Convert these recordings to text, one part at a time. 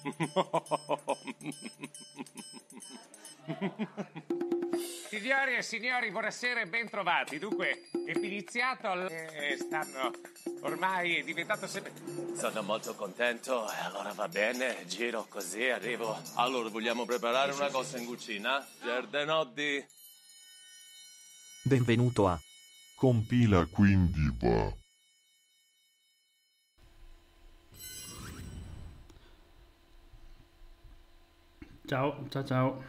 Signori e signori, buonasera e bentrovati. Dunque, è iniziato l- eh, stanno ormai è diventato sempre Sono molto contento, allora va bene, giro così arrivo. Allora, vogliamo preparare una cosa in cucina? Gerdenotti. Benvenuto a Compila quindi va. Ciao, ciao, ciao.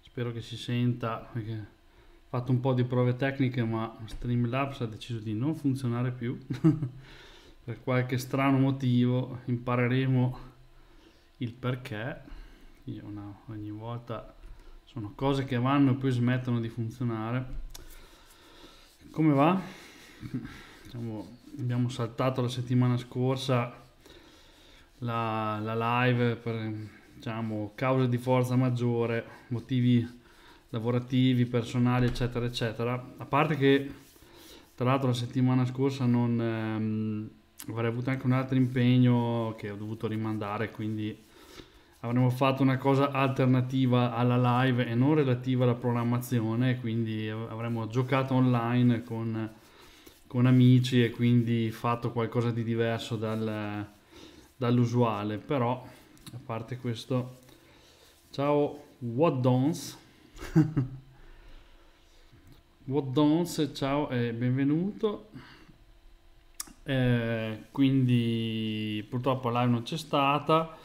Spero che si senta perché ho fatto un po' di prove tecniche, ma Streamlabs ha deciso di non funzionare più. per qualche strano motivo impareremo il perché. Io no, ogni volta sono cose che vanno e poi smettono di funzionare. Come va? Diciamo, abbiamo saltato la settimana scorsa la, la live per diciamo, cause di forza maggiore, motivi lavorativi, personali, eccetera, eccetera. A parte che, tra l'altro, la settimana scorsa non, ehm, avrei avuto anche un altro impegno che ho dovuto rimandare, quindi avremmo fatto una cosa alternativa alla live e non relativa alla programmazione, quindi avremmo giocato online con, con amici e quindi fatto qualcosa di diverso dal, dall'usuale, però a parte questo ciao what dons what dons ciao e benvenuto eh, quindi purtroppo live non c'è stata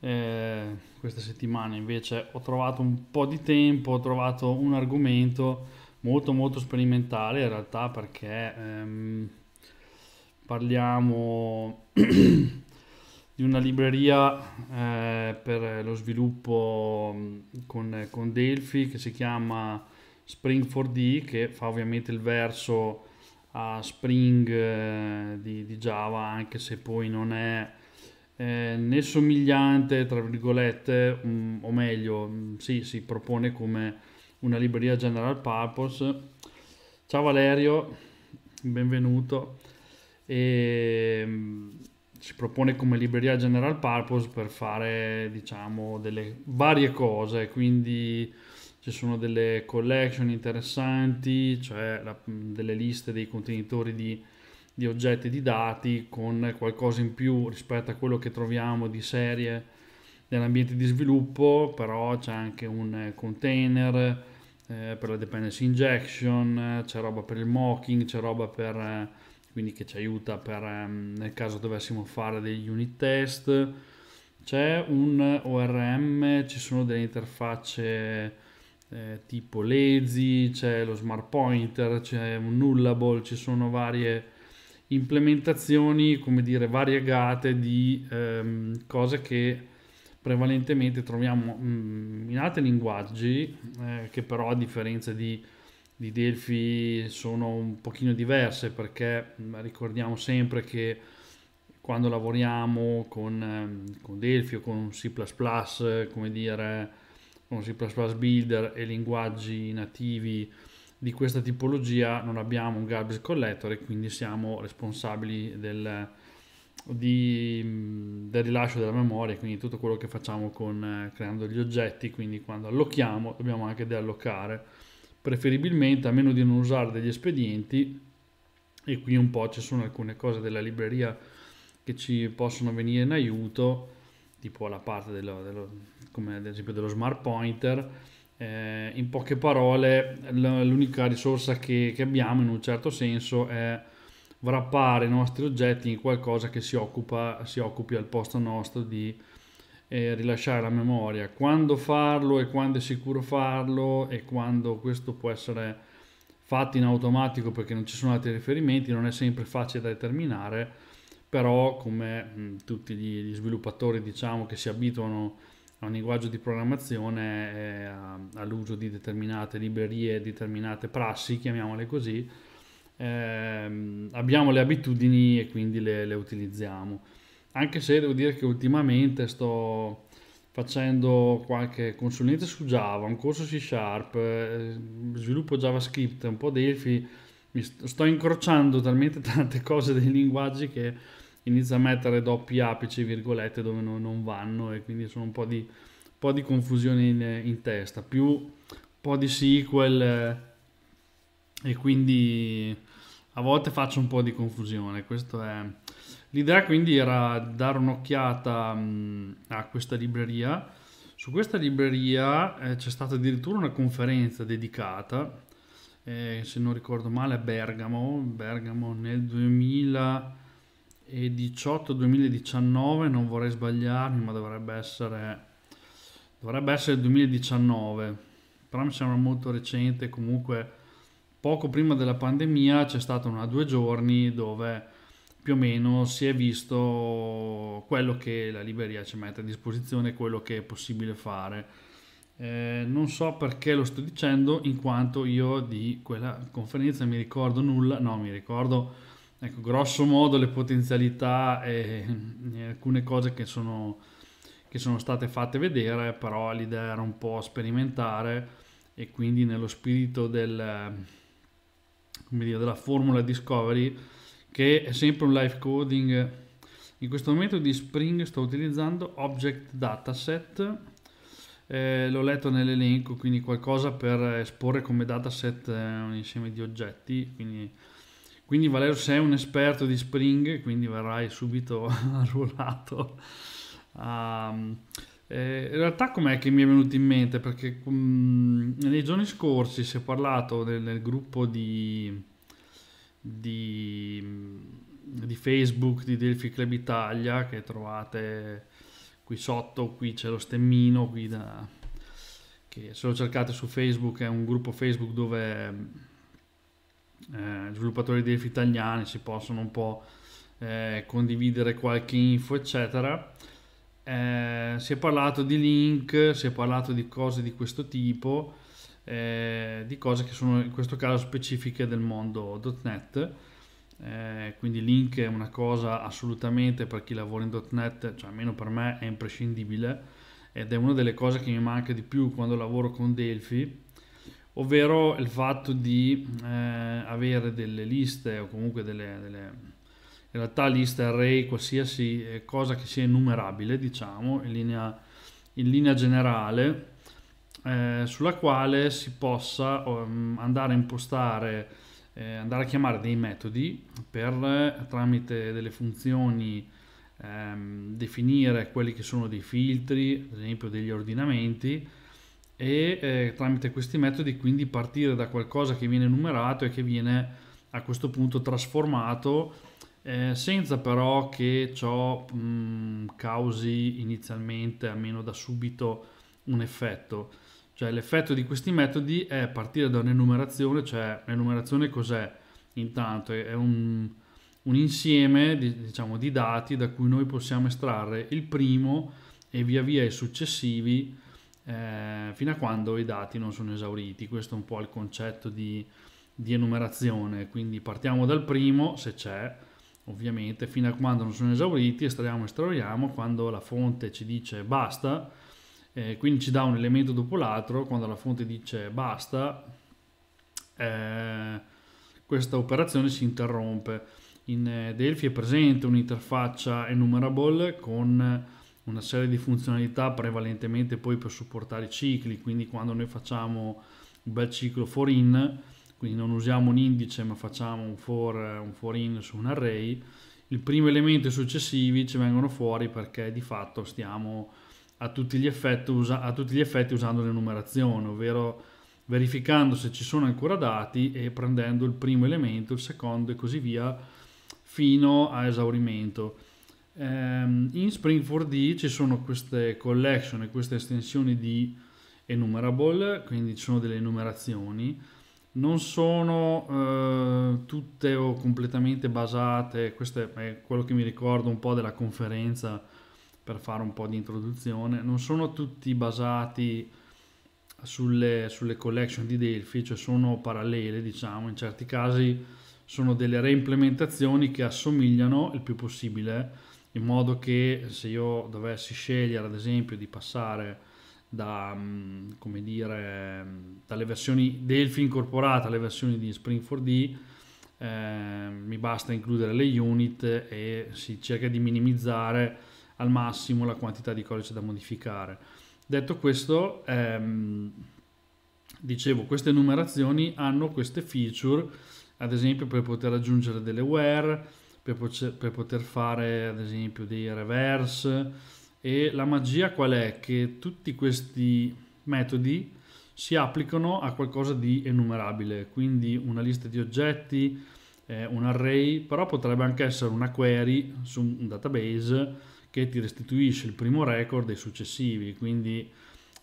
eh, questa settimana invece ho trovato un po' di tempo ho trovato un argomento molto molto sperimentale in realtà perché ehm, parliamo di una libreria eh, per lo sviluppo mm, con, con, Delphi che si chiama Spring4D che fa ovviamente il verso a Spring eh, di, di, Java anche se poi non è eh, né somigliante tra virgolette mh, mm, o meglio mh, mm, sì, si propone come una libreria general purpose ciao Valerio benvenuto e, si propone come libreria general purpose per fare diciamo delle varie cose quindi ci sono delle collection interessanti cioè la, delle liste dei contenitori di, di, oggetti di dati con qualcosa in più rispetto a quello che troviamo di serie nell'ambiente di sviluppo però c'è anche un eh, container eh, per la dependency injection eh, c'è roba per il mocking c'è roba per eh, quindi che ci aiuta per, ehm, nel caso dovessimo fare degli unit test. C'è un ORM, ci sono delle interfacce eh, tipo Lazy, c'è lo Smart Pointer, c'è un Nullable, ci sono varie implementazioni, come dire, variegate di ehm, cose che prevalentemente troviamo mh, mm, in altri linguaggi, eh, che però a differenza di di Delphi sono un pochino diverse perché mm, ricordiamo sempre che quando lavoriamo con, ehm, con Delphi o con C++, come dire, con C++ Builder e linguaggi nativi di questa tipologia non abbiamo un garbage collector e quindi siamo responsabili del, di, mm, del rilascio della memoria, quindi tutto quello che facciamo con, eh, creando gli oggetti, quindi quando allochiamo dobbiamo anche deallocare preferibilmente a meno di non usare degli espedienti e qui un po' ci sono alcune cose della libreria che ci possono venire in aiuto tipo la parte dello, dello, come ad esempio dello smart pointer eh, in poche parole l'unica risorsa che, che abbiamo in un certo senso è wrappare i nostri oggetti in qualcosa che si, occupa, si occupi al posto nostro di eh, rilasciare la memoria, quando farlo e quando è sicuro farlo e quando questo può essere fatto in automatico perché non ci sono altri riferimenti, non è sempre facile da determinare, però come mh, tutti gli, gli, sviluppatori diciamo che si abituano a un linguaggio di programmazione e eh, all'uso di determinate librerie, determinate prassi, chiamiamole così, eh, abbiamo le abitudini e quindi le, le utilizziamo anche se devo dire che ultimamente sto facendo qualche consulenza su Java, un corso C Sharp, eh, sviluppo JavaScript, un po' Delphi, mi sto incrociando talmente tante cose dei linguaggi che inizio a mettere doppi apici, virgolette, dove no, non vanno e quindi sono un po' di, un po di confusione in, in, testa, più un po' di SQL eh, e quindi a volte faccio un po' di confusione, questo è L'idea quindi era dare un'occhiata mm, a questa libreria. Su questa libreria eh, c'è stata addirittura una conferenza dedicata, eh, se non ricordo male, a Bergamo, Bergamo nel 2018-2019, non vorrei sbagliarmi, ma dovrebbe essere, dovrebbe essere 2019, però mi sembra molto recente comunque poco prima della pandemia c'è stata una due giorni dove più o meno si è visto quello che la libreria ci mette a disposizione, quello che è possibile fare. Eh, non so perché lo sto dicendo, in quanto io di quella conferenza mi ricordo nulla, no, mi ricordo ecco, grosso modo le potenzialità e, e alcune cose che sono, che sono state fatte vedere, però l'idea era un po' sperimentare e quindi nello spirito del, come dire, della formula Discovery che è sempre un live coding. In questo momento di Spring sto utilizzando Object Dataset, eh, l'ho letto nell'elenco, quindi qualcosa per esporre come dataset eh, un insieme di oggetti. Quindi, quindi Valerio sei un esperto di Spring, quindi verrai subito arruolato. Um, eh, in realtà com'è che mi è venuto in mente? Perché um, nei giorni scorsi si è parlato nel, nel gruppo di di, di Facebook di Delphi Club Italia che trovate qui sotto, qui c'è lo stemmino, qui da, che se lo cercate su Facebook è un gruppo Facebook dove eh, sviluppatori di Delphi italiani si possono un po' eh, condividere qualche info eccetera. Eh, si è parlato di link, si è parlato di cose di questo tipo eh, di cose che sono in questo caso specifiche del mondo.NET. Eh, quindi link è una cosa assolutamente per chi lavora in.NET, cioè almeno per me è imprescindibile ed è una delle cose che mi manca di più quando lavoro con Delphi, ovvero il fatto di eh, avere delle liste o comunque delle, delle in realtà liste array, qualsiasi eh, cosa che sia enumerabile, diciamo, in linea, in linea generale, eh, sulla quale si possa um, andare a impostare, eh, andare a chiamare dei metodi per eh, tramite delle funzioni ehm, definire quelli che sono dei filtri, ad esempio degli ordinamenti e eh, tramite questi metodi quindi partire da qualcosa che viene numerato e che viene a questo punto trasformato eh, senza però che ciò mh, causi inizialmente, almeno da subito, un effetto. Cioè l'effetto di questi metodi è partire da un'enumerazione, cioè l'enumerazione cos'è? Intanto è un, un insieme di, diciamo, di dati da cui noi possiamo estrarre il primo e via via i successivi eh, fino a quando i dati non sono esauriti. Questo è un po' il concetto di, di enumerazione. Quindi partiamo dal primo, se c'è, ovviamente, fino a quando non sono esauriti, estraiamo, estraiamo, quando la fonte ci dice basta, eh, quindi ci dà un elemento dopo l'altro, quando la fonte dice basta, eh, questa operazione si interrompe. In eh, Delphi è presente un'interfaccia enumerable con una serie di funzionalità prevalentemente poi per supportare i cicli, quindi quando noi facciamo un bel ciclo for in, quindi non usiamo un indice ma facciamo un for, un for in su un array, il primo elemento e successivi ci vengono fuori perché di fatto stiamo a tutti, usa, a tutti gli effetti, usando l'enumerazione, ovvero verificando se ci sono ancora dati e prendendo il primo elemento, il secondo e così via fino a esaurimento. Ehm, in Spring4D ci sono queste collection e queste estensioni di enumerable, quindi ci sono delle enumerazioni, non sono eh, tutte o completamente basate, questo è quello che mi ricordo un po' della conferenza per fare un po' di introduzione, non sono tutti basati sulle, sulle collection di Delphi, cioè sono parallele, diciamo, in certi casi sono delle reimplementazioni che assomigliano il più possibile, in modo che se io dovessi scegliere ad esempio di passare da, mm, come dire, mm, dalle versioni Delphi incorporate alle versioni di Spring 4D, eh, mi basta includere le unit e si cerca di minimizzare al massimo la quantità di codice da modificare. Detto questo, ehm, dicevo, queste numerazioni hanno queste feature, ad esempio per poter aggiungere delle where, per, poter, per poter fare ad esempio dei reverse e la magia qual è? Che tutti questi metodi si applicano a qualcosa di enumerabile, quindi una lista di oggetti, eh, un array, però potrebbe anche essere una query su un database che ti restituisce il primo record e i successivi, quindi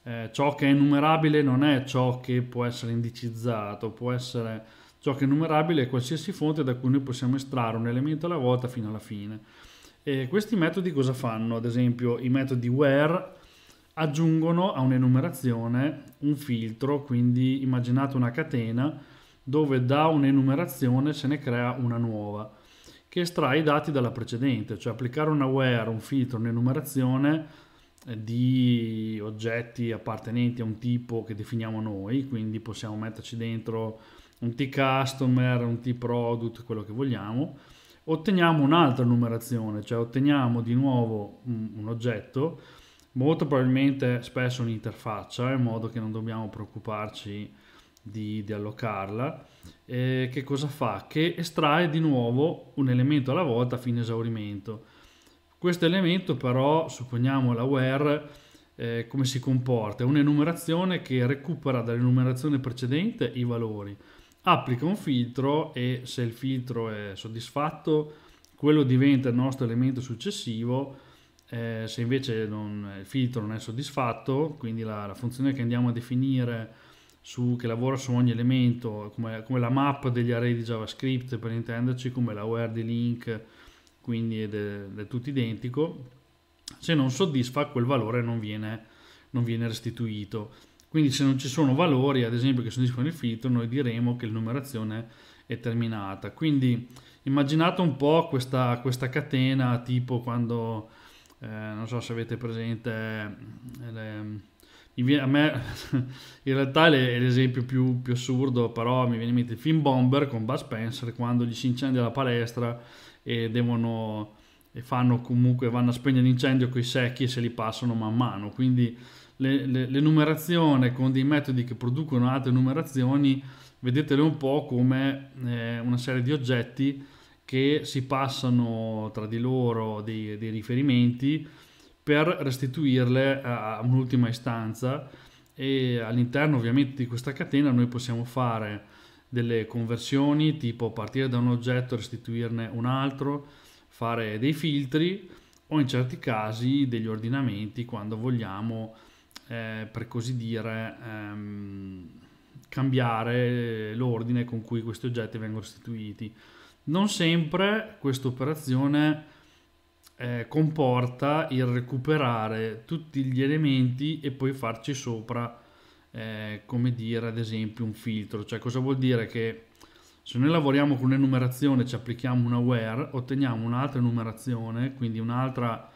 eh, ciò che è numerabile non è ciò che può essere indicizzato, può essere ciò che è numerabile è qualsiasi fonte da cui noi possiamo estrarre un elemento alla volta fino alla fine. E questi metodi cosa fanno? Ad esempio i metodi where aggiungono a un'enumerazione un filtro, quindi immaginate una catena dove da un'enumerazione se ne crea una nuova che estrae i dati dalla precedente, cioè applicare una where, un filtro, un'enumerazione eh, di oggetti appartenenti a un tipo che definiamo noi, quindi possiamo metterci dentro un T-Customer, un T-Product, quello che vogliamo, otteniamo un'altra numerazione, cioè otteniamo di nuovo un, oggetto, molto probabilmente spesso un'interfaccia, in modo che non dobbiamo preoccuparci di, di allocarla, eh, che cosa fa? Che estrae di nuovo un elemento alla volta a fine esaurimento. Questo elemento però, supponiamo la where, eh, come si comporta? È un'enumerazione che recupera dall'enumerazione precedente i valori, applica un filtro e se il filtro è soddisfatto, quello diventa il nostro elemento successivo, eh, se invece non, il filtro non è soddisfatto, quindi la, la funzione che andiamo a definire su, che lavora su ogni elemento, come, come, la map degli array di JavaScript per intenderci, come la where di link, quindi è, de, è tutto identico, se non soddisfa quel valore non viene, non viene restituito. Quindi se non ci sono valori, ad esempio, che soddisfano il filtro, noi diremo che la è terminata. Quindi immaginate un po' questa, questa catena, tipo quando, eh, non so se avete presente... Eh, le, a me in realtà è l'esempio più, più, assurdo, però mi viene in mente il film Bomber con Bud Spencer quando gli si incendia la palestra e devono e fanno comunque vanno a spegnere l'incendio con i secchi e se li passano man mano. Quindi le, le, l'enumerazione con dei metodi che producono altre numerazioni, vedetele un po' come eh, una serie di oggetti che si passano tra di loro dei, dei riferimenti per restituirle a un'ultima istanza e all'interno ovviamente di questa catena noi possiamo fare delle conversioni tipo partire da un oggetto restituirne un altro, fare dei filtri o in certi casi degli ordinamenti quando vogliamo eh, per così dire ehm, cambiare l'ordine con cui questi oggetti vengono restituiti. Non sempre questa operazione eh, comporta il recuperare tutti gli elementi e poi farci sopra, eh, come dire, ad esempio un filtro. Cioè cosa vuol dire? Che se noi lavoriamo con un'enumerazione, ci applichiamo una where, otteniamo un'altra enumerazione, quindi un'altra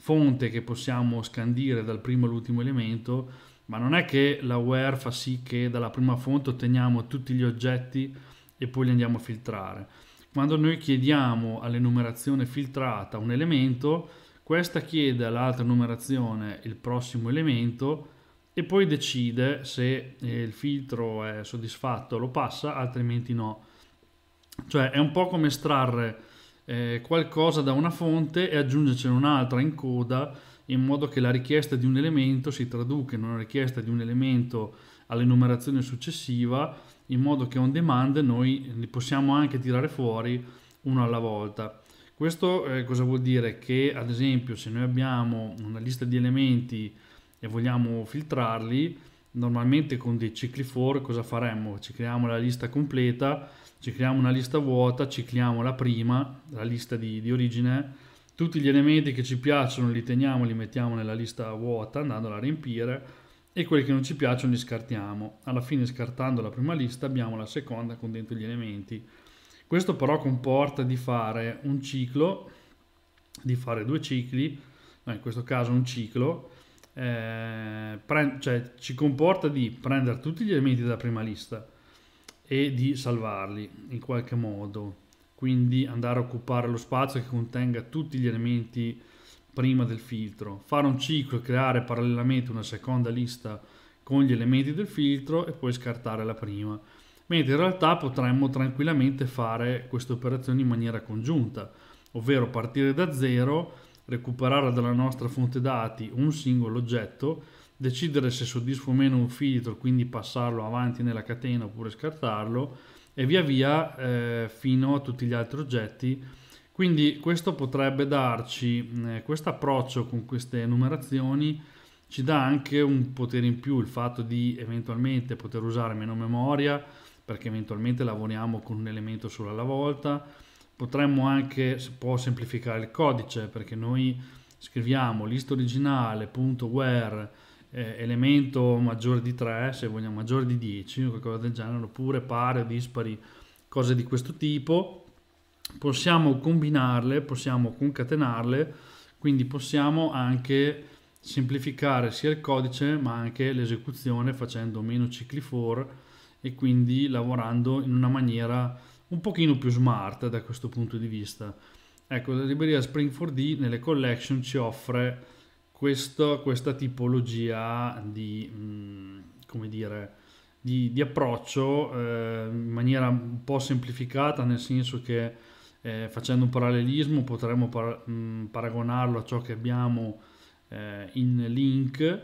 fonte che possiamo scandire dal primo all'ultimo elemento, ma non è che la where fa sì che dalla prima fonte otteniamo tutti gli oggetti e poi li andiamo a filtrare quando noi chiediamo all'enumerazione filtrata un elemento, questa chiede all'altra numerazione il prossimo elemento e poi decide se eh, il filtro è soddisfatto, lo passa, altrimenti no. Cioè è un po' come estrarre eh, qualcosa da una fonte e aggiungercene un'altra in coda in modo che la richiesta di un elemento si traduca in una richiesta di un elemento all'enumerazione successiva in modo che on demand noi li possiamo anche tirare fuori uno alla volta. Questo eh, cosa vuol dire? Che ad esempio se noi abbiamo una lista di elementi e vogliamo filtrarli, normalmente con dei cicli for cosa faremmo? Ci creiamo la lista completa, ci creiamo una lista vuota, cicliamo la prima, la lista di, di origine, tutti gli elementi che ci piacciono li teniamo, li mettiamo nella lista vuota andandola a riempire e quelli che non ci piacciono li scartiamo. Alla fine scartando la prima lista abbiamo la seconda con dentro gli elementi. Questo però comporta di fare un ciclo, di fare due cicli, in questo caso un ciclo, eh, pre- cioè ci comporta di prendere tutti gli elementi della prima lista e di salvarli in qualche modo. Quindi andare a occupare lo spazio che contenga tutti gli elementi prima del filtro, fare un ciclo e creare parallelamente una seconda lista con gli elementi del filtro e poi scartare la prima. Mentre in realtà potremmo tranquillamente fare queste operazioni in maniera congiunta, ovvero partire da zero, recuperare dalla nostra fonte dati un singolo oggetto, decidere se soddisfa o meno un filtro, quindi passarlo avanti nella catena oppure scartarlo e via via eh, fino a tutti gli altri oggetti quindi questo potrebbe darci, eh, questo approccio con queste numerazioni ci dà anche un potere in più, il fatto di eventualmente poter usare meno memoria, perché eventualmente lavoriamo con un elemento solo alla volta, potremmo anche, si può semplificare il codice, perché noi scriviamo list originale.where eh, elemento maggiore di 3, se vogliamo maggiore di 10, o qualcosa del genere, oppure pari o dispari, cose di questo tipo, possiamo combinarle, possiamo concatenarle, quindi possiamo anche semplificare sia il codice ma anche l'esecuzione facendo meno cicli for e quindi lavorando in una maniera un pochino più smart da questo punto di vista. Ecco, la libreria Spring4D nelle collection ci offre questo, questa tipologia di, mm, come dire, di, di approccio eh, in maniera un po' semplificata, nel senso che eh, facendo un parallelismo potremmo par- mh, mm, paragonarlo a ciò che abbiamo eh, in Link,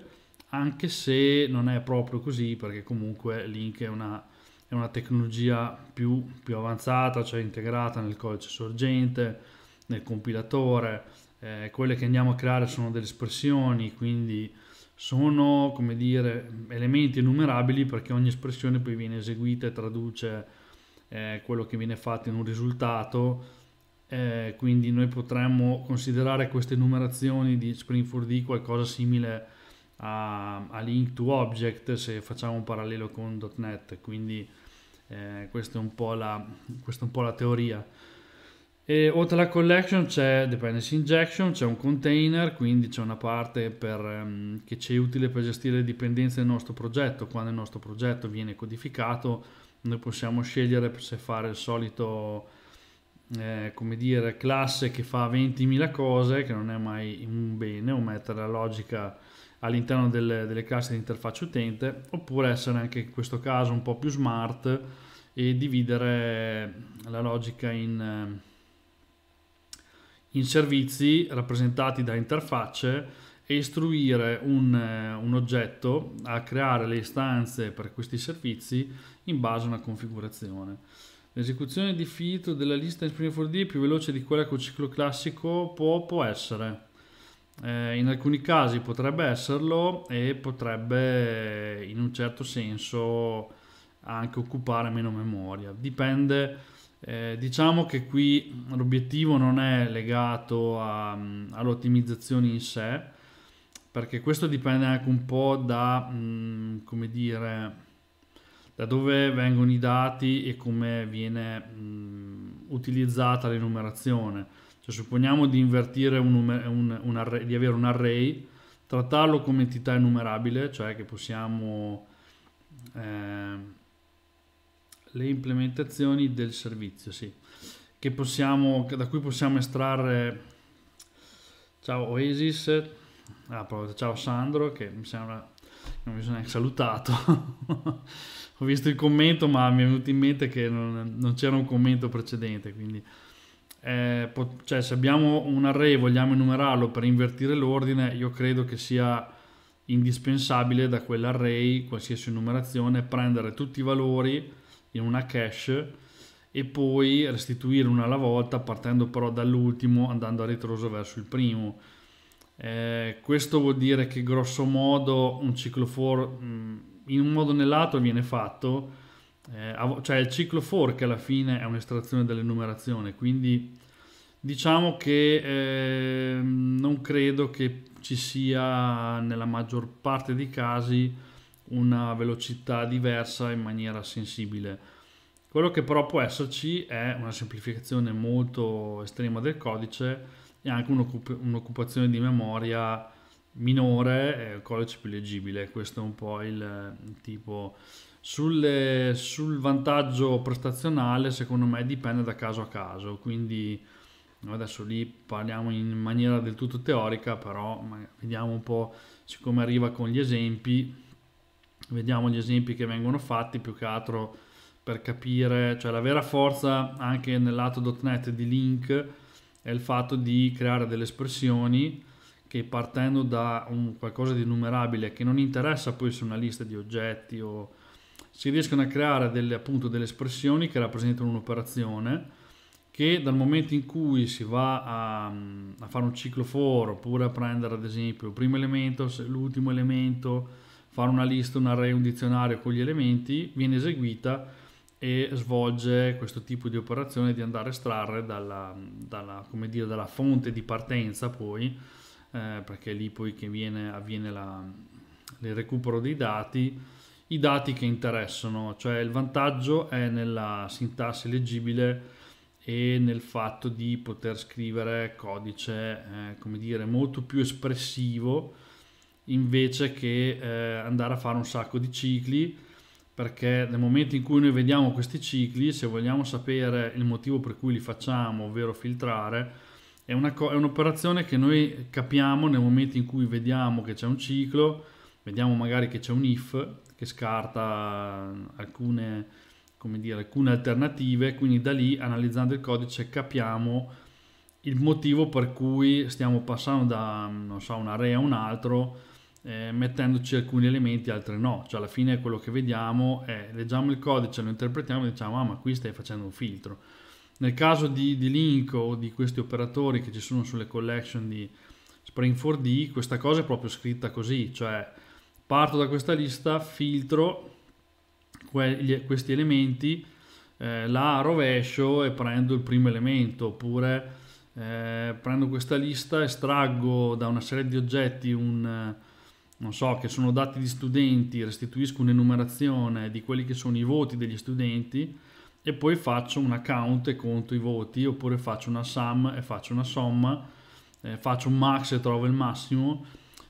anche se non è proprio così, perché comunque Link è una, è una tecnologia più, più, avanzata, cioè integrata nel codice sorgente, nel compilatore. Eh, quelle che andiamo a creare sono delle espressioni, quindi sono come dire elementi enumerabili perché ogni espressione poi viene eseguita e traduce eh, quello che viene fatto in un risultato. Eh, quindi noi potremmo considerare queste numerazioni di Spring 4D qualcosa simile a, a Link to Object se facciamo un parallelo con .NET. Quindi eh, questa, è la, questa, è un po la, teoria. E oltre alla collection c'è dependency injection, c'è un container, quindi c'è una parte per, um, che ci è utile per gestire le dipendenze del nostro progetto. Quando il nostro progetto viene codificato, noi possiamo scegliere se fare il solito eh, come dire classe che fa 20.000 cose che non è mai un bene o mettere la logica all'interno delle, delle classi di interfaccia utente oppure essere anche in questo caso un po' più smart e dividere la logica in, eh, in servizi rappresentati da interfacce e istruire un, eh, un oggetto a creare le istanze per questi servizi in base a una configurazione. L'esecuzione di filtro della lista in Spring 4D più veloce di quella con ciclo classico può, può essere. Eh, in alcuni casi potrebbe esserlo e potrebbe in un certo senso anche occupare meno memoria. Dipende, eh, diciamo che qui l'obiettivo non è legato mm, all'ottimizzazione in sé, perché questo dipende anche un po' da, mh, mm, come dire, da dove vengono i dati e come viene mh, utilizzata l'enumerazione. Cioè, supponiamo di invertire un, un, un array, di avere un array, trattarlo come entità enumerabile, cioè che possiamo eh, le implementazioni del servizio, sì, che possiamo, da cui possiamo estrarre ciao Oasis, ah, ciao Sandro che mi sembra che non mi sono neanche salutato. ho visto il commento, ma mi è venuto in mente che non, non c'era un commento precedente. Quindi, eh, po- cioè, se abbiamo un array e vogliamo enumerarlo per invertire l'ordine, io credo che sia indispensabile da quell'array, qualsiasi enumerazione, prendere tutti i valori in una cache e poi restituire una alla volta partendo però dall'ultimo andando a ritroso verso il primo. Eh, questo vuol dire che grosso modo un ciclo for mh, in un modo o nell'altro viene fatto, eh, cioè il ciclo for che alla fine è un'estrazione dell'enumerazione, quindi diciamo che eh, non credo che ci sia nella maggior parte dei casi una velocità diversa in maniera sensibile. Quello che però può esserci è una semplificazione molto estrema del codice e anche un'occupazione di memoria minore e il codice più leggibile, questo è un po' il, eh, tipo. Sulle, sul vantaggio prestazionale secondo me dipende da caso a caso, quindi adesso lì parliamo in maniera del tutto teorica, però vediamo un po' siccome arriva con gli esempi, vediamo gli esempi che vengono fatti più che altro per capire, cioè la vera forza anche nel lato.NET di Link è il fatto di creare delle espressioni che partendo da un qualcosa di numerabile che non interessa poi se una lista di oggetti o si riescono a creare delle, appunto, delle espressioni che rappresentano un'operazione che dal momento in cui si va a, a, fare un ciclo for oppure a prendere ad esempio il primo elemento, l'ultimo elemento, fare una lista, un array, un dizionario con gli elementi, viene eseguita e svolge questo tipo di operazione di andare a estrarre dalla, dalla, dire, dalla fonte di partenza poi eh, perché è lì poi che viene, avviene la, il recupero dei dati, i dati che interessano, cioè il vantaggio è nella sintassi leggibile e nel fatto di poter scrivere codice, eh, come dire, molto più espressivo invece che eh, andare a fare un sacco di cicli perché nel momento in cui noi vediamo questi cicli, se vogliamo sapere il motivo per cui li facciamo, ovvero filtrare, è, una, è un'operazione che noi capiamo nel momento in cui vediamo che c'è un ciclo, vediamo magari che c'è un if che scarta alcune, dire, alcune alternative, quindi da lì analizzando il codice capiamo il motivo per cui stiamo passando da so, un array a un altro eh, mettendoci alcuni elementi altri no, cioè alla fine quello che vediamo è leggiamo il codice, lo interpretiamo e diciamo ah ma qui stai facendo un filtro nel caso di, di Link o di questi operatori che ci sono sulle collection di Spring4D, questa cosa è proprio scritta così, cioè parto da questa lista, filtro que- questi elementi, eh, la rovescio e prendo il primo elemento, oppure eh, prendo questa lista, estraggo da una serie di oggetti un non so, che sono dati di studenti, restituisco un'enumerazione di quelli che sono i voti degli studenti e poi faccio una count e conto i voti oppure faccio una sum e faccio una somma eh, faccio un max e trovo il massimo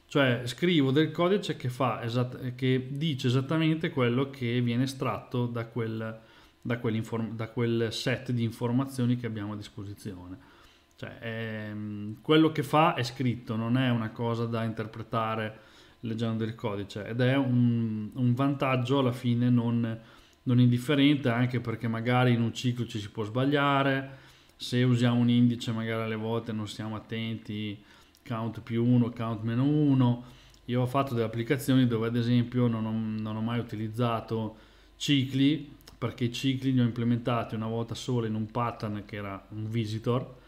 cioè scrivo del codice che, esatt- che dice esattamente quello che viene estratto da quel, da, da quel, set di informazioni che abbiamo a disposizione cioè, ehm, quello che fa è scritto non è una cosa da interpretare leggendo il codice ed è un, un vantaggio alla fine non non indifferente anche perché magari in un ciclo ci si può sbagliare, se usiamo un indice magari alle volte non stiamo attenti, count più 1, count meno 1. Io ho fatto delle applicazioni dove ad esempio non ho, non ho mai utilizzato cicli perché i cicli li ho implementati una volta sola in un pattern che era un visitor,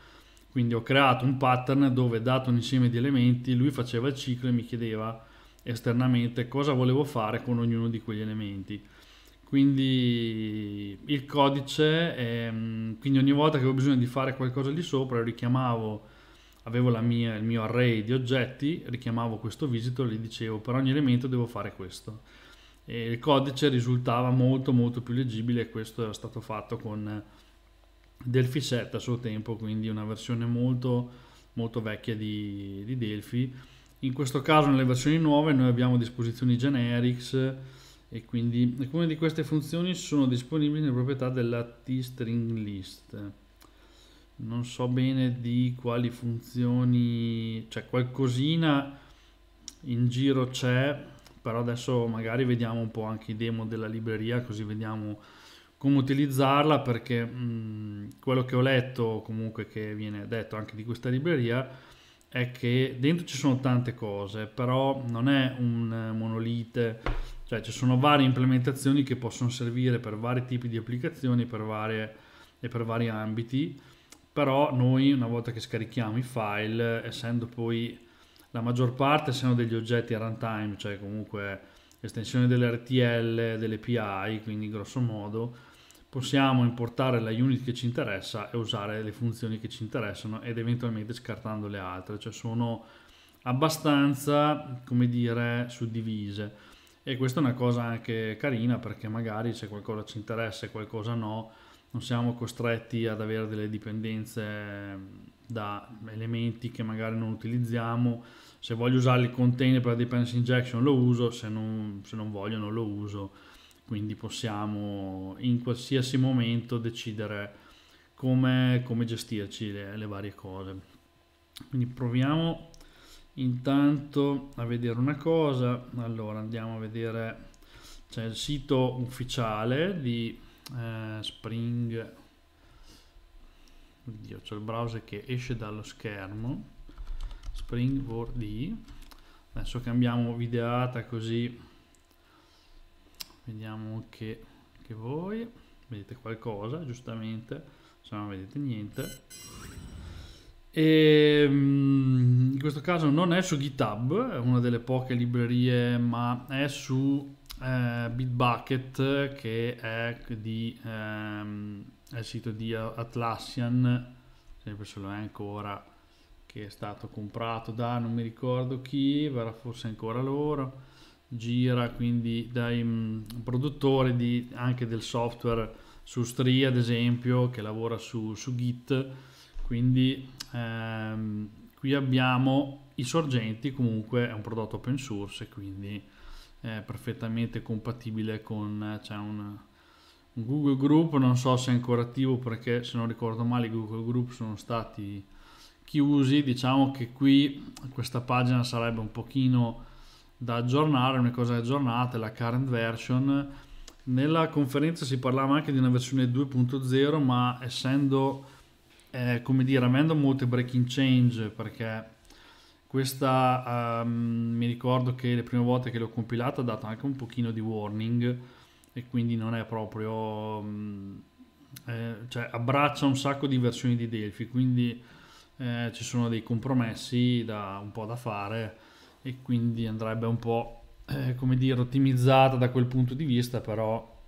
quindi ho creato un pattern dove dato un insieme di elementi lui faceva il ciclo e mi chiedeva esternamente cosa volevo fare con ognuno di quegli elementi quindi il codice è, mm, quindi ogni volta che avevo bisogno di fare qualcosa lì sopra richiamavo avevo mia, il mio array di oggetti richiamavo questo visito e gli dicevo per ogni elemento devo fare questo e il codice risultava molto molto più leggibile e questo era stato fatto con Delphi 7 a suo tempo quindi una versione molto molto vecchia di, di Delphi in questo caso nelle versioni nuove noi abbiamo a disposizione Generics e quindi alcune di queste funzioni sono disponibili nelle proprietà della tstring list non so bene di quali funzioni cioè qualcosina in giro c'è però adesso magari vediamo un po' anche i demo della libreria così vediamo come utilizzarla perché mh, quello che ho letto comunque che viene detto anche di questa libreria è che dentro ci sono tante cose però non è un monolite cioè ci sono varie implementazioni che possono servire per vari tipi di applicazioni per varie, e per vari ambiti, però noi una volta che scarichiamo i file, essendo poi la maggior parte essendo degli oggetti a runtime, cioè comunque estensione delle RTL, delle PI, quindi grosso modo possiamo importare la unit che ci interessa e usare le funzioni che ci interessano ed eventualmente scartando le altre, cioè sono abbastanza, come dire, suddivise e questa è una cosa anche carina perché magari se qualcosa ci interessa e qualcosa no, non siamo costretti ad avere delle dipendenze ehm, da elementi che magari non utilizziamo. Se voglio usare il container per la dependency injection lo uso, se non, se non voglio non lo uso. Quindi possiamo in qualsiasi momento decidere come, come gestirci le, le varie cose. Quindi proviamo intanto a vedere una cosa allora andiamo a vedere c'è il sito ufficiale di eh, Spring oddio c'è il browser che esce dallo schermo Springboard adesso cambiamo videata così vediamo che, che voi vedete qualcosa giustamente se non vedete niente e, ehm, in questo caso non è su GitHub, è una delle poche librerie, ma è su eh, Bitbucket che è, di, ehm, è il sito di Atlassian, sempre se lo è ancora, che è stato comprato da non mi ricordo chi, verrà forse ancora loro, gira quindi dai mm, produttori di, anche del software su Stria ad esempio che lavora su, su Git quindi ehm, qui abbiamo i sorgenti, comunque è un prodotto open source, quindi è perfettamente compatibile con cioè un, un Google Group, non so se è ancora attivo perché se non ricordo male i Google Group sono stati chiusi, diciamo che qui questa pagina sarebbe un pochino da aggiornare, una cosa aggiornata, la current version. Nella conferenza si parlava anche di una versione 2.0, ma essendo eh, come dire, a me molto breaking change perché questa um, mi ricordo che le prime volte che l'ho compilata ha dato anche un pochino di warning e quindi non è proprio... Um, eh, cioè abbraccia un sacco di versioni di Delphi, quindi eh, ci sono dei compromessi da, un po' da fare e quindi andrebbe un po', eh, come dire, ottimizzata da quel punto di vista, però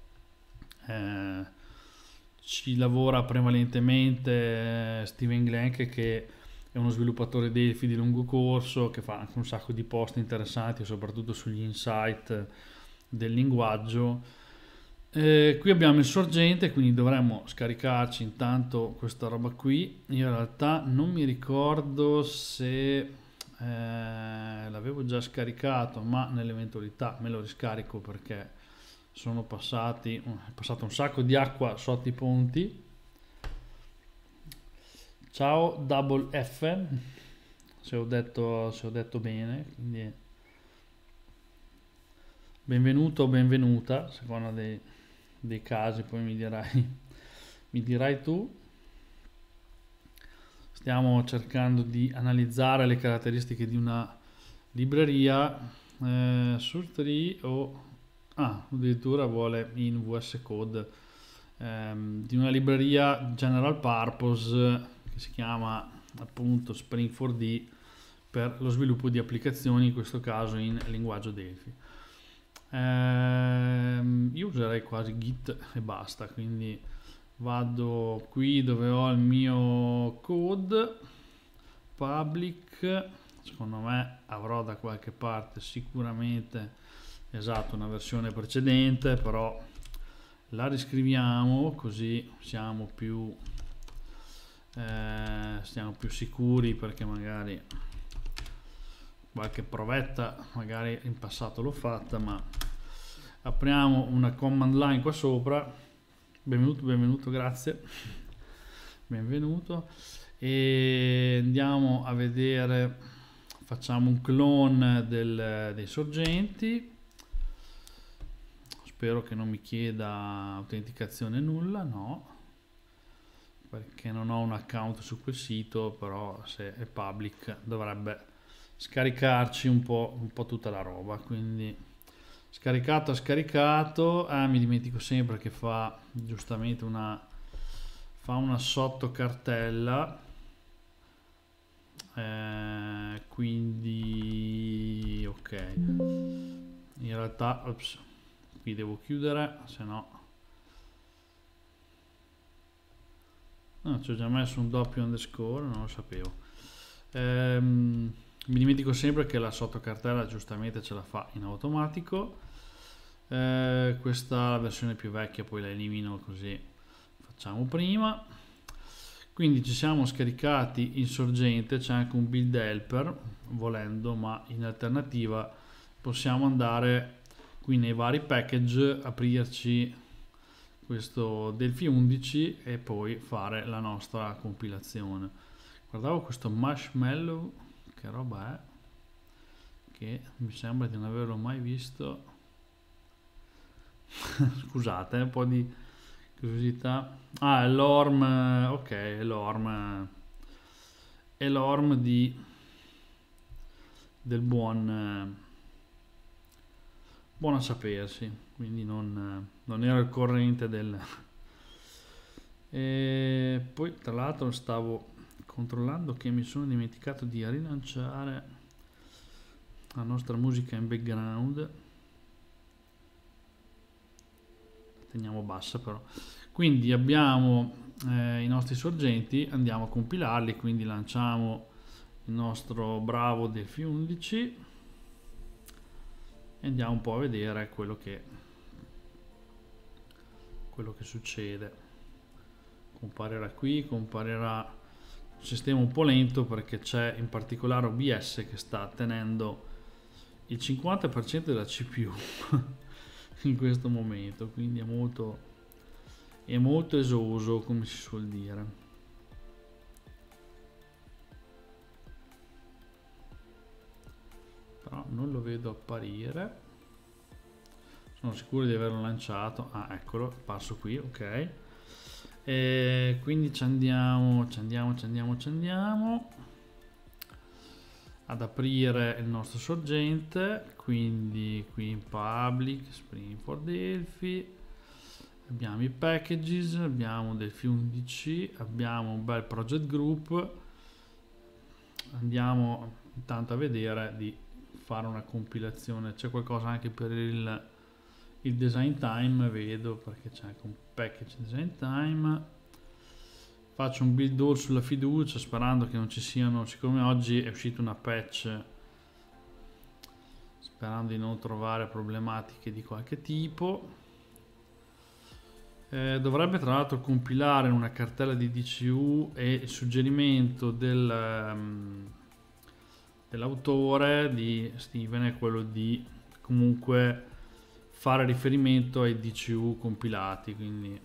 eh, ci lavora prevalentemente eh, Steven Glenk che è uno sviluppatore Delphi di lungo corso che fa anche un sacco di post interessanti soprattutto sugli insight del linguaggio eh, qui abbiamo il sorgente quindi dovremmo scaricarci intanto questa roba qui io in realtà non mi ricordo se eh, l'avevo già scaricato ma nell'eventualità me lo riscarico perché sono passati è passato un sacco di acqua sotto i ponti ciao double F se ho detto, se ho detto bene quindi benvenuto o benvenuta a seconda dei, dei, casi poi mi dirai mi dirai tu stiamo cercando di analizzare le caratteristiche di una libreria eh, sur 3 o Ah, addirittura vuole in VS Code ehm, di una libreria general purpose che si chiama appunto Spring4D per lo sviluppo di applicazioni, in questo caso in linguaggio Delphi. Ehm, io userei quasi Git e basta, quindi vado qui dove ho il mio code public, secondo me avrò da qualche parte sicuramente esatto una versione precedente però la riscriviamo così siamo più eh, stiamo più sicuri perché magari qualche provetta magari in passato l'ho fatta ma apriamo una command line qua sopra benvenuto benvenuto grazie benvenuto e andiamo a vedere facciamo un clone del, dei sorgenti spero che non mi chieda autenticazione nulla no perché non ho un account su quel sito però se è public dovrebbe scaricarci un po', un po tutta la roba quindi scaricato ha scaricato ah mi dimentico sempre che fa giustamente una fa una sottocartella eh, quindi ok in realtà ops, qui devo chiudere se no ah, ci ho già messo un doppio underscore non lo sapevo ehm, mi dimentico sempre che la sottocartella giustamente ce la fa in automatico eh, questa la versione più vecchia poi la elimino così facciamo prima quindi ci siamo scaricati in sorgente c'è anche un build helper volendo ma in alternativa possiamo andare qui nei vari package aprirci questo Delphi 11 e poi fare la nostra compilazione guardavo questo marshmallow che roba è che mi sembra di non averlo mai visto scusate eh, un po' di curiosità ah è l'orm ok è l'orm è l'orm di del buon eh, buona sapersi, quindi non, non ero al corrente del... E poi tra l'altro stavo controllando che mi sono dimenticato di rilanciare la nostra musica in background. Teniamo bassa però. Quindi abbiamo eh, i nostri sorgenti, andiamo a compilarli, quindi lanciamo il nostro bravo del F11 andiamo un po' a vedere quello che, quello che succede comparirà qui comparirà un sistema un po' lento perché c'è in particolare OBS che sta tenendo il 50% della CPU in questo momento quindi è molto, è molto esoso come si suol dire però non lo vedo apparire sono sicuro di averlo lanciato ah eccolo passo qui ok e quindi ci andiamo ci andiamo ci andiamo ci andiamo ad aprire il nostro sorgente quindi qui in public spring for delphi abbiamo i packages abbiamo delphi 11 abbiamo un bel project group andiamo intanto a vedere di fare una compilazione, c'è qualcosa anche per il, il design time, vedo perché c'è anche un package design time faccio un build all sulla fiducia sperando che non ci siano siccome oggi è uscita una patch sperando di non trovare problematiche di qualche tipo eh, dovrebbe tra l'altro compilare una cartella di DCU e il suggerimento del um, dell'autore di Steven è quello di comunque fare riferimento ai DCU compilati, quindi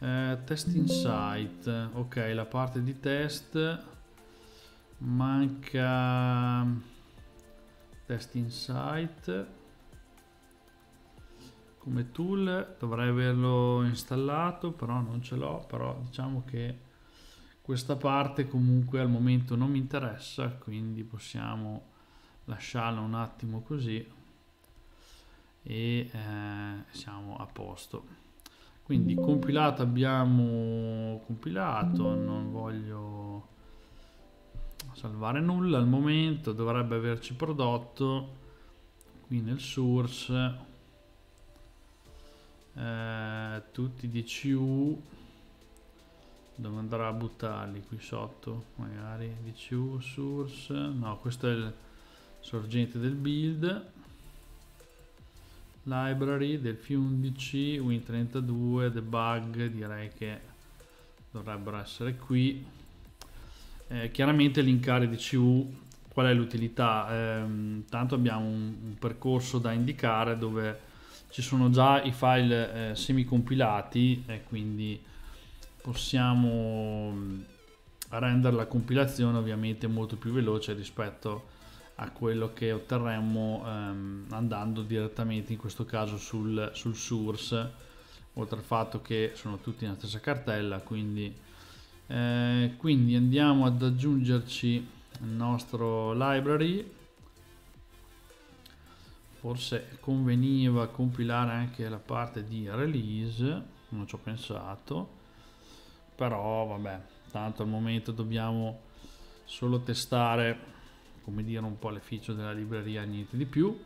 eh, test insight, ok, la parte di test manca test insight come tool dovrei averlo installato però non ce l'ho però diciamo che questa parte comunque al momento non mi interessa quindi possiamo lasciarla un attimo così e eh, siamo a posto quindi compilato abbiamo compilato non voglio salvare nulla al momento dovrebbe averci prodotto qui nel source eh, tutti i dcu dove andrà a buttarli qui sotto magari DCU uh, source no questo è il sorgente del build library del F11 Win32 debug direi che dovrebbero essere qui eh, chiaramente linkare DCU qual è l'utilità eh, tanto abbiamo un, un, percorso da indicare dove ci sono già i file eh, compilati e quindi possiamo mm, rendere la compilazione ovviamente molto più veloce rispetto a quello che otterremmo ehm, andando direttamente in questo caso sul, sul source oltre al fatto che sono tutti nella stessa cartella quindi, eh, quindi andiamo ad aggiungerci il nostro library forse conveniva compilare anche la parte di release non ci ho pensato però vabbè tanto al momento dobbiamo solo testare come dire un po' l'efficio della libreria niente di più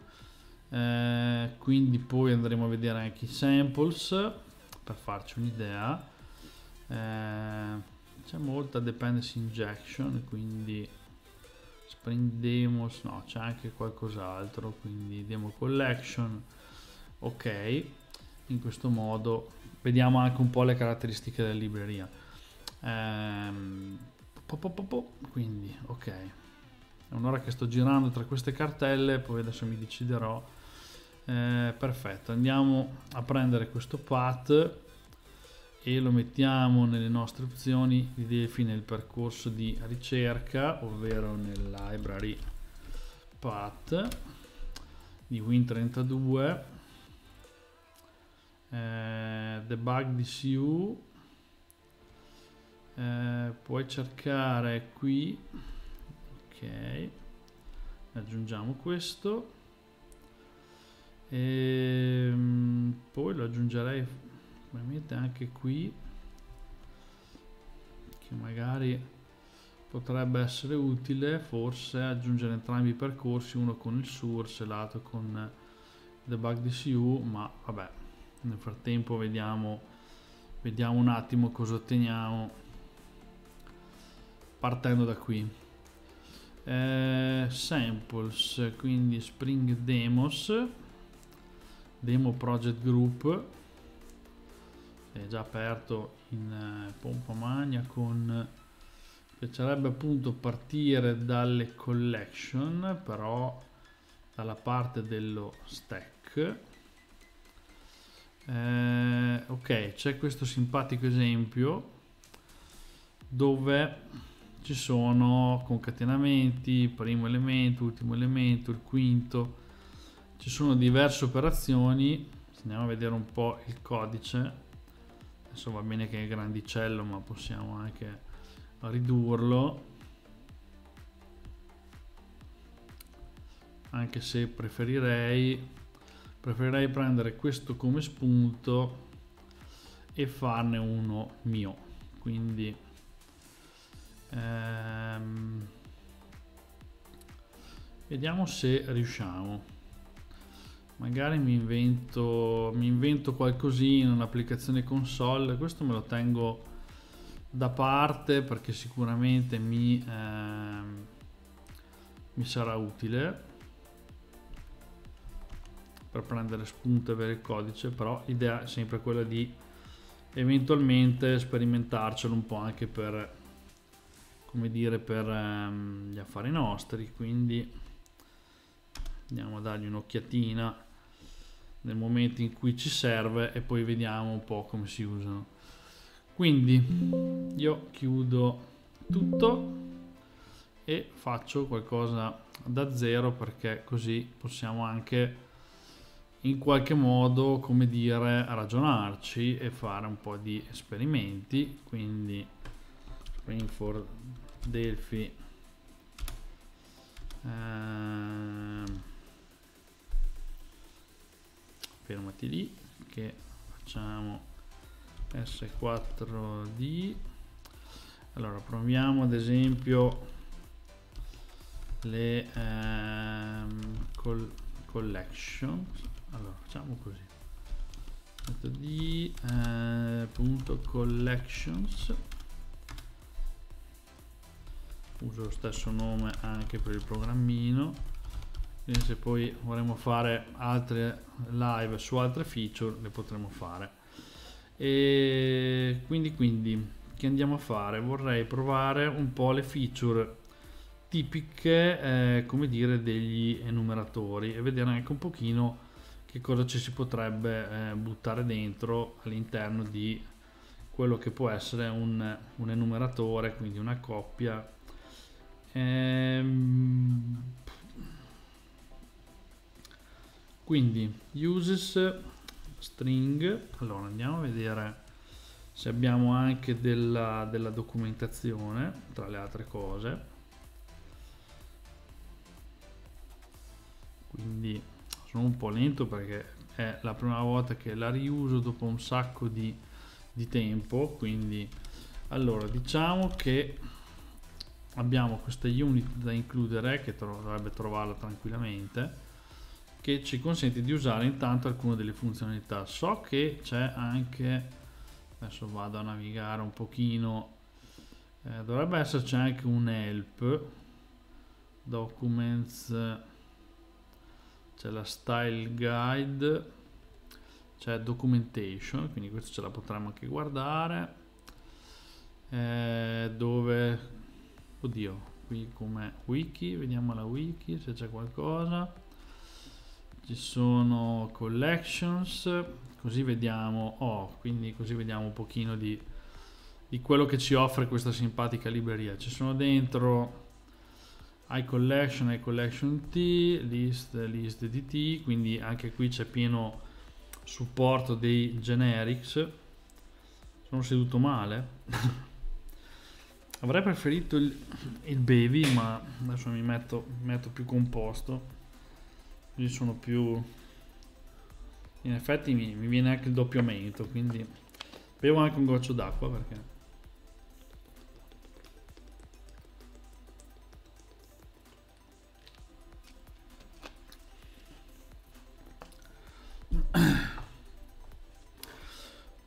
eh, quindi poi andremo a vedere anche i samples per farci un'idea eh, c'è molta dependency injection quindi spring demos no c'è anche qualcos'altro quindi demo collection ok in questo modo vediamo anche un po' le caratteristiche della libreria Ehm, po po po quindi, ok. È un'ora che sto girando tra queste cartelle, poi adesso mi deciderò. Eh, perfetto, andiamo a prendere questo path e lo mettiamo nelle nostre opzioni di Delphi nel percorso di ricerca, ovvero nel library path di Win32 eh, debug DCU eh, puoi cercare qui ok aggiungiamo questo e ehm, poi lo aggiungerei probabilmente anche qui che magari potrebbe essere utile forse aggiungere entrambi i percorsi uno con il source e l'altro con debug DCU ma vabbè nel frattempo vediamo vediamo un attimo cosa otteniamo partendo da qui eh, samples quindi spring demos demo project group è già aperto in eh, pompa magna con piacerebbe appunto partire dalle collection però dalla parte dello stack eh, ok c'è questo simpatico esempio dove ci sono concatenamenti, primo elemento, ultimo elemento, il quinto, ci sono diverse operazioni, andiamo a vedere un po' il codice, adesso va bene che è grandicello ma possiamo anche ridurlo, anche se preferirei, preferirei prendere questo come spunto e farne uno mio, quindi ehm, vediamo se riusciamo magari mi invento, mi invento qualcosina un'applicazione console questo me lo tengo da parte perché sicuramente mi, ehm, mi sarà utile per prendere spunto e avere il codice però l'idea è sempre quella di eventualmente sperimentarcelo un po' anche per come dire per um, gli affari nostri quindi andiamo a dargli un'occhiatina nel momento in cui ci serve e poi vediamo un po' come si usano quindi io chiudo tutto e faccio qualcosa da zero perché così possiamo anche in qualche modo come dire ragionarci e fare un po' di esperimenti quindi Spring for Delphi. Ehm, fermati lì che facciamo S4D. Allora proviamo ad esempio le ehm, col collection allora facciamo così di eh, punto collections uso lo stesso nome anche per il programmino quindi se poi vorremmo fare altre live su altre feature le potremo fare e quindi quindi che andiamo a fare vorrei provare un po' le feature tipiche eh, come dire degli enumeratori e vedere anche un pochino che cosa ci si potrebbe eh, buttare dentro all'interno di quello che può essere un, un enumeratore quindi una coppia Ehm, quindi, uses string. Allora, andiamo a vedere se abbiamo anche della, della documentazione, tra le altre cose. Quindi sono un po' lento perché è la prima volta che la riuso dopo un sacco di, di tempo. Quindi, allora, diciamo che abbiamo questa unit da includere che tro dovrebbe trovarla tranquillamente che ci consente di usare intanto alcune delle funzionalità so che c'è anche adesso vado a navigare un pochino eh, dovrebbe esserci anche un help documents c'è la style guide c'è documentation quindi questo ce la potremmo anche guardare eh, dove oddio qui come wiki vediamo la wiki se c'è qualcosa ci sono collections così vediamo oh, quindi così vediamo un pochino di, di quello che ci offre questa simpatica libreria ci sono dentro i collection, i collection T, list, list DT, quindi anche qui c'è pieno supporto dei generics. Sono seduto male. Avrei preferito il, il baby, ma adesso mi metto, metto più composto. Quindi sono più... In effetti mi, mi viene anche il doppio mento, quindi... Bevo anche un goccio d'acqua perché...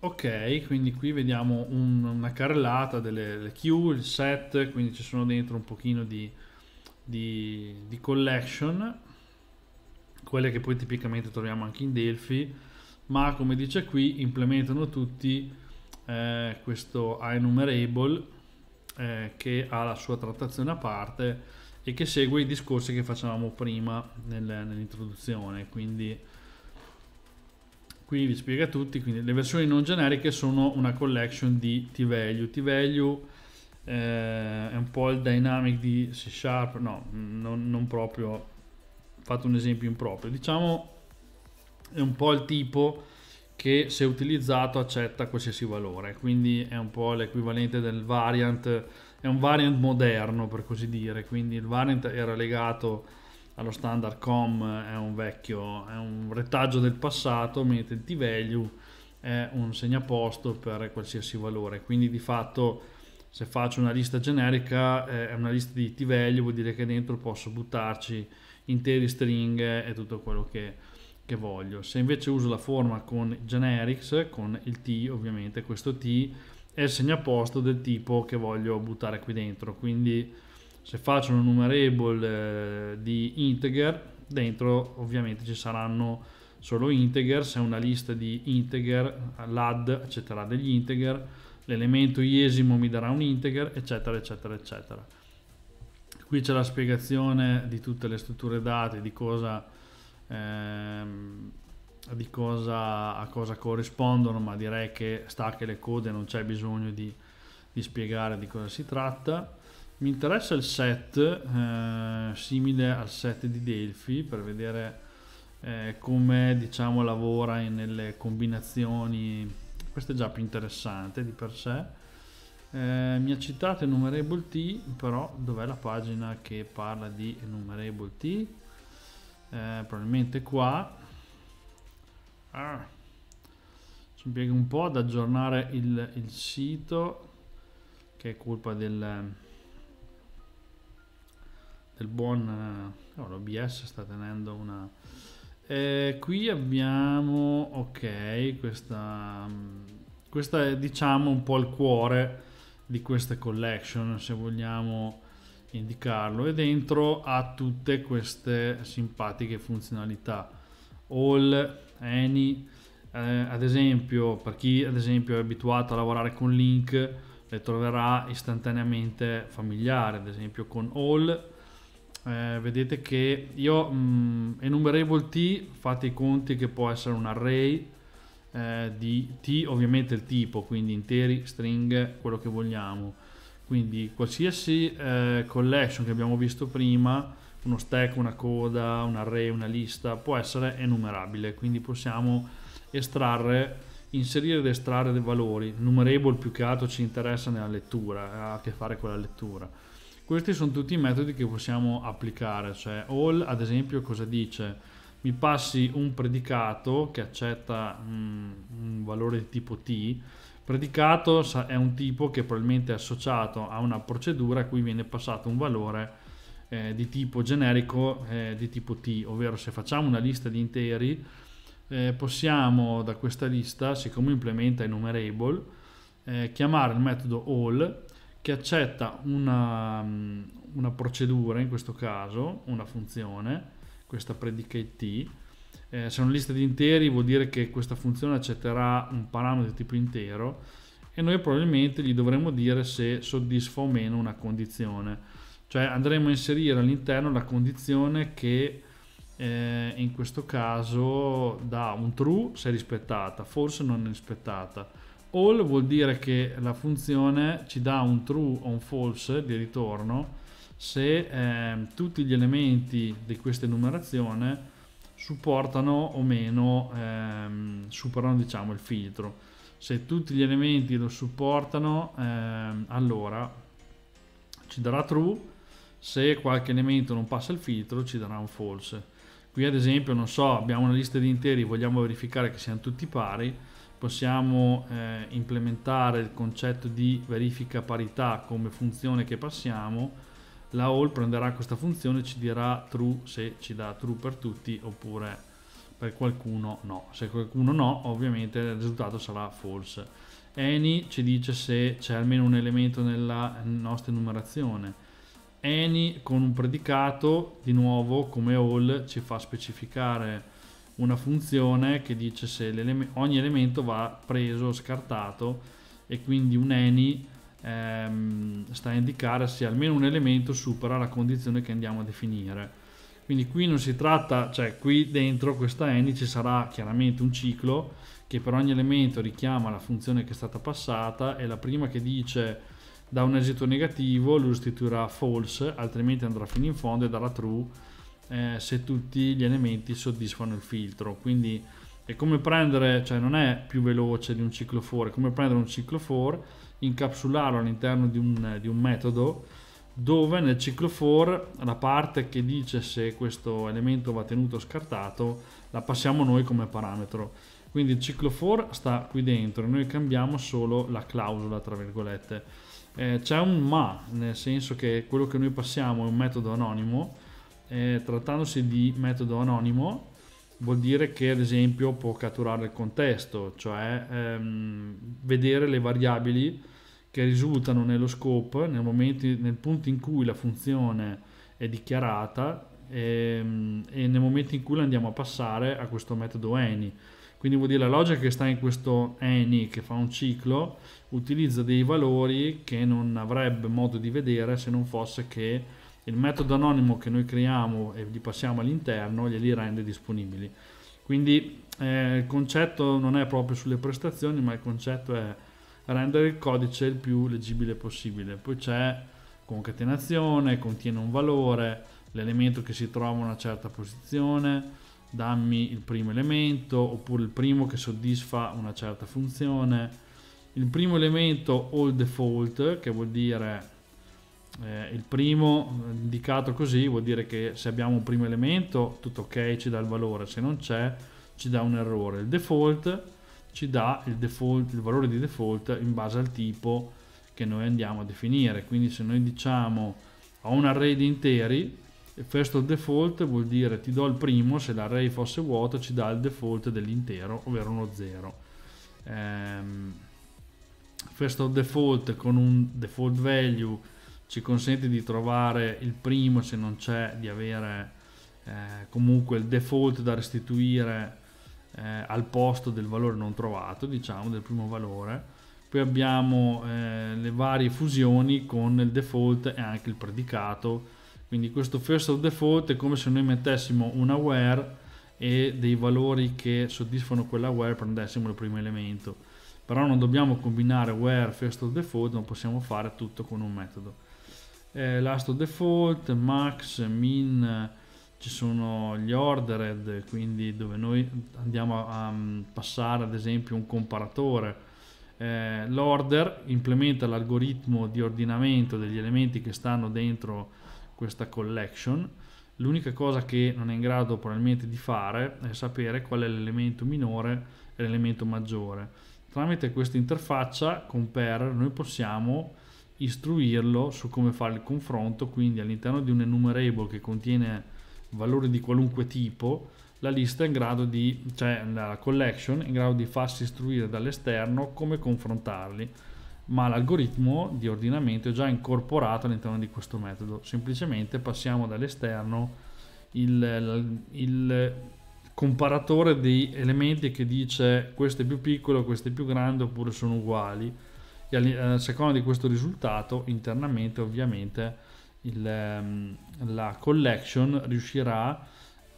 Ok, quindi qui vediamo un, una carrellata delle queue, il set, quindi ci sono dentro un pochino di, di, di, collection, quelle che poi tipicamente troviamo anche in Delphi, ma come dice qui implementano tutti eh, questo enumerable eh, che ha la sua trattazione a parte e che segue i discorsi che facevamo prima nel, nell'introduzione, quindi qui vi spiega tutti, quindi le versioni non generiche sono una collection di T-Value. T-Value eh, è un po' il dynamic di C Sharp, no, non, non proprio, fatto un esempio improprio, diciamo è un po' il tipo che se utilizzato accetta qualsiasi valore, quindi è un po' l'equivalente del variant, è un variant moderno per così dire, quindi il variant era legato a allo standard COM eh, è un vecchio, è un retaggio del passato, mentre il T-value è un segnaposto per qualsiasi valore. Quindi di fatto se faccio una lista generica, eh, è una lista di T-value, vuol dire che dentro posso buttarci interi stringhe e tutto quello che, che voglio. Se invece uso la forma con generics, con il T ovviamente, questo T è il segnaposto del tipo che voglio buttare qui dentro. Quindi se faccio un numerable eh, di integer dentro ovviamente ci saranno solo integer se è una lista di integer l'add eccetera degli integer l'elemento iesimo mi darà un integer eccetera eccetera eccetera qui c'è la spiegazione di tutte le strutture date di cosa ehm, di cosa a cosa corrispondono ma direi che sta che le code non c'è bisogno di, di spiegare di cosa si tratta mi interessa il set, eh, simile al set di Delphi, per vedere eh, come diciamo, lavora nelle combinazioni. Questo è già più interessante di per sé. Eh, mi ha citato Enumerable T, però dov'è la pagina che parla di Enumerable T? Eh, probabilmente qua. Ah. Ci impiega un po' ad aggiornare il, il sito, che è colpa del del buon... Eh, oh, L'OBS sta tenendo una... Eh, qui abbiamo, ok, questa, mm, questa è diciamo un po' il cuore di questa collection, se vogliamo indicarlo, e dentro ha tutte queste simpatiche funzionalità. All, any, eh, ad esempio, per chi ad esempio è abituato a lavorare con link, le troverà istantaneamente familiare, ad esempio con all eh, vedete che io mh, mm, enumeravo t, fate i conti che può essere un array eh, di t, ovviamente il tipo, quindi interi, string quello che vogliamo. Quindi qualsiasi eh, collection che abbiamo visto prima, uno stack, una coda, un array, una lista, può essere enumerabile, quindi possiamo estrarre inserire ed estrarre dei valori. Numerable più che altro ci interessa nella lettura, ha a che fare con la lettura. Questi sono tutti i metodi che possiamo applicare, cioè all ad esempio cosa dice? Mi passi un predicato che accetta un, mm, un valore di tipo t, predicato è un tipo che probabilmente è associato a una procedura a cui viene passato un valore eh, di tipo generico eh, di tipo t, ovvero se facciamo una lista di interi eh, possiamo da questa lista, siccome implementa enumerable, eh, chiamare il metodo all che accetta una, mm, una procedura, in questo caso una funzione, questa predicate t, eh, se è una lista di interi vuol dire che questa funzione accetterà un parametro di tipo intero e noi probabilmente gli dovremo dire se soddisfa o meno una condizione. Cioè andremo a inserire all'interno la condizione che eh, in questo caso dà un true se rispettata, forse non è rispettata all vuol dire che la funzione ci dà un true o un false di ritorno se eh, tutti gli elementi di questa enumerazione supportano o meno, ehm, superano diciamo il filtro. Se tutti gli elementi lo supportano, ehm, allora ci darà true, se qualche elemento non passa il filtro ci darà un false. Qui ad esempio, non so, abbiamo una lista di interi, vogliamo verificare che siano tutti pari, possiamo eh, implementare il concetto di verifica parità come funzione che passiamo, la all prenderà questa funzione e ci dirà true se ci dà true per tutti oppure per qualcuno no. Se qualcuno no, ovviamente il risultato sarà false. Any ci dice se c'è almeno un elemento nella nostra enumerazione. Any con un predicato, di nuovo come all, ci fa specificare una funzione che dice se eleme ogni elemento va preso, o scartato e quindi un any ehm, sta a indicare se almeno un elemento supera la condizione che andiamo a definire. Quindi qui non si tratta, cioè qui dentro questa any ci sarà chiaramente un ciclo che per ogni elemento richiama la funzione che è stata passata e la prima che dice da un esito negativo lo restituirà false, altrimenti andrà fino in fondo e darà true eh, se tutti gli elementi soddisfano il filtro. Quindi è come prendere, cioè non è più veloce di un ciclo for, è come prendere un ciclo for, incapsularlo all'interno di un, di un metodo dove nel ciclo for la parte che dice se questo elemento va tenuto o scartato la passiamo noi come parametro. Quindi il ciclo for sta qui dentro, noi cambiamo solo la clausola tra virgolette. Eh, c'è un ma, nel senso che quello che noi passiamo è un metodo anonimo eh, trattandosi di metodo anonimo vuol dire che ad esempio può catturare il contesto, cioè ehm, vedere le variabili che risultano nello scope nel, momento, nel punto in cui la funzione è dichiarata ehm, e nel momento in cui la andiamo a passare a questo metodo any. Quindi vuol dire la logica che sta in questo any che fa un ciclo utilizza dei valori che non avrebbe modo di vedere se non fosse che il metodo anonimo che noi creiamo e gli passiamo all'interno glieli rende disponibili. Quindi eh, il concetto non è proprio sulle prestazioni, ma il concetto è rendere il codice il più leggibile possibile. Poi c'è concatenazione, contiene un valore, l'elemento che si trova in una certa posizione, dammi il primo elemento, oppure il primo che soddisfa una certa funzione. Il primo elemento all default, che vuol dire eh, il primo eh, indicato così vuol dire che se abbiamo un primo elemento tutto ok ci dà il valore se non c'è ci dà un errore il default ci dà il, default, il valore di default in base al tipo che noi andiamo a definire quindi se noi diciamo ho un array di interi first of default vuol dire ti do il primo se l'array fosse vuoto ci dà il default dell'intero ovvero uno 0 ehm, first of default con un default value ci consente di trovare il primo se non c'è, di avere eh, comunque il default da restituire eh, al posto del valore non trovato, diciamo del primo valore. Poi abbiamo eh, le varie fusioni con il default e anche il predicato. Quindi questo first of default è come se noi mettessimo una where e dei valori che soddisfano quella where prendessimo il primo elemento. Però non dobbiamo combinare where first of default, ma possiamo fare tutto con un metodo eh, l'astro default, max, min, ci sono gli ordered, quindi dove noi andiamo a, a mm, passare ad esempio un comparatore. Eh, L'order implementa l'algoritmo di ordinamento degli elementi che stanno dentro questa collection. L'unica cosa che non è in grado probabilmente di fare è sapere qual è l'elemento minore e l'elemento maggiore. Tramite questa interfaccia compare noi possiamo istruirlo su come fare il confronto, quindi all'interno di un enumerable che contiene valori di qualunque tipo, la lista è in grado di, cioè la collection è in grado di farsi istruire dall'esterno come confrontarli, ma l'algoritmo di ordinamento è già incorporato all'interno di questo metodo, semplicemente passiamo dall'esterno il, il comparatore di elementi che dice questo è più piccolo, questo è più grande oppure sono uguali e eh, a seconda di questo risultato internamente ovviamente il, ehm, la collection riuscirà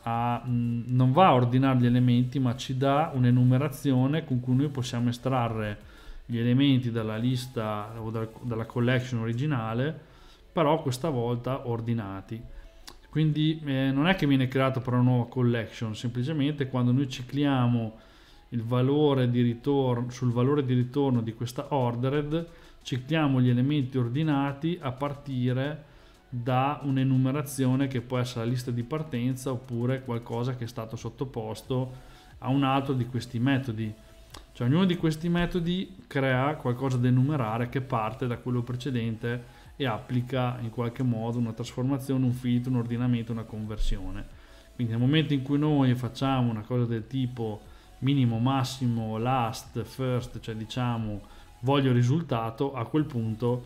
a mm, non va a ordinare gli elementi ma ci dà un'enumerazione con cui noi possiamo estrarre gli elementi dalla lista o dal, dalla collection originale però questa volta ordinati quindi eh, non è che viene creata per una nuova collection semplicemente quando noi cicliamo valore ritorno, sul valore di ritorno di questa ordered cicliamo gli elementi ordinati a partire da un'enumerazione che può essere la lista di partenza oppure qualcosa che è stato sottoposto a un altro di questi metodi. Cioè ognuno di questi metodi crea qualcosa da enumerare che parte da quello precedente e applica in qualche modo una trasformazione, un filtro, un ordinamento, una conversione. Quindi nel momento in cui noi facciamo una cosa del tipo minimo, massimo, last, first, cioè diciamo voglio risultato, a quel punto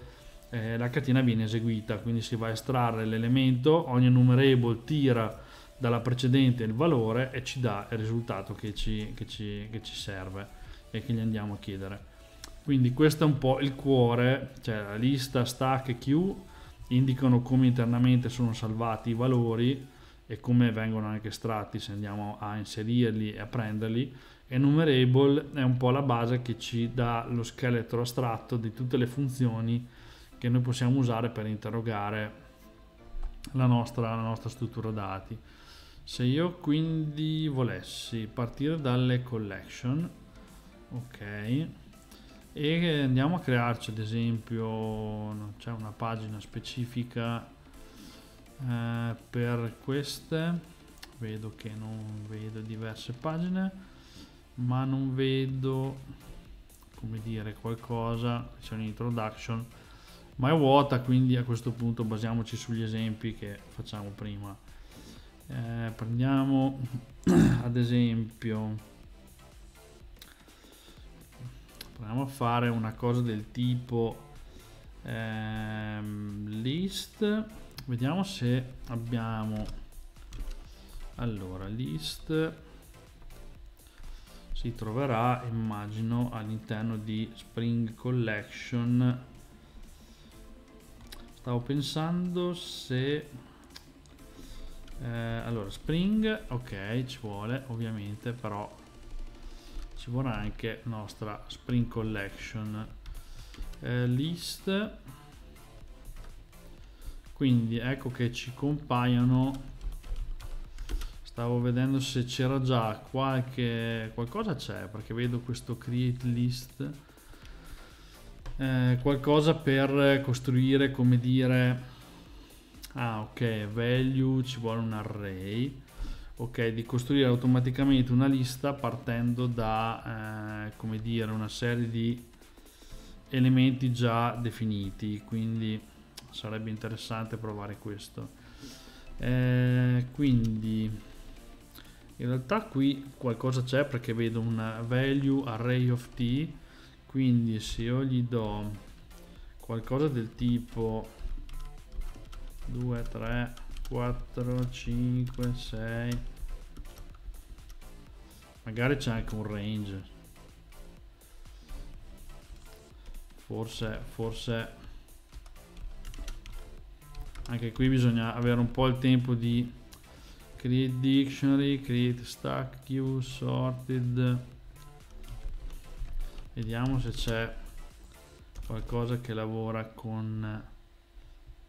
eh, la catena viene eseguita, quindi si va a estrarre l'elemento, ogni numerable tira dalla precedente il valore e ci dà il risultato che ci, che ci, che ci serve e che gli andiamo a chiedere. Quindi questo è un po' il cuore, cioè la lista stack e queue indicano come internamente sono salvati i valori, e come vengono anche estratti se andiamo a inserirli e a prenderli. Enumerable è un po' la base che ci dà lo scheletro astratto di tutte le funzioni che noi possiamo usare per interrogare la nostra, la nostra struttura dati. Se io quindi volessi partire dalle collection, ok, e andiamo a crearci ad esempio, c'è una pagina specifica eh, per queste vedo che non vedo diverse pagine ma non vedo come dire qualcosa c'è un'introduction ma è vuota quindi a questo punto basiamoci sugli esempi che facciamo prima eh, prendiamo ad esempio proviamo a fare una cosa del tipo ehm, list vediamo se abbiamo allora list si troverà immagino all'interno di spring collection stavo pensando se eh, allora spring ok ci vuole ovviamente però ci vorrà anche nostra spring collection eh, list quindi ecco che ci compaiono stavo vedendo se c'era già qualche qualcosa c'è perché vedo questo create list eh, qualcosa per costruire come dire ah ok value ci vuole un array ok di costruire automaticamente una lista partendo da eh, come dire una serie di elementi già definiti quindi sarebbe interessante provare questo eh, quindi in realtà qui qualcosa c'è perché vedo una value array of t quindi se io gli do qualcosa del tipo 2 3 4 5 6 magari c'è anche un range forse forse anche qui bisogna avere un po' il tempo di create dictionary create stack queue sorted vediamo se c'è qualcosa che lavora con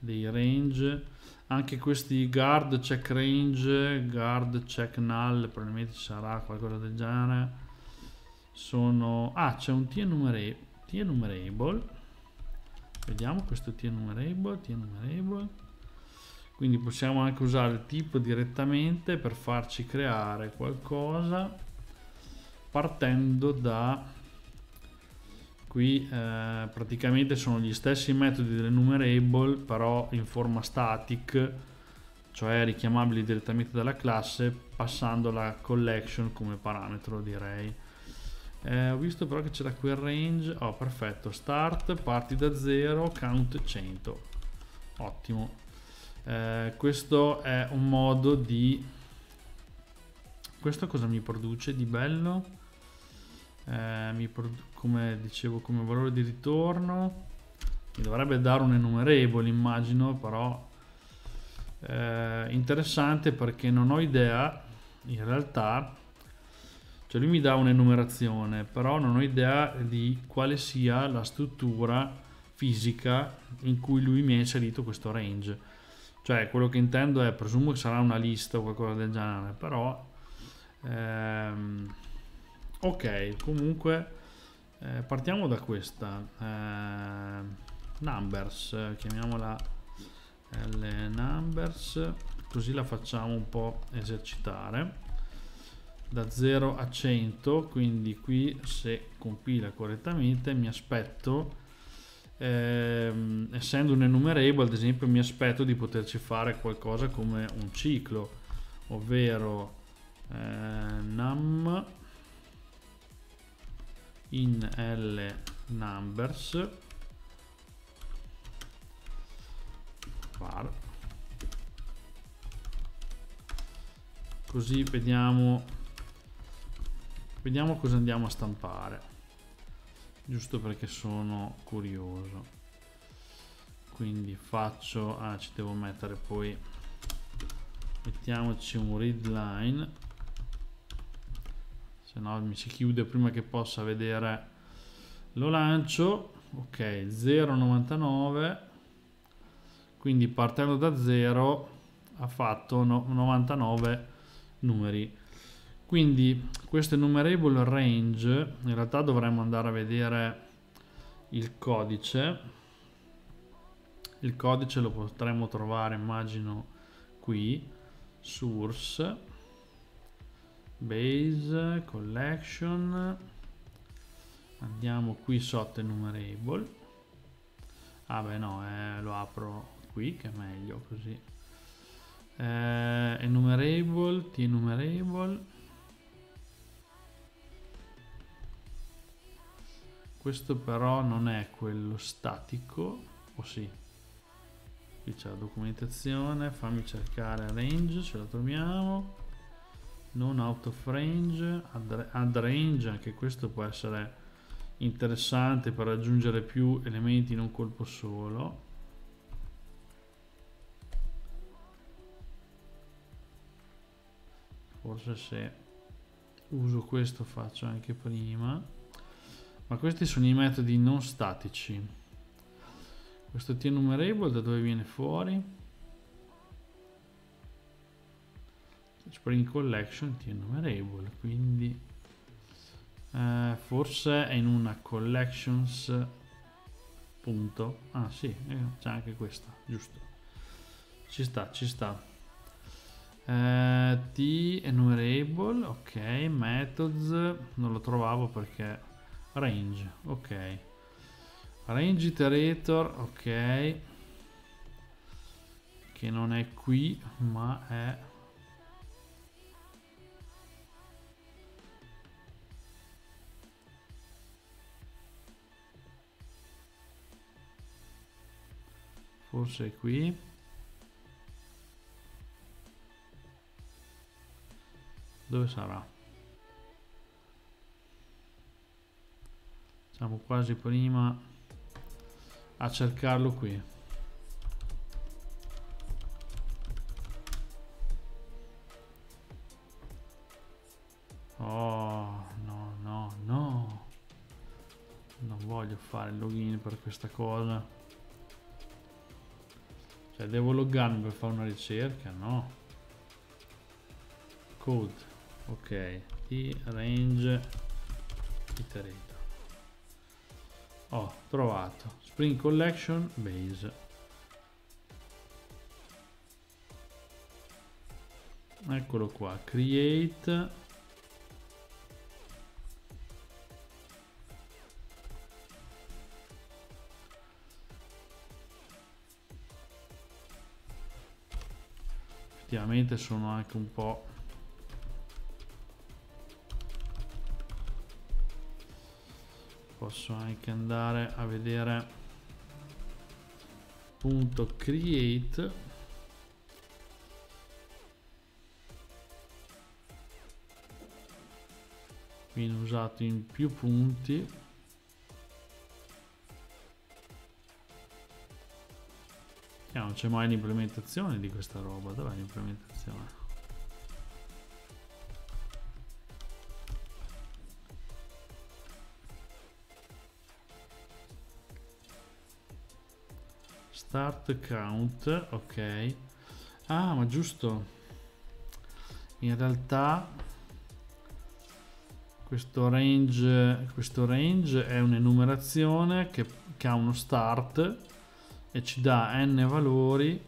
dei range anche questi guard check range guard check null probabilmente ci sarà qualcosa del genere sono ah c'è un t enumerable vediamo questo t enumerable quindi possiamo anche usare il tipo direttamente per farci creare qualcosa partendo da qui eh, praticamente sono gli stessi metodi dell'enumerable però in forma static cioè richiamabili direttamente dalla classe passando la collection come parametro direi eh, ho visto però che c'è la quel range oh perfetto start parti da 0 count 100 ottimo eh, questo è un modo di questo cosa mi produce di bello eh, produ... come dicevo come valore di ritorno mi dovrebbe dare un enumerevole immagino però eh, interessante perché non ho idea in realtà cioè lui mi dà un'enumerazione però non ho idea di quale sia la struttura fisica in cui lui mi ha inserito questo range cioè, quello che intendo è, presumo che sarà una lista o qualcosa del genere, però... Ehm, ok, comunque eh, partiamo da questa. Eh, numbers, chiamiamola eh, L numbers, così la facciamo un po' esercitare. Da 0 a 100, quindi qui se compila correttamente mi aspetto ehm, essendo un enumerable ad esempio mi aspetto di poterci fare qualcosa come un ciclo ovvero eh, num in L numbers var così vediamo vediamo cosa andiamo a stampare giusto perché sono curioso quindi faccio ah ci devo mettere poi mettiamoci un read line se no mi si chiude prima che possa vedere lo lancio ok 0,99 quindi partendo da 0 ha fatto no, 99 numeri quindi questo enumerable range in realtà dovremmo andare a vedere il codice il codice lo potremmo trovare immagino qui source base collection andiamo qui sotto enumerable ah beh no eh, lo apro qui che è meglio così eh, enumerable t enumerable questo però non è quello statico o oh, sì qui c'è la documentazione fammi cercare range ce la troviamo non out of range ad, ad range anche questo può essere interessante per aggiungere più elementi in un colpo solo forse se uso questo faccio anche prima ma questi sono i metodi non statici questo t enumerable da dove viene fuori spring collection t enumerable quindi eh, forse è in una collections punto ah sì eh, c'è anche questa giusto ci sta ci sta eh, t enumerable ok methods non lo trovavo perché range ok range iterator ok che non è qui ma è forse è qui dove sarà siamo quasi prima a cercarlo qui oh no no no non voglio fare il login per questa cosa cioè devo loggarmi per fare una ricerca no code ok i range iterate ho trovato Spring Collection Base. Eccolo qua, create effettivamente sono anche un po' posso anche andare a vedere punto create viene usato in più punti e non c'è mai l'implementazione di questa roba dov'è l'implementazione start count ok ah ma giusto in realtà questo range, questo range è un'enumerazione che, che ha uno start e ci dà n valori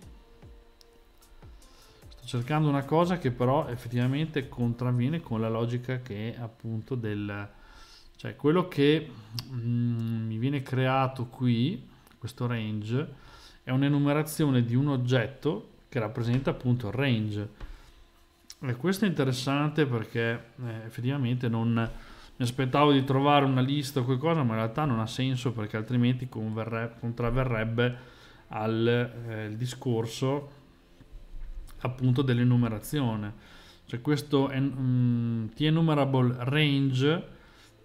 sto cercando una cosa che però effettivamente contravviene con la logica che è appunto del cioè quello che mm, mi viene creato qui questo range è un'enumerazione di un oggetto che rappresenta appunto il range. E questo è interessante perché eh, effettivamente non mi aspettavo di trovare una lista o qualcosa, ma in realtà non ha senso perché altrimenti contravverrebbe al eh, discorso appunto dell'enumerazione. Cioè questo en- t-enumerable mm, range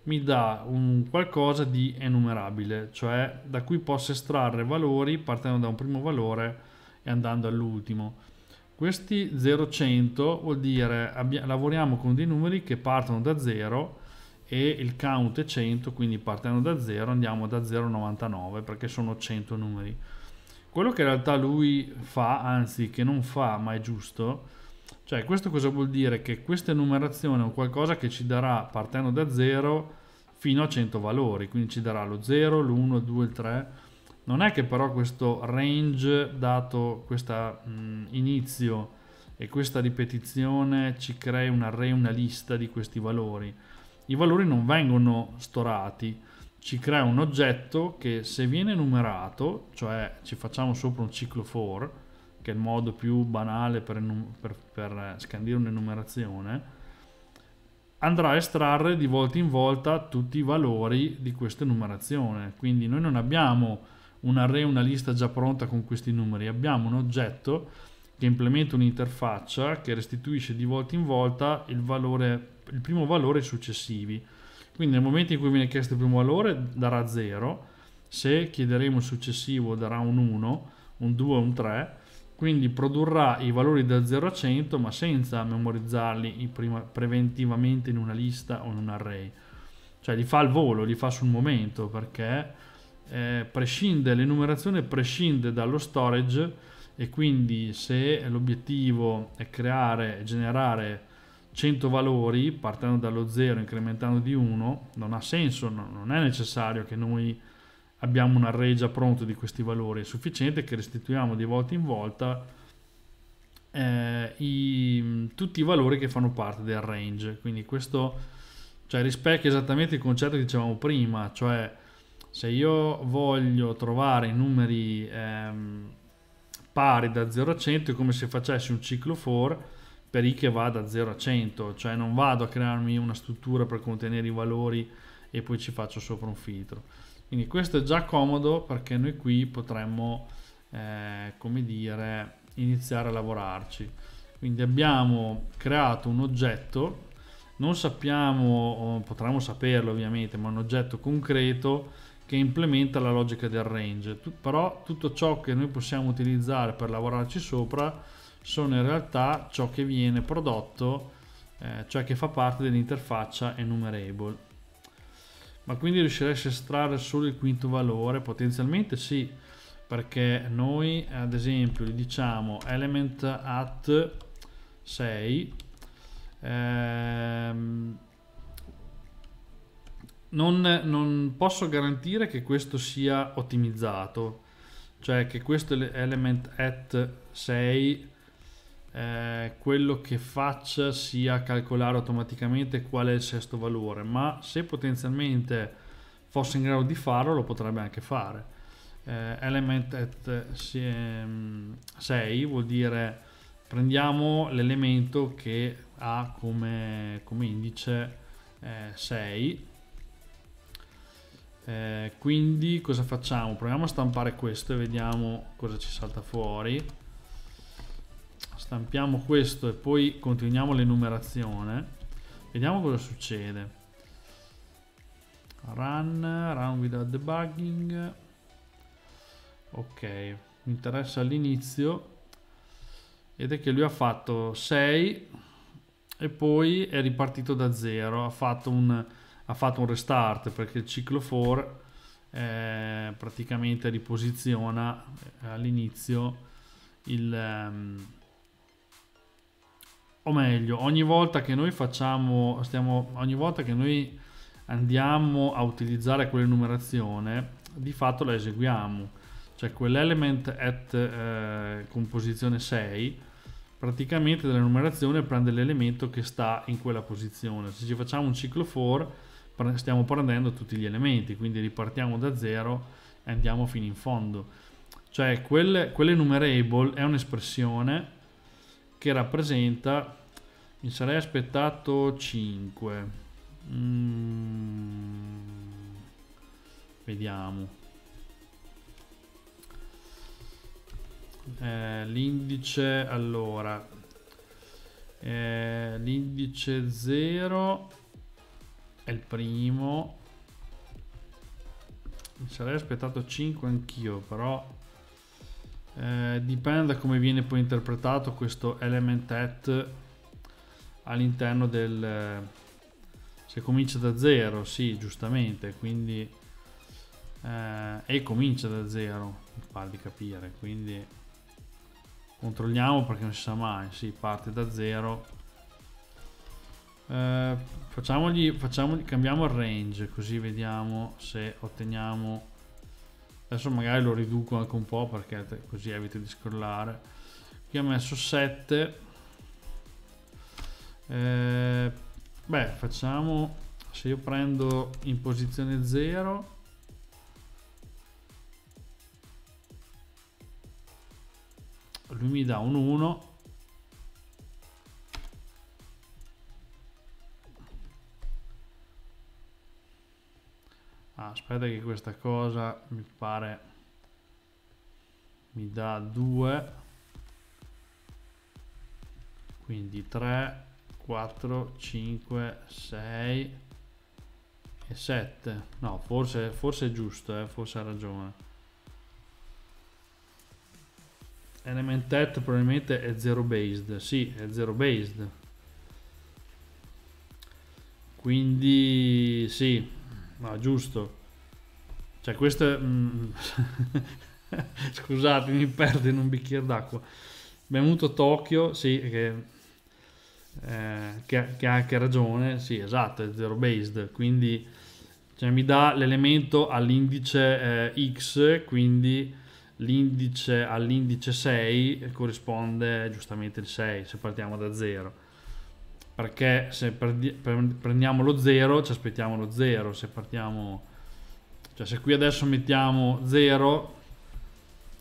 mi dà un qualcosa di enumerabile, cioè da cui posso estrarre valori partendo da un primo valore e andando all'ultimo. Questi 0100 vuol dire lavoriamo con dei numeri che partono da 0 e il count è 100, quindi partendo da 0 andiamo da 0,99 perché sono 100 numeri. Quello che in realtà lui fa, anzi che non fa ma è giusto, cioè, questo cosa vuol dire? Che questa enumerazione è qualcosa che ci darà, partendo da 0, fino a 100 valori, quindi ci darà lo 0, l'1, il 2, il 3. Non è che però questo range dato questo mm, inizio e questa ripetizione ci crei un array, una lista di questi valori. I valori non vengono storati, ci crea un oggetto che se viene numerato, cioè ci facciamo sopra un ciclo for, che è il modo più banale per, per, per eh, scandire un'enumerazione, andrà a estrarre di volta in volta tutti i valori di questa enumerazione. Quindi noi non abbiamo un array, una lista già pronta con questi numeri, abbiamo un oggetto che implementa un'interfaccia che restituisce di volta in volta il, valore, il primo valore successivi. Quindi nel momento in cui viene chiesto il primo valore darà 0, se chiederemo il successivo darà un 1, un 2, un 3, quindi produrrà i valori da 0 a 100 ma senza memorizzarli prima, preventivamente in una lista o in un array cioè li fa al volo, li fa sul momento perché eh, prescinde, l'enumerazione prescinde dallo storage e quindi se l'obiettivo è creare, e generare 100 valori partendo dallo 0 incrementando di 1 non ha senso, non è necessario che noi abbiamo un array già pronto di questi valori, è sufficiente che restituiamo di volta in volta eh, i, tutti i valori che fanno parte del range, quindi questo cioè, rispecchia esattamente il concetto che dicevamo prima, cioè se io voglio trovare i numeri ehm, pari da 0 a 100 è come se facessi un ciclo for per i che va da 0 a 100, cioè non vado a crearmi una struttura per contenere i valori e poi ci faccio sopra un filtro. Quindi questo è già comodo perché noi qui potremmo, eh, come dire, iniziare a lavorarci. Quindi abbiamo creato un oggetto, non sappiamo, potremmo saperlo ovviamente, ma un oggetto concreto che implementa la logica del range. Tu, però tutto ciò che noi possiamo utilizzare per lavorarci sopra sono in realtà ciò che viene prodotto, eh, cioè che fa parte dell'interfaccia enumerable ma quindi riusciresti a estrarre solo il quinto valore? Potenzialmente sì, perché noi ad esempio gli diciamo element at 6 ehm, non, non, posso garantire che questo sia ottimizzato cioè che questo element at 6 eh, quello che faccia sia calcolare automaticamente qual è il sesto valore, ma se potenzialmente fosse in grado di farlo lo potrebbe anche fare. Eh, element at 6 ehm, vuol dire prendiamo l'elemento che ha come, come indice eh, 6 eh, quindi cosa facciamo proviamo a stampare questo e vediamo cosa ci salta fuori stampiamo questo e poi continuiamo l'enumerazione vediamo cosa succede run run without debugging ok mi interessa all'inizio vedete che lui ha fatto 6 e poi è ripartito da 0 ha fatto un, ha fatto un restart perché il ciclo for eh, praticamente riposiziona eh, all'inizio il, um, o meglio, ogni volta che noi facciamo, stiamo, ogni volta che noi andiamo a utilizzare quell'enumerazione, di fatto la eseguiamo, cioè quell'element at eh, composizione 6 praticamente dalla numerazione prende l'elemento che sta in quella posizione. Se ci facciamo un ciclo for stiamo prendendo tutti gli elementi, quindi ripartiamo da zero e andiamo fino in fondo. Cioè quell'enumerable quell è un'espressione che rappresenta mi sarei aspettato 5 mm, vediamo eh, l'indice allora eh, l'indice 0 è il primo mi sarei aspettato 5 anch'io però eh, dipende da come viene poi interpretato questo element at all'interno del eh, se comincia da zero sì giustamente quindi eh, e comincia da zero mi pare di capire quindi controlliamo perché non si sa mai si sì, parte da zero eh, facciamogli, facciamogli cambiamo il range così vediamo se otteniamo adesso magari lo riduco anche un po' perché così evito di scrollare qui ho messo 7 eh, beh facciamo se io prendo in posizione 0 lui mi dà un 1 Ah, aspetta che questa cosa mi pare mi dà 2 quindi 3 4 5 6 e 7 no forse, forse è giusto eh, forse ha ragione elementet probabilmente è zero based sì è zero based quindi sì ma giusto. Cioè, questo è... Mm, scusate, mi perdo in un bicchiere d'acqua. Benvenuto Tokyo, sì, che, eh, che ha anche ragione, sì, esatto, è zero based, quindi cioè, mi dà l'elemento all'indice eh, x, quindi l'indice all'indice 6 corrisponde giustamente il 6 se partiamo da 0 perché se prendiamo lo 0 ci aspettiamo lo 0 se partiamo cioè se qui adesso mettiamo 0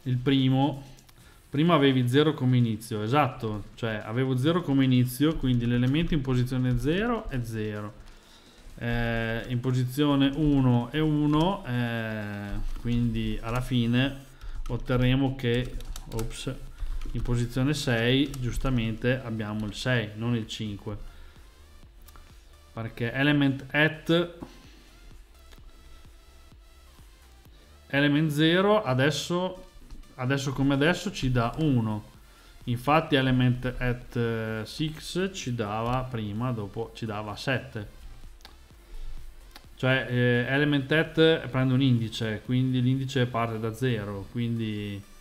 il primo prima avevi 0 come inizio esatto cioè avevo 0 come inizio quindi l'elemento in posizione 0 è 0 eh, in posizione 1 è 1 eh, quindi alla fine otterremo che ops in posizione 6 giustamente abbiamo il 6 non il 5 perché element at element 0 adesso, adesso come adesso ci dà 1 infatti element at 6 eh, ci dava prima dopo ci dava 7 cioè eh, element at prende un indice quindi l'indice parte da 0 quindi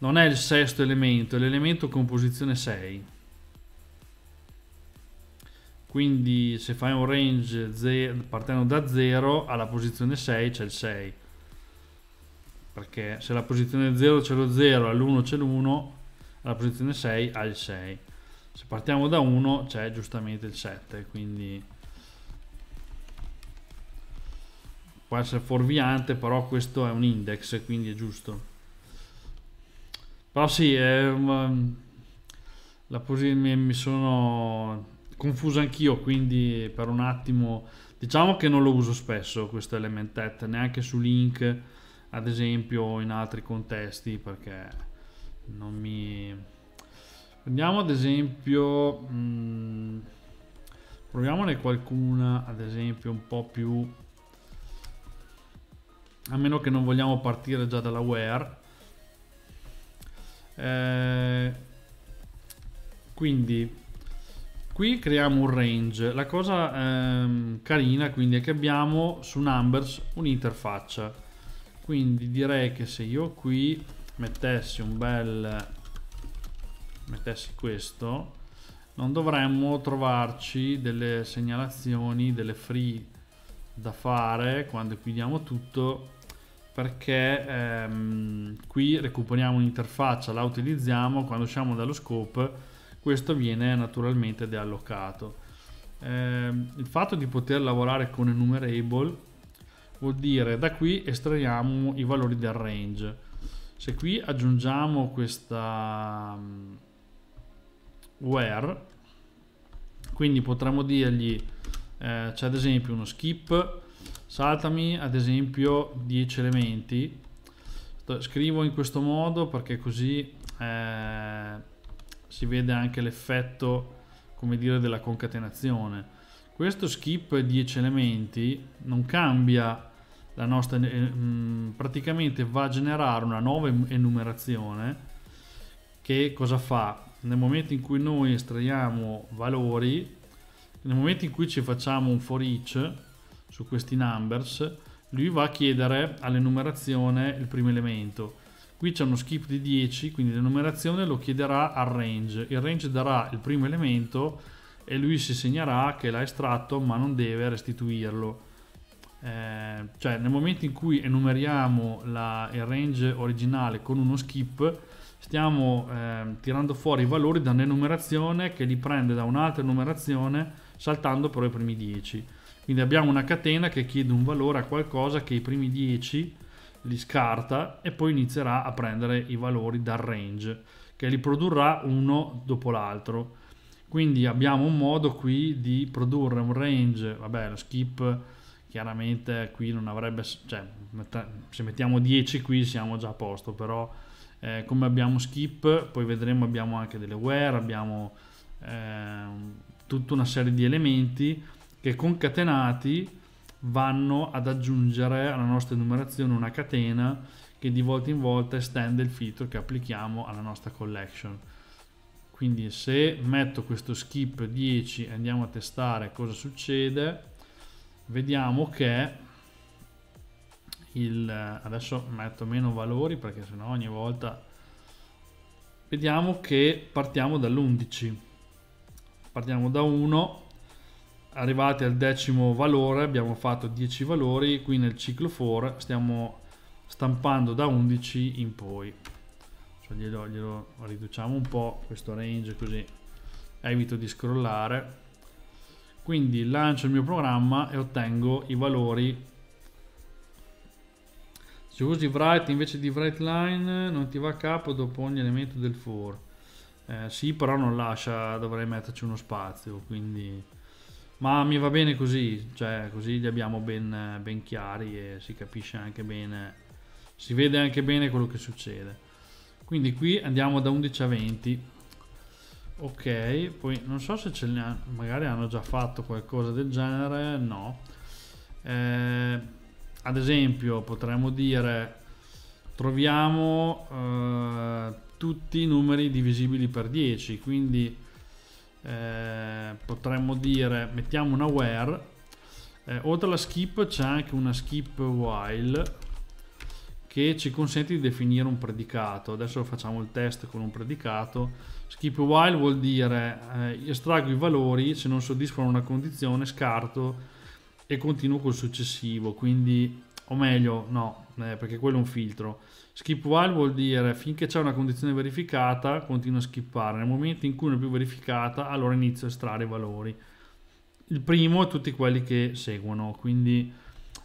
non è il sesto elemento, è l'elemento composizione 6. Quindi se fai un range zero, partendo da 0 alla posizione 6 c'è il 6. Perché se la posizione 0 c'è lo 0, all'1 c'è l'1, alla posizione 6 ha il 6. Se partiamo da 1 c'è giustamente il 7, quindi può essere fuorviante, però questo è un index, quindi è giusto. Però sì, un, um, la posizione mi, mi sono confuso anch'io, quindi per un attimo diciamo che non lo uso spesso questo elementet, neanche su link, ad esempio in altri contesti, perché non mi... Prendiamo ad esempio... Mh, mm, proviamone qualcuna, ad esempio, un po' più... A meno che non vogliamo partire già dalla where eh, quindi qui creiamo un range. La cosa ehm, carina quindi è che abbiamo su numbers un'interfaccia. Quindi direi che se io qui mettessi un bel mettessi questo non dovremmo trovarci delle segnalazioni, delle free da fare quando chiudiamo tutto perché ehm, qui recuperiamo un'interfaccia, la utilizziamo, quando usciamo dallo scope questo viene naturalmente deallocato. Eh, il fatto di poter lavorare con enumerable vuol dire da qui estraiamo i valori del range. Se qui aggiungiamo questa mm, where, quindi potremmo dirgli eh, c'è ad esempio uno skip saltami ad esempio 10 elementi scrivo in questo modo perché così eh, si vede anche l'effetto come dire della concatenazione questo skip 10 elementi non cambia la nostra eh, mm, praticamente va a generare una nuova enumerazione che cosa fa nel momento in cui noi estraiamo valori nel momento in cui ci facciamo un for each su questi numbers, lui va a chiedere all'enumerazione il primo elemento. Qui c'è uno skip di 10, quindi l'enumerazione lo chiederà al range. Il range darà il primo elemento e lui si segnerà che l'ha estratto ma non deve restituirlo. Eh, cioè nel momento in cui enumeriamo la, il range originale con uno skip stiamo eh, tirando fuori i valori da un'enumerazione che li prende da un'altra enumerazione saltando però i primi 10 quindi abbiamo una catena che chiede un valore a qualcosa che i primi 10 li scarta e poi inizierà a prendere i valori dal range che li produrrà uno dopo l'altro. Quindi abbiamo un modo qui di produrre un range, vabbè lo skip chiaramente qui non avrebbe, cioè se mettiamo 10 qui siamo già a posto, però eh, come abbiamo skip, poi vedremo abbiamo anche delle where, abbiamo eh, tutta una serie di elementi che concatenati vanno ad aggiungere alla nostra enumerazione una catena che di volta in volta estende il filtro che applichiamo alla nostra collection. Quindi se metto questo skip 10 e andiamo a testare cosa succede, vediamo che il, adesso metto meno valori perché sennò ogni volta vediamo che partiamo dall'11 partiamo da 1 arrivati al decimo valore, abbiamo fatto 10 valori, qui nel ciclo for stiamo stampando da 11 in poi. Cioè glielo, glielo riduciamo un po' questo range così evito di scrollare. Quindi lancio il mio programma e ottengo i valori se usi write invece di write line non ti va a capo dopo ogni elemento del for. Eh, sì, però non lascia, dovrei metterci uno spazio, quindi ma mi va bene così, cioè così li abbiamo ben, ben chiari e si capisce anche bene, si vede anche bene quello che succede. Quindi qui andiamo da 11 a 20. Ok, poi non so se ce ne hanno, magari hanno già fatto qualcosa del genere, no. Eh, ad esempio potremmo dire troviamo eh, tutti i numeri divisibili per 10, quindi eh, potremmo dire mettiamo una where eh, oltre alla skip c'è anche una skip while che ci consente di definire un predicato adesso facciamo il test con un predicato skip while vuol dire eh, estraggo i valori se non soddisfano una condizione scarto e continuo col successivo quindi o meglio no eh, perché quello è un filtro Skip while vuol dire finché c'è una condizione verificata continuo a skippare, nel momento in cui non è più verificata allora inizio a estrarre i valori. Il primo e tutti quelli che seguono, quindi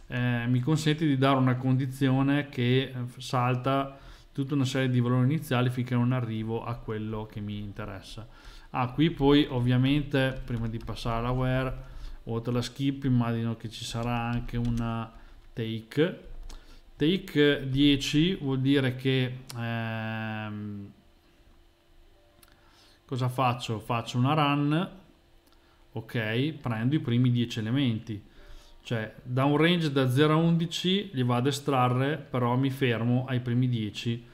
eh, mi consente di dare una condizione che eh, salta tutta una serie di valori iniziali finché non arrivo a quello che mi interessa. Ah, qui poi ovviamente prima di passare alla where, oltre alla skip immagino che ci sarà anche una take Take 10 vuol dire che ehm, cosa faccio? Faccio una run, ok, prendo i primi 10 elementi, cioè da un range da 0 a 11 li vado a estrarre, però mi fermo ai primi 10,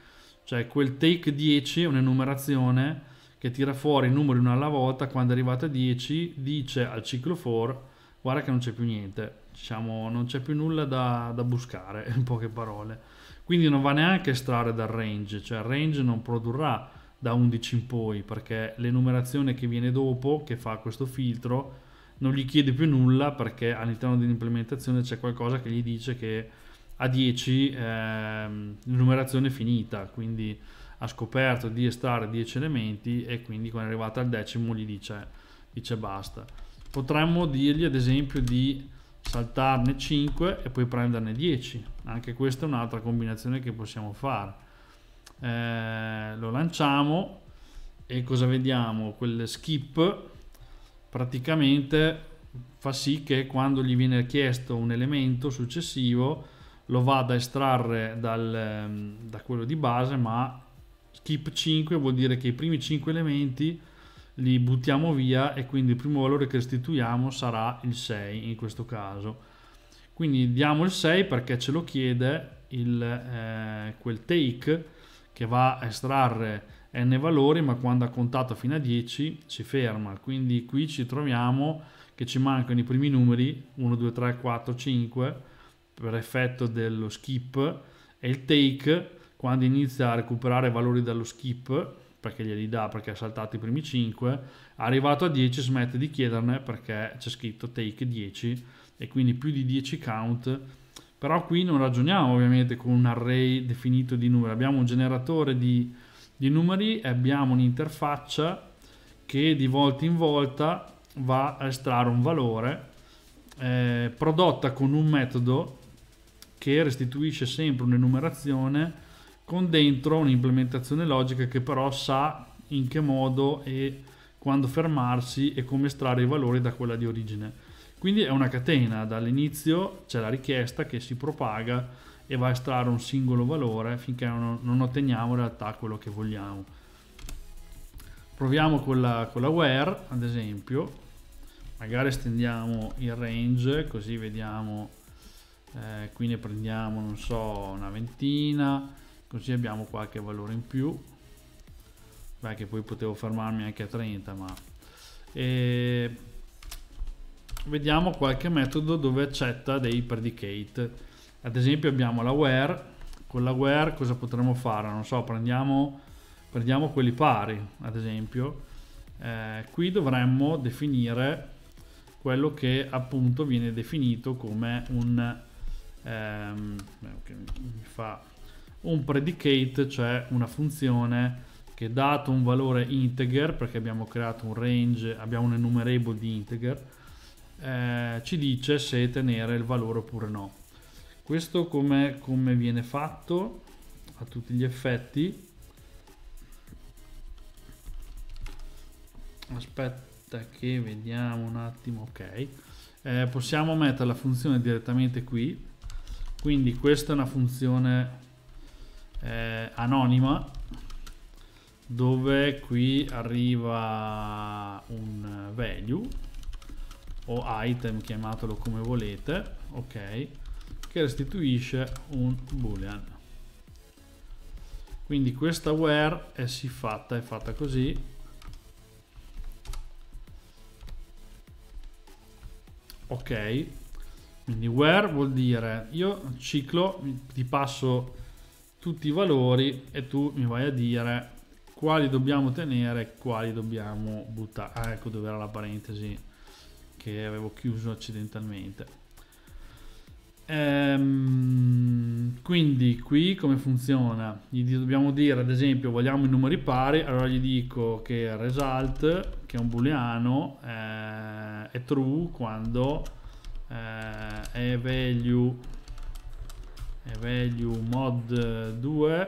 cioè quel take 10 è un'enumerazione che tira fuori i numeri una alla volta, quando è arrivato a 10 dice al ciclo for guarda che non c'è più niente, diciamo, non c'è più nulla da, da, buscare, in poche parole. Quindi non va neanche a estrarre dal range, cioè il range non produrrà da 11 in poi, perché l'enumerazione che viene dopo, che fa questo filtro, non gli chiede più nulla perché all'interno dell'implementazione c'è qualcosa che gli dice che a 10 eh, l'enumerazione è finita, quindi ha scoperto di estrarre 10 elementi e quindi quando è arrivata al decimo gli dice, dice basta. Potremmo dirgli ad esempio di saltarne 5 e poi prenderne 10 anche questa è un'altra combinazione che possiamo fare eh, lo lanciamo e cosa vediamo quel skip praticamente fa sì che quando gli viene chiesto un elemento successivo lo vada a estrarre dal, ehm, da quello di base ma skip 5 vuol dire che i primi 5 elementi li buttiamo via e quindi il primo valore che restituiamo sarà il 6 in questo caso. Quindi diamo il 6 perché ce lo chiede il, eh, quel take che va a estrarre n valori ma quando ha contato fino a 10 si ferma. Quindi qui ci troviamo che ci mancano i primi numeri 1, 2, 3, 4, 5 per effetto dello skip e il take quando inizia a recuperare valori dallo skip perché glieli dà perché ha saltato i primi 5, arrivato a 10 smette di chiederne perché c'è scritto take 10 e quindi più di 10 count. Però qui non ragioniamo ovviamente con un array definito di numeri, abbiamo un generatore di, di numeri e abbiamo un'interfaccia che di volta in volta va a estrarre un valore eh, prodotta con un metodo che restituisce sempre un'enumerazione con dentro un'implementazione logica che però sa in che modo e quando fermarsi e come estrarre i valori da quella di origine. Quindi è una catena, dall'inizio c'è la richiesta che si propaga e va a estrarre un singolo valore finché non otteniamo in realtà quello che vogliamo. Proviamo con la, con la where, ad esempio, magari estendiamo il range così vediamo, eh, qui ne prendiamo, non so, una ventina, così abbiamo qualche valore in più beh che poi potevo fermarmi anche a 30 ma e... vediamo qualche metodo dove accetta dei predicate ad esempio abbiamo la where con la where cosa potremmo fare non so prendiamo, prendiamo quelli pari ad esempio eh, qui dovremmo definire quello che appunto viene definito come un ehm, eh, mi fa un predicate, cioè una funzione che dato un valore integer, perché abbiamo creato un range, abbiamo un enumerable di integer, eh, ci dice se tenere il valore oppure no. Questo come, come viene fatto a tutti gli effetti? Aspetta che vediamo un attimo, ok. Eh, possiamo mettere la funzione direttamente qui, quindi questa è una funzione eh, anonima dove qui arriva un value o item chiamatelo come volete ok che restituisce un boolean quindi questa where è si fatta è fatta così ok quindi where vuol dire io ciclo ti passo tutti i valori e tu mi vai a dire quali dobbiamo tenere e quali dobbiamo buttare. Ah, ecco dove era la parentesi che avevo chiuso accidentalmente. Ehm, quindi qui come funziona? Gli dobbiamo dire ad esempio vogliamo i numeri pari, allora gli dico che result, che è un booleano, eh, è true quando eh, è value value mod 2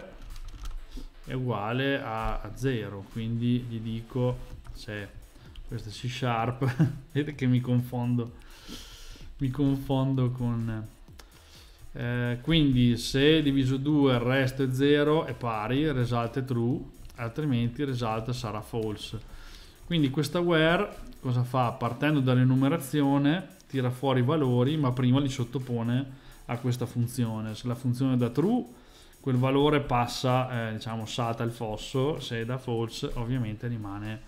è uguale a, 0 quindi gli dico se questo è C sharp vedete che mi confondo mi confondo con eh, quindi se diviso 2 il resto è 0 è pari result è true altrimenti il result sarà false quindi questa where cosa fa partendo dall'enumerazione tira fuori i valori ma prima li sottopone a questa funzione. Se la funzione è da true, quel valore passa, eh, diciamo, salta il fosso, se è da false ovviamente rimane,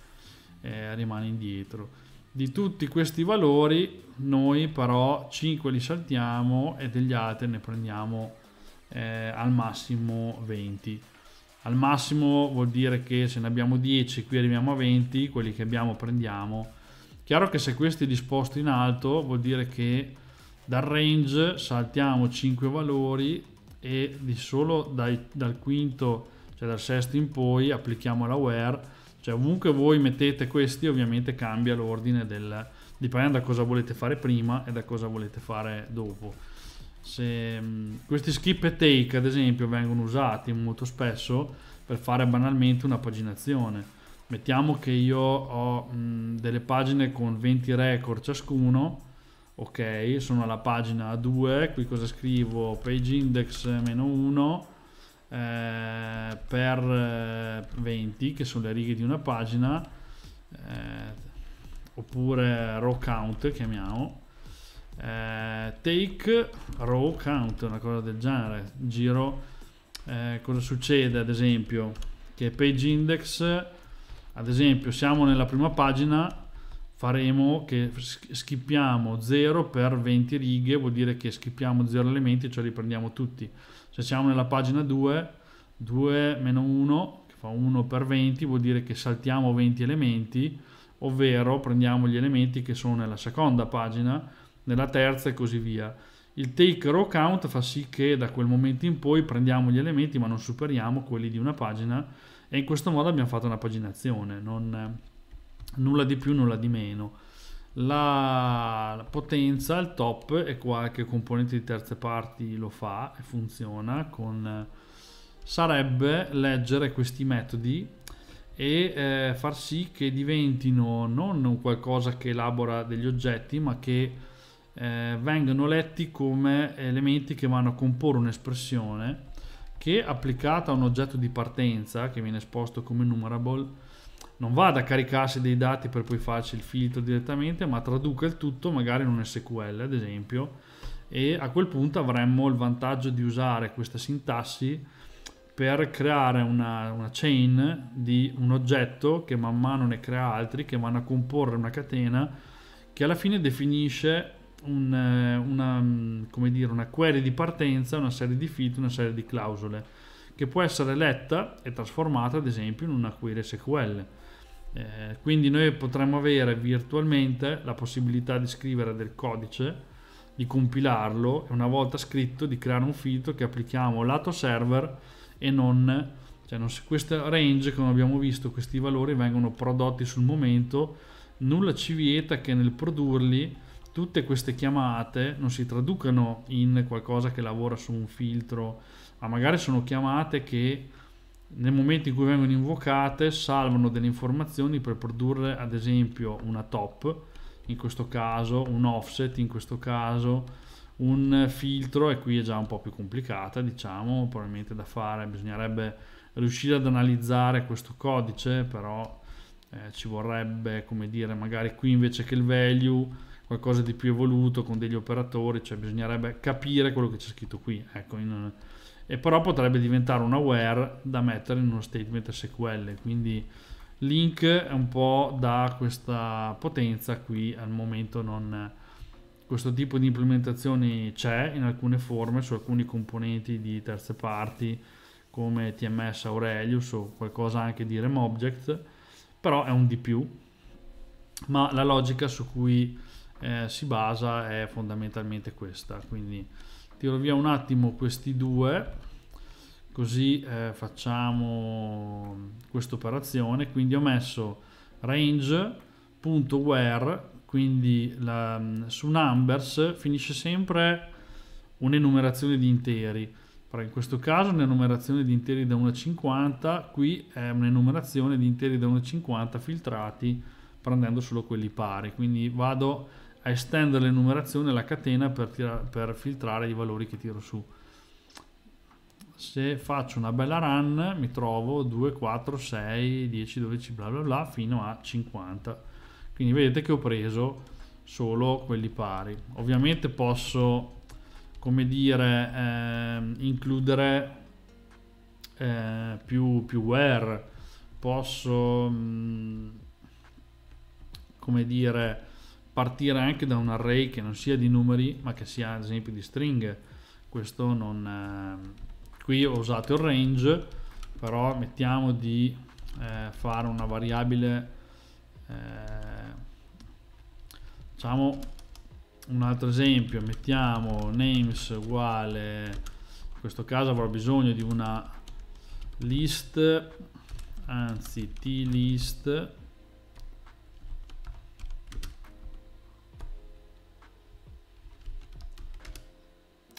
eh, rimane indietro. Di tutti questi valori noi però 5 li saltiamo e degli altri ne prendiamo eh, al massimo 20. Al massimo vuol dire che se ne abbiamo 10 qui arriviamo a 20, quelli che abbiamo prendiamo. Chiaro che se questi disposti in alto vuol dire che dal range saltiamo 5 valori e di solo dai, dal quinto cioè dal sesto in poi applichiamo la where cioè ovunque voi mettete questi ovviamente cambia l'ordine del dipende da cosa volete fare prima e da cosa volete fare dopo se, mm, questi skip e take ad esempio vengono usati molto spesso per fare banalmente una paginazione mettiamo che io ho mh, mm, delle pagine con 20 record ciascuno ok sono alla pagina 2 qui cosa scrivo page index meno 1 eh, per 20 eh, che sono le righe di una pagina eh, oppure row count chiamiamo eh, take row count una cosa del genere giro eh, cosa succede ad esempio che page index ad esempio siamo nella prima pagina faremo che schippiamo 0 per 20 righe, vuol dire che schippiamo 0 elementi, cioè li prendiamo tutti. Se siamo nella pagina 2, 2 meno 1, che fa 1 per 20, vuol dire che saltiamo 20 elementi, ovvero prendiamo gli elementi che sono nella seconda pagina, nella terza e così via. Il take row count fa sì che da quel momento in poi prendiamo gli elementi ma non superiamo quelli di una pagina e in questo modo abbiamo fatto una paginazione. Non, nulla di più, nulla di meno. La potenza il top e qualche componente di terze parti lo fa e funziona con sarebbe leggere questi metodi e eh, far sì che diventino non un qualcosa che elabora degli oggetti, ma che eh, vengano letti come elementi che vanno a comporre un'espressione che applicata a un oggetto di partenza che viene esposto come numerable non vada a caricarsi dei dati per poi farci il filtro direttamente, ma traduca il tutto magari in un SQL ad esempio e a quel punto avremmo il vantaggio di usare questa sintassi per creare una, una chain di un oggetto che man mano ne crea altri, che vanno a comporre una catena che alla fine definisce un, eh, una, mm, dire, una query di partenza, una serie di filtri, una serie di clausole che può essere letta e trasformata ad esempio in una query SQL eh, quindi noi potremmo avere virtualmente la possibilità di scrivere del codice, di compilarlo e una volta scritto di creare un filtro che applichiamo lato server e non, cioè non questa range come abbiamo visto questi valori vengono prodotti sul momento nulla ci vieta che nel produrli tutte queste chiamate non si traducano in qualcosa che lavora su un filtro ma magari sono chiamate che nel momento in cui vengono invocate salvano delle informazioni per produrre ad esempio una top in questo caso un offset in questo caso un filtro e qui è già un po' più complicata diciamo probabilmente da fare bisognerebbe riuscire ad analizzare questo codice però eh, ci vorrebbe come dire magari qui invece che il value qualcosa di più evoluto con degli operatori cioè bisognerebbe capire quello che c'è scritto qui ecco in, e però potrebbe diventare una where da mettere in uno statement SQL quindi link è un po' da questa potenza qui al momento non questo tipo di implementazioni c'è in alcune forme su alcuni componenti di terze parti come TMS Aurelius o qualcosa anche di RemObject però è un di più ma la logica su cui eh, si basa è fondamentalmente questa quindi tiro via un attimo questi due così eh, facciamo questa operazione quindi ho messo range.where quindi la, mm, su numbers finisce sempre un'enumerazione di interi però in questo caso un'enumerazione di interi da 1 a 50 qui è un'enumerazione di interi da 1 a 50 filtrati prendendo solo quelli pari quindi vado eh, estendere l'enumerazione numerazioni alla catena per, tira, per filtrare i valori che tiro su se faccio una bella run mi trovo 2, 4, 6, 10, 12 bla bla bla fino a 50 quindi vedete che ho preso solo quelli pari ovviamente posso come dire eh, includere eh, più, più where posso mh, mm, come dire partire anche da un array che non sia di numeri ma che sia ad esempio di stringhe questo non eh, qui ho usato il range però mettiamo di eh, fare una variabile diciamo un altro esempio mettiamo names uguale in questo caso avrò bisogno di una list anzi t list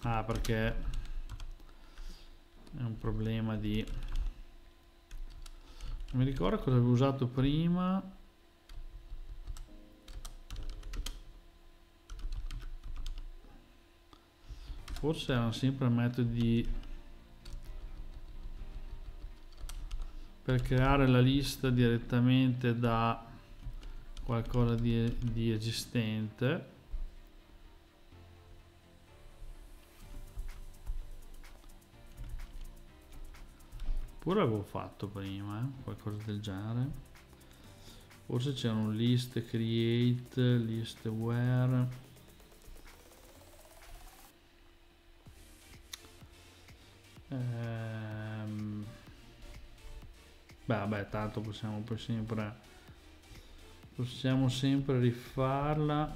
Ah, perché è un problema di... Non mi ricordo cosa avevo usato prima. Forse erano sempre metodi per creare la lista direttamente da qualcosa di, di esistente. Sicuro l'avevo fatto prima, eh? qualcosa del genere. Forse c'era un list create, list where. Ehm... Beh, vabbè, tanto possiamo sempre possiamo sempre rifarla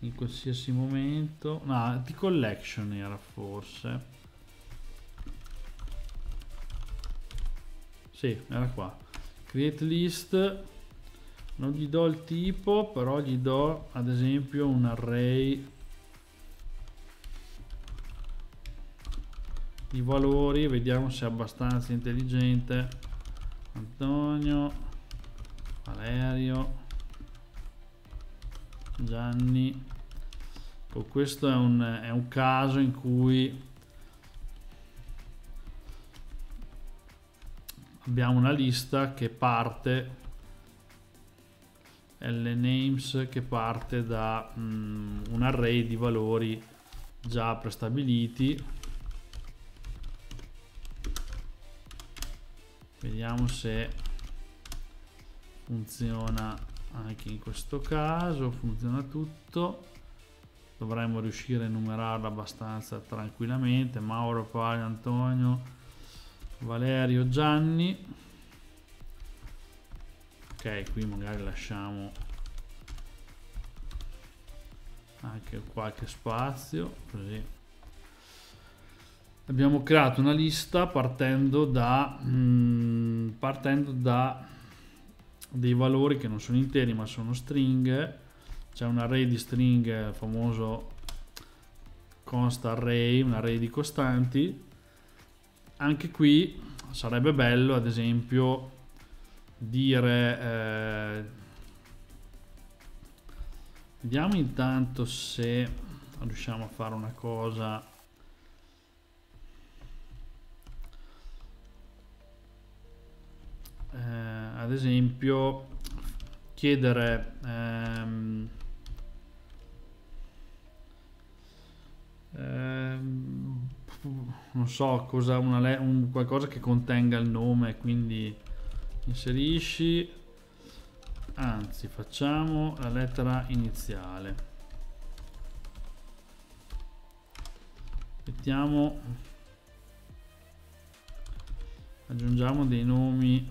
in qualsiasi momento. No, di collection era forse. Sì, era qua. Create list. Non gli do il tipo, però gli do ad esempio un array di valori. Vediamo se è abbastanza intelligente. Antonio, Valerio, Gianni. Oh, questo è un, è un caso in cui abbiamo una lista che parte lnames che parte da um, un array di valori già prestabiliti vediamo se funziona anche in questo caso funziona tutto dovremmo riuscire a enumerarla abbastanza tranquillamente Mauro, Paolo, Antonio Valerio Gianni ok qui magari lasciamo anche qualche spazio così abbiamo creato una lista partendo da mh, mm, partendo da dei valori che non sono interi ma sono stringhe c'è un array di stringhe famoso const array un array di costanti anche qui sarebbe bello ad esempio dire eh, vediamo intanto se riusciamo a fare una cosa eh, ad esempio chiedere ehm, ehm, non so cosa, una, un, qualcosa che contenga il nome, quindi inserisci, anzi facciamo la lettera iniziale. Mettiamo, aggiungiamo dei nomi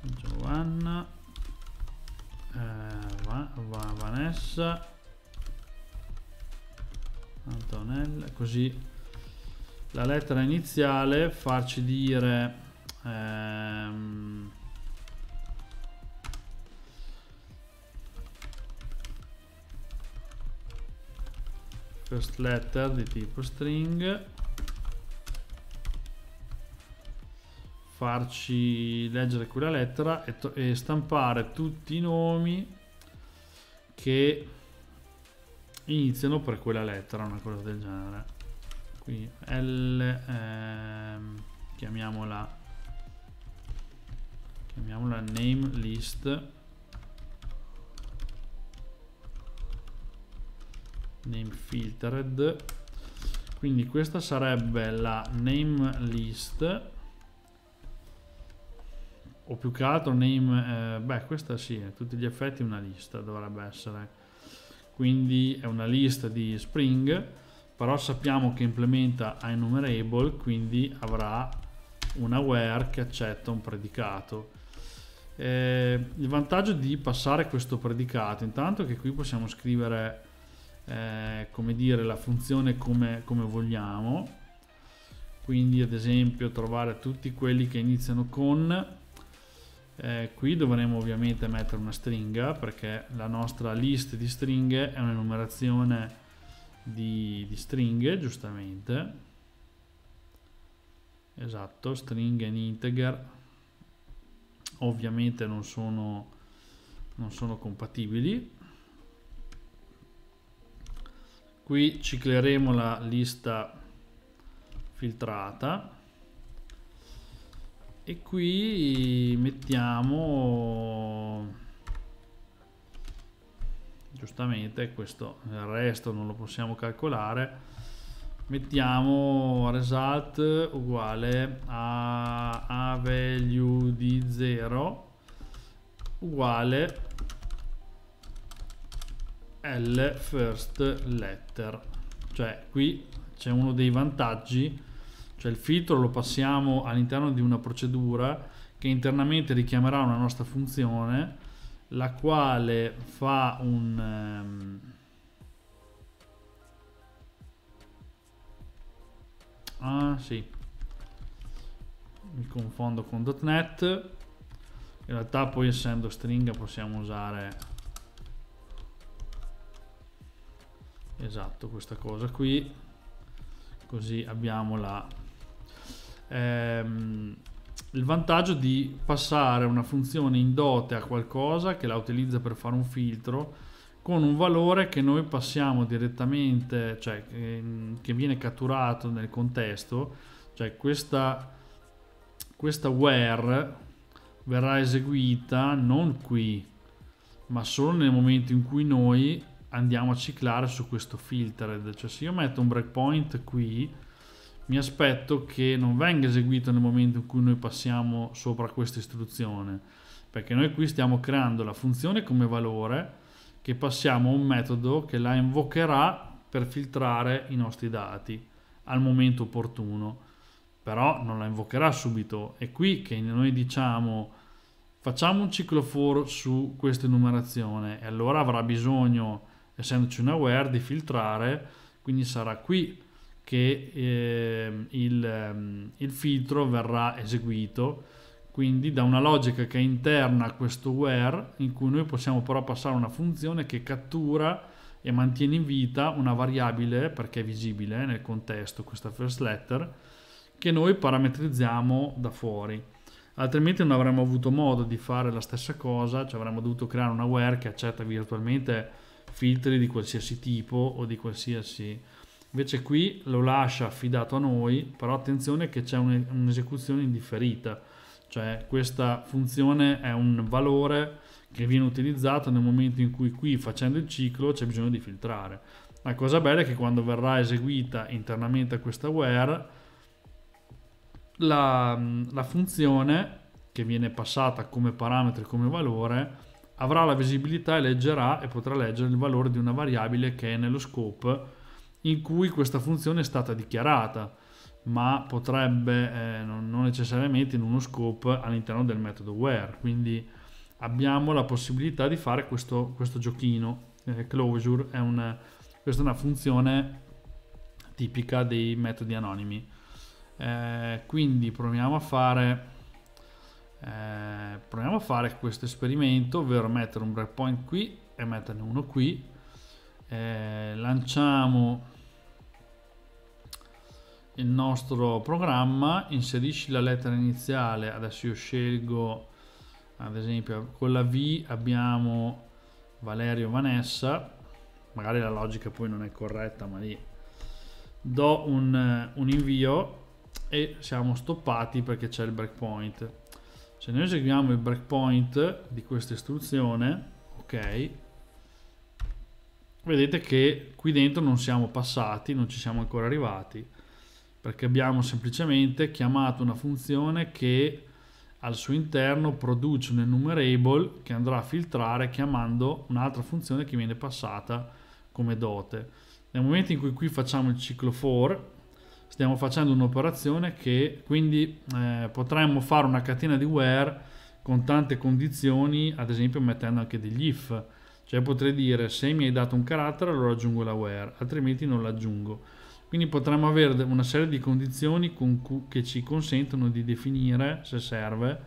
Giovanna, eh, Vanessa Antonella, così la lettera iniziale farci dire ehm, first letter di tipo string farci leggere quella lettera e, e stampare tutti i nomi che iniziano per quella lettera, una cosa del genere. Quindi L, ehm, chiamiamola, chiamiamola name list, name filtered, quindi questa sarebbe la name list o più che altro name, eh, beh questa sì, a tutti gli effetti una lista dovrebbe essere quindi è una lista di spring però sappiamo che implementa enumerable quindi avrà una where che accetta un predicato eh, il vantaggio di passare questo predicato intanto che qui possiamo scrivere eh, come dire la funzione come, come vogliamo quindi ad esempio trovare tutti quelli che iniziano con eh, qui dovremo ovviamente mettere una stringa perché la nostra list di stringhe è un'enumerazione di, di stringhe giustamente esatto stringhe in integer ovviamente non sono, non sono compatibili qui cicleremo la lista filtrata e qui mettiamo giustamente questo il resto non lo possiamo calcolare mettiamo result uguale a, a value di 0 uguale l first letter cioè qui c'è uno dei vantaggi cioè il filtro lo passiamo all'interno di una procedura che internamente richiamerà una nostra funzione la quale fa un... Um, ah sì, mi confondo con.NET. In realtà poi essendo stringa possiamo usare... Esatto, questa cosa qui. Così abbiamo la ehm, il vantaggio di passare una funzione in dote a qualcosa che la utilizza per fare un filtro con un valore che noi passiamo direttamente, cioè mm, che viene catturato nel contesto, cioè questa, questa where verrà eseguita non qui, ma solo nel momento in cui noi andiamo a ciclare su questo filtered. Cioè se io metto un breakpoint qui, mi aspetto che non venga eseguito nel momento in cui noi passiamo sopra questa istruzione, perché noi qui stiamo creando la funzione come valore che passiamo a un metodo che la invocherà per filtrare i nostri dati al momento opportuno, però non la invocherà subito. È qui che noi diciamo facciamo un ciclo for su questa enumerazione e allora avrà bisogno, essendoci una aware, di filtrare, quindi sarà qui che eh, il, ehm, il, filtro verrà eseguito quindi da una logica che è interna a questo where in cui noi possiamo però passare una funzione che cattura e mantiene in vita una variabile perché è visibile eh, nel contesto questa first letter che noi parametrizziamo da fuori altrimenti non avremmo avuto modo di fare la stessa cosa cioè avremmo dovuto creare una where che accetta virtualmente filtri di qualsiasi tipo o di qualsiasi Invece qui lo lascia affidato a noi, però attenzione che c'è un'esecuzione indifferita, cioè questa funzione è un valore che viene utilizzato nel momento in cui qui facendo il ciclo c'è bisogno di filtrare. La cosa bella è che quando verrà eseguita internamente a questa where, la, la funzione che viene passata come parametro e come valore avrà la visibilità e leggerà e potrà leggere il valore di una variabile che è nello scope in cui questa funzione è stata dichiarata, ma potrebbe eh, non necessariamente in uno scope all'interno del metodo where. Quindi abbiamo la possibilità di fare questo, questo giochino. Eh, closure è una, questa è una funzione tipica dei metodi anonimi. Eh, quindi proviamo a fare... Eh, proviamo a fare questo esperimento, ovvero mettere un breakpoint qui e metterne uno qui eh, lanciamo il nostro programma inserisci la lettera iniziale adesso io scelgo ad esempio con la V abbiamo Valerio Vanessa magari la logica poi non è corretta ma lì do un, eh, un invio e siamo stoppati perché c'è il breakpoint se noi eseguiamo il breakpoint di questa istruzione ok vedete che qui dentro non siamo passati, non ci siamo ancora arrivati, perché abbiamo semplicemente chiamato una funzione che al suo interno produce un enumerable che andrà a filtrare chiamando un'altra funzione che viene passata come dote. Nel momento in cui qui facciamo il ciclo for, stiamo facendo un'operazione che quindi eh, potremmo fare una catena di where con tante condizioni, ad esempio mettendo anche degli if, cioè potrei dire se mi hai dato un carattere allora aggiungo la where, altrimenti non l'aggiungo. Quindi potremmo avere una serie di condizioni con cu- che ci consentono di definire, se serve,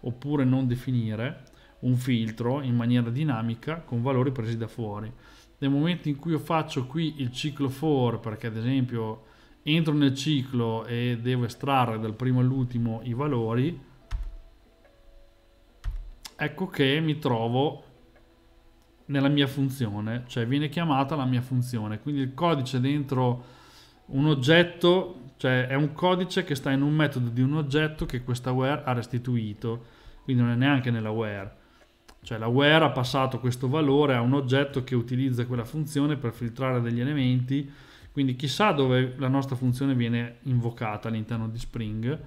oppure non definire, un filtro in maniera dinamica con valori presi da fuori. Nel momento in cui io faccio qui il ciclo for, perché ad esempio entro nel ciclo e devo estrarre dal primo all'ultimo i valori, ecco che mi trovo nella mia funzione, cioè viene chiamata la mia funzione, quindi il codice dentro un oggetto, cioè è un codice che sta in un metodo di un oggetto che questa where ha restituito, quindi non è neanche nella where. Cioè la where ha passato questo valore a un oggetto che utilizza quella funzione per filtrare degli elementi, quindi chissà dove la nostra funzione viene invocata all'interno di Spring,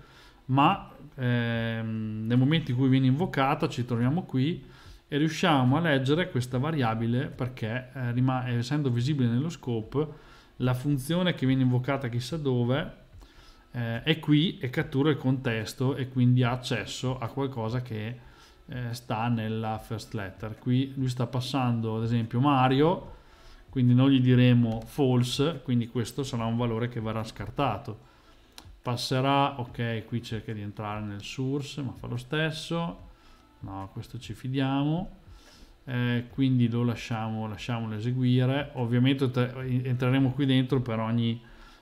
ma ehm, nel momento in cui viene invocata ci troviamo qui, e riusciamo a leggere questa variabile perché eh, eh, essendo visibile nello scope la funzione che viene invocata chissà dove eh, è qui e cattura il contesto e quindi ha accesso a qualcosa che eh, sta nella first letter. Qui lui sta passando ad esempio Mario, quindi noi gli diremo false, quindi questo sarà un valore che verrà scartato. Passerà, ok, qui cerca di entrare nel source, ma fa lo stesso no questo ci fidiamo eh, quindi lo lasciamo lasciamolo eseguire ovviamente entreremo qui dentro per ogni,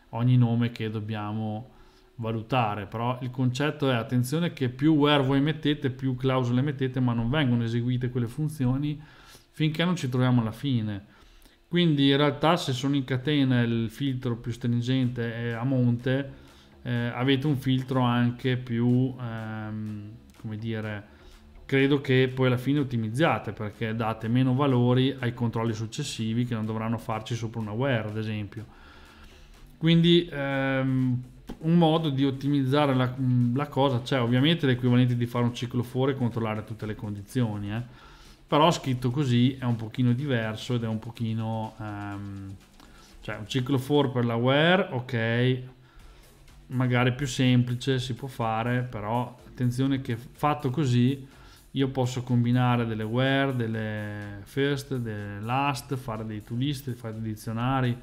ogni nome che dobbiamo valutare però il concetto è attenzione che più where voi mettete più clausole mettete ma non vengono eseguite quelle funzioni finché non ci troviamo alla fine quindi in realtà se sono in catena il filtro più stringente è a monte eh, avete un filtro anche più ehm, come dire credo che poi alla fine ottimizzate perché date meno valori ai controlli successivi che non dovranno farci sopra una where ad esempio quindi ehm, un modo di ottimizzare la, mm, la cosa c'è cioè, ovviamente l'equivalente di fare un ciclo fuori e controllare tutte le condizioni eh. però scritto così è un pochino diverso ed è un pochino ehm, cioè un ciclo for per la where ok magari più semplice si può fare però attenzione che fatto così io posso combinare delle where, delle first, delle last, fare dei to list, fare dei dizionari,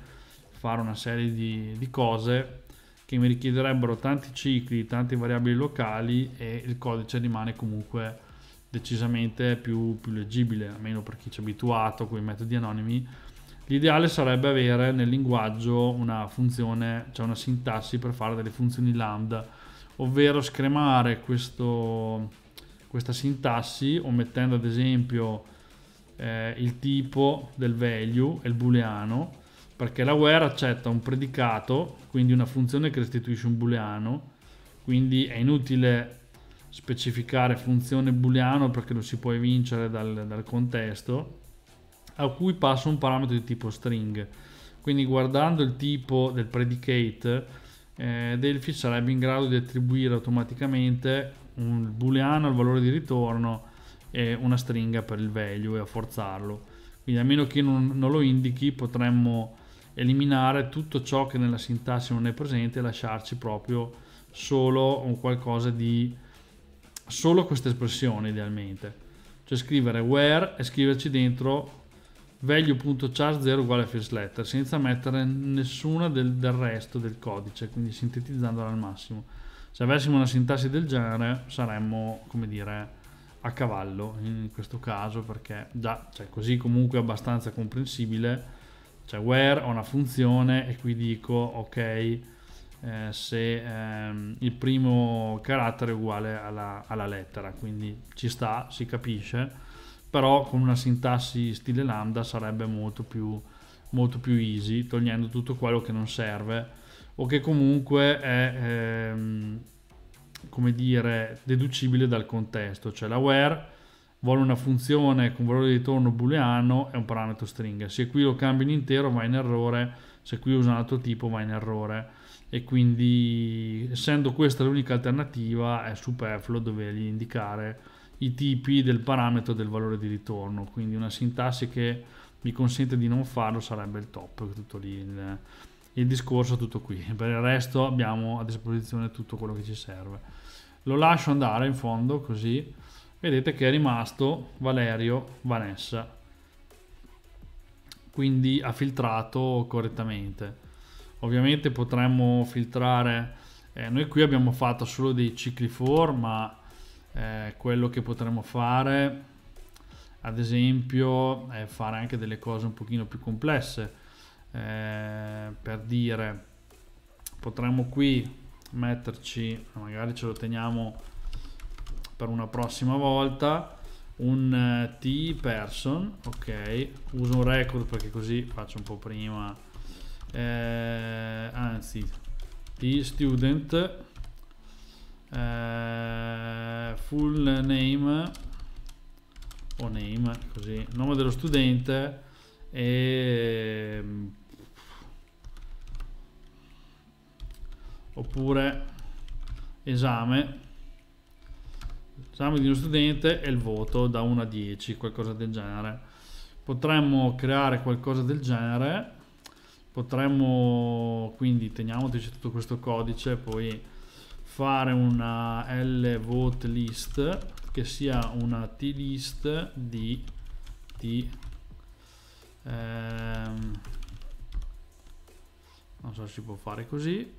fare una serie di, di cose che mi richiederebbero tanti cicli, tante variabili locali e il codice rimane comunque decisamente più, più leggibile, almeno per chi ci è abituato con i metodi anonimi. L'ideale sarebbe avere nel linguaggio una funzione, cioè una sintassi per fare delle funzioni lambda, ovvero scremare questo, questa sintassi omettendo ad esempio eh, il tipo del value e il booleano perché la where accetta un predicato quindi una funzione che restituisce un booleano quindi è inutile specificare funzione booleano perché lo si può evincere dal, dal contesto a cui passa un parametro di tipo string quindi guardando il tipo del predicate eh, Delphi sarebbe in grado di attribuire automaticamente un booleano al valore di ritorno e una stringa per il value e a forzarlo. Quindi a meno che non, non lo indichi potremmo eliminare tutto ciò che nella sintassi non è presente e lasciarci proprio solo un qualcosa di solo questa espressione idealmente cioè scrivere where e scriverci dentro value.char0 uguale first letter senza mettere nessuna del, del resto del codice quindi sintetizzandola al massimo se avessimo una sintassi del genere saremmo, come dire, a cavallo in questo caso perché già, cioè così comunque è abbastanza comprensibile. Cioè where ho una funzione e qui dico ok, eh, se ehm, il primo carattere è uguale alla, alla, lettera, quindi ci sta, si capisce, però con una sintassi stile lambda sarebbe molto più, molto più easy, togliendo tutto quello che non serve o che comunque è, ehm, come dire, deducibile dal contesto, cioè la where vuole una funzione con valore di ritorno booleano e un parametro stringa, se qui lo cambio in intero va in errore, se qui usa un altro tipo va in errore e quindi essendo questa l'unica alternativa è superfluo dovergli indicare i tipi del parametro del valore di ritorno quindi una sintassi che mi consente di non farlo sarebbe il top tutto lì il, il discorso è tutto qui. Per il resto abbiamo a disposizione tutto quello che ci serve. Lo lascio andare in fondo così. Vedete che è rimasto Valerio Vanessa. Quindi ha filtrato correttamente. Ovviamente potremmo filtrare... Eh, noi qui abbiamo fatto solo dei cicli for, ma eh, quello che potremmo fare, ad esempio, è fare anche delle cose un pochino più complesse eh, per dire potremmo qui metterci magari ce lo teniamo per una prossima volta un eh, T person ok uso un record perché così faccio un po' prima eh, anzi T student eh, full name o name così nome dello studente e oppure esame esame di uno studente e il voto da 1 a 10 qualcosa del genere potremmo creare qualcosa del genere potremmo quindi teniamoci tutto questo codice poi fare una l vote list che sia una t list di t ehm, non so se si può fare così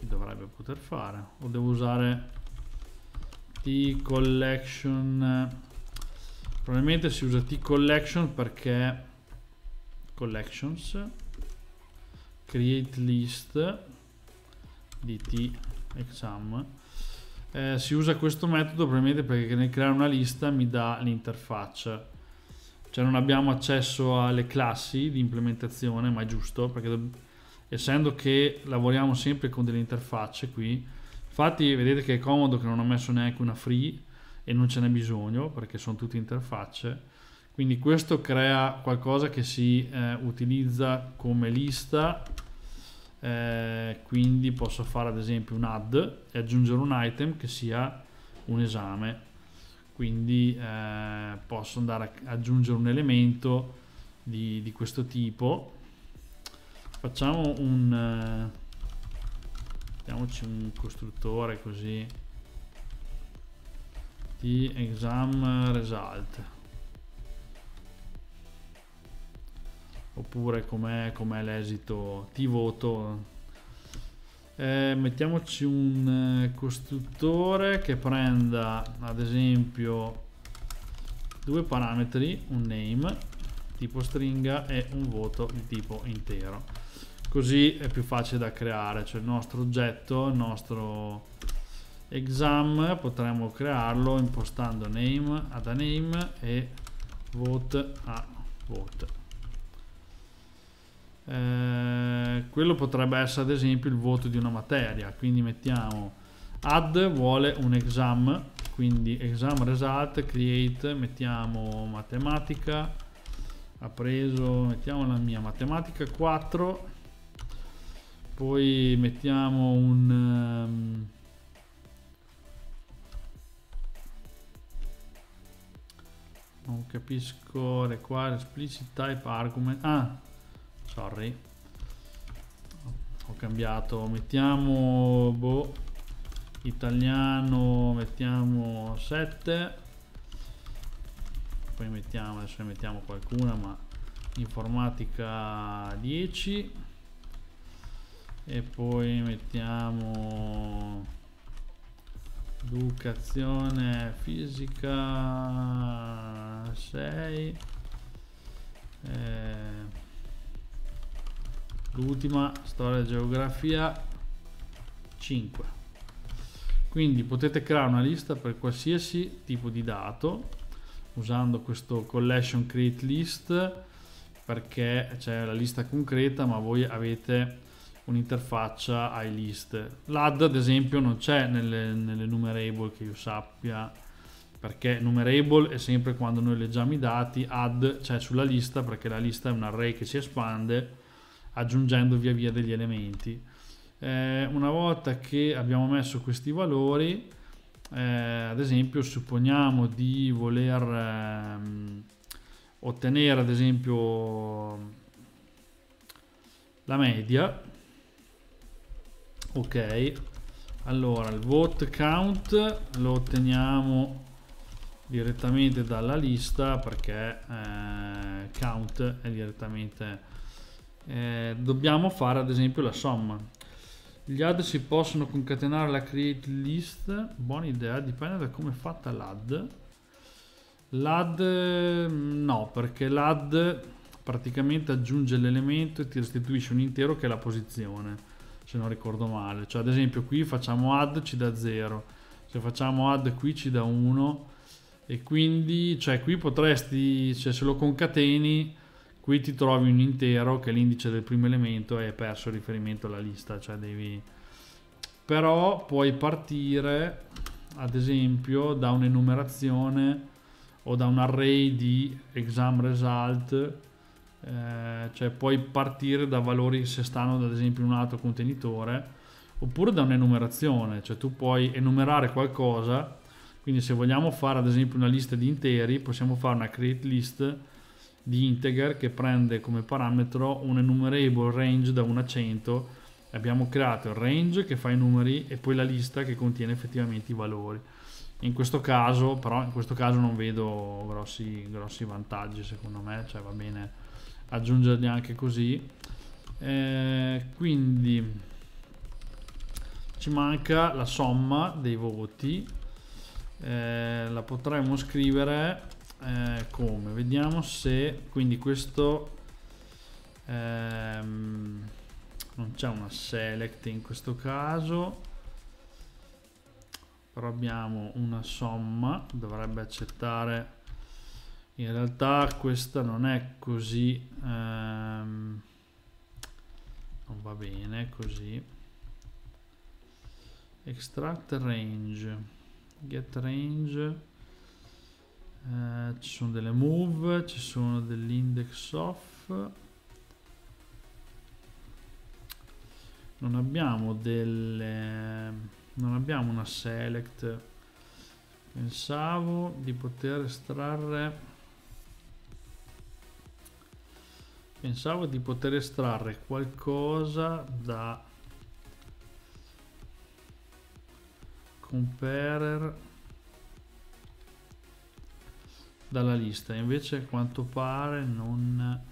si dovrebbe poter fare o devo usare t collection probabilmente si usa t collection perché collections create list di t exam eh, si usa questo metodo probabilmente perché nel creare una lista mi dà l'interfaccia cioè non abbiamo accesso alle classi di implementazione ma è giusto perché essendo che lavoriamo sempre con delle interfacce qui infatti vedete che è comodo che non ho messo neanche una free e non ce n'è bisogno perché sono tutte interfacce quindi questo crea qualcosa che si eh, utilizza come lista eh, quindi posso fare ad esempio un add e aggiungere un item che sia un esame quindi eh, posso andare a aggiungere un elemento di, di questo tipo Facciamo un... Eh, mettiamoci un costruttore così. Di exam result. Oppure com'è com l'esito? Ti voto. Eh, mettiamoci un eh, costruttore che prenda ad esempio due parametri, un name tipo stringa e un voto di tipo intero così è più facile da creare cioè il nostro oggetto il nostro exam potremmo crearlo impostando name ad a name e vote a vote eh, quello potrebbe essere ad esempio il voto di una materia quindi mettiamo add vuole un exam quindi exam result create mettiamo matematica ha preso mettiamo la mia matematica 4 poi mettiamo un... Um, non capisco require explicit type argument ah sorry ho cambiato mettiamo boh italiano mettiamo 7 poi mettiamo adesso ne mettiamo qualcuna ma informatica 10 e poi mettiamo educazione fisica 6 eh, l'ultima storia e geografia 5 quindi potete creare una lista per qualsiasi tipo di dato usando questo collection create list perché c'è la lista concreta ma voi avete un'interfaccia ai list. L'add ad esempio non c'è nelle, nelle numerable che io sappia perché numerable è sempre quando noi leggiamo i dati, add c'è sulla lista perché la lista è un array che si espande aggiungendo via via degli elementi. Eh, una volta che abbiamo messo questi valori, eh, ad esempio supponiamo di voler ehm, ottenere ad esempio la media, ok allora il vote count lo otteniamo direttamente dalla lista perché eh, count è direttamente eh, dobbiamo fare ad esempio la somma gli add si possono concatenare la create list buona idea dipende da come è fatta l'add l'add mm, no perché l'add praticamente aggiunge l'elemento e ti restituisce un intero che è la posizione se non ricordo male. Cioè, ad esempio, qui facciamo add ci dà 0, se facciamo add qui ci dà 1 e quindi, cioè, qui potresti, cioè, se lo concateni, qui ti trovi un intero che è l'indice del primo elemento e hai perso il riferimento alla lista, cioè devi però puoi partire ad esempio da un'enumerazione o da un array di exam result eh, cioè puoi partire da valori se stanno ad esempio in un altro contenitore oppure da un'enumerazione, cioè tu puoi enumerare qualcosa, quindi se vogliamo fare ad esempio una lista di interi possiamo fare una create list di integer che prende come parametro un enumerable range da 1 a 100 abbiamo creato il range che fa i numeri e poi la lista che contiene effettivamente i valori in questo caso però in questo caso non vedo grossi, grossi vantaggi secondo me cioè va bene aggiungerli anche così eh, quindi ci manca la somma dei voti eh, la potremmo scrivere eh, come vediamo se quindi questo ehm, non c'è una select in questo caso però abbiamo una somma dovrebbe accettare in realtà questa non è così ehm, non va bene così extract range get range eh, ci sono delle move ci sono dell'index of non abbiamo delle non abbiamo una select pensavo di poter estrarre pensavo di poter estrarre qualcosa da comparer dalla lista invece a quanto pare non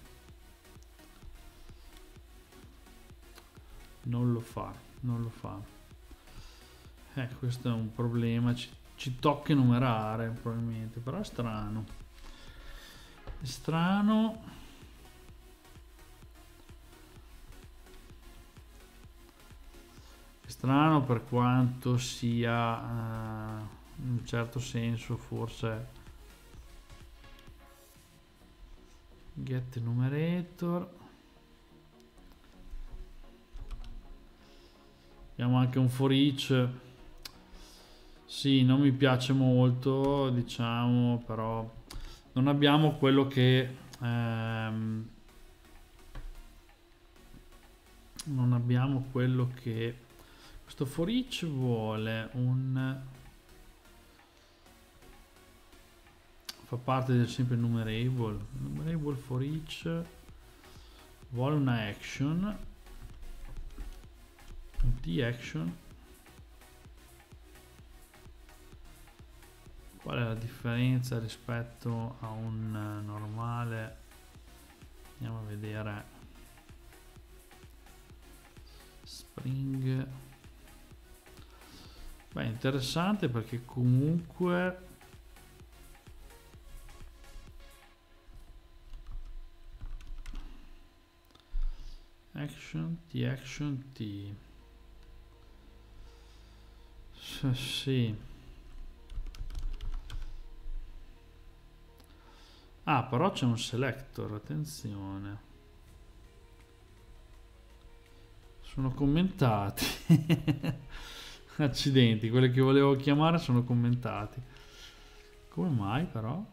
non lo fa non lo fa Ecco, questo è un problema, ci, ci tocca enumerare probabilmente, però è strano. È strano. È strano per quanto sia uh, in un certo senso forse get numerator abbiamo anche un for each sì, non mi piace molto, diciamo, però non abbiamo quello che... Ehm, non abbiamo quello che... Questo for each vuole un... Fa parte del sempre numerable. Numerable for each vuole una action. Un T action qual è la differenza rispetto a un eh, normale andiamo a vedere spring beh interessante perché comunque action t action t sì Ah, però c'è un selector, attenzione. Sono commentati. Accidenti, quelli che volevo chiamare sono commentati. Come mai però?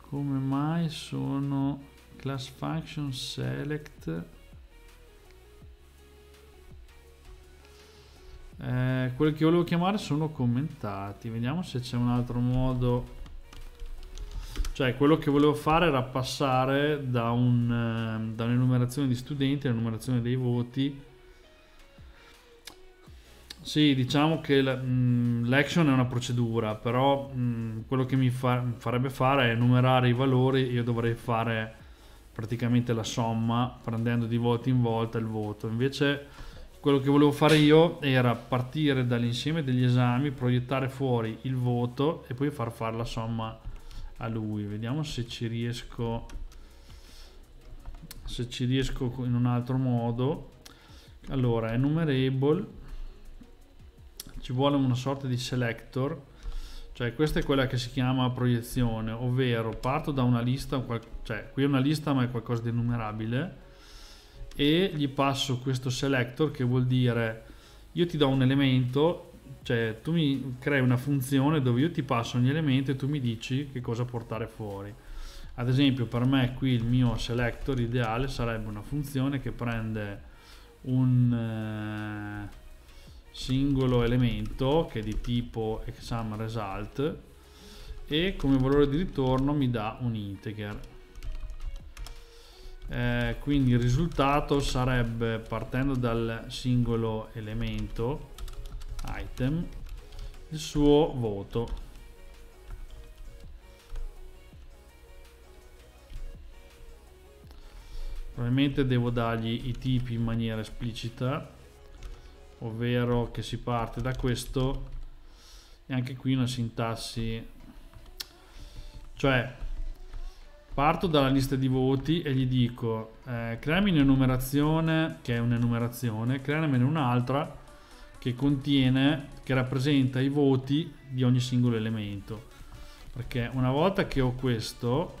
Come mai sono class function select Eh, quelli che volevo chiamare sono commentati. Vediamo se c'è un altro modo. Cioè, quello che volevo fare era passare da, un, ehm, da un'enumerazione di studenti all'enumerazione dei voti. Sì, diciamo che l'action mm, è una procedura, però mm, quello che mi farebbe fare è enumerare i valori, io dovrei fare praticamente la somma prendendo di volta in volta il voto. Invece quello che volevo fare io era partire dall'insieme degli esami, proiettare fuori il voto e poi far fare la somma a lui. Vediamo se ci riesco se ci riesco in un altro modo. Allora, enumerable ci vuole una sorta di selector, cioè questa è quella che si chiama proiezione, ovvero parto da una lista, cioè qui è una lista ma è qualcosa di enumerabile e gli passo questo selector che vuol dire io ti do un elemento cioè tu mi crei una funzione dove io ti passo ogni elemento e tu mi dici che cosa portare fuori ad esempio per me qui il mio selector ideale sarebbe una funzione che prende un eh, singolo elemento che è di tipo exam result e come valore di ritorno mi dà un integer eh, quindi il risultato sarebbe partendo dal singolo elemento item il suo voto probabilmente devo dargli i tipi in maniera esplicita ovvero che si parte da questo e anche qui una sintassi cioè parto dalla lista di voti e gli dico eh, creami un'enumerazione che è un'enumerazione, creamene un'altra che contiene, che rappresenta i voti di ogni singolo elemento. Perché una volta che ho questo,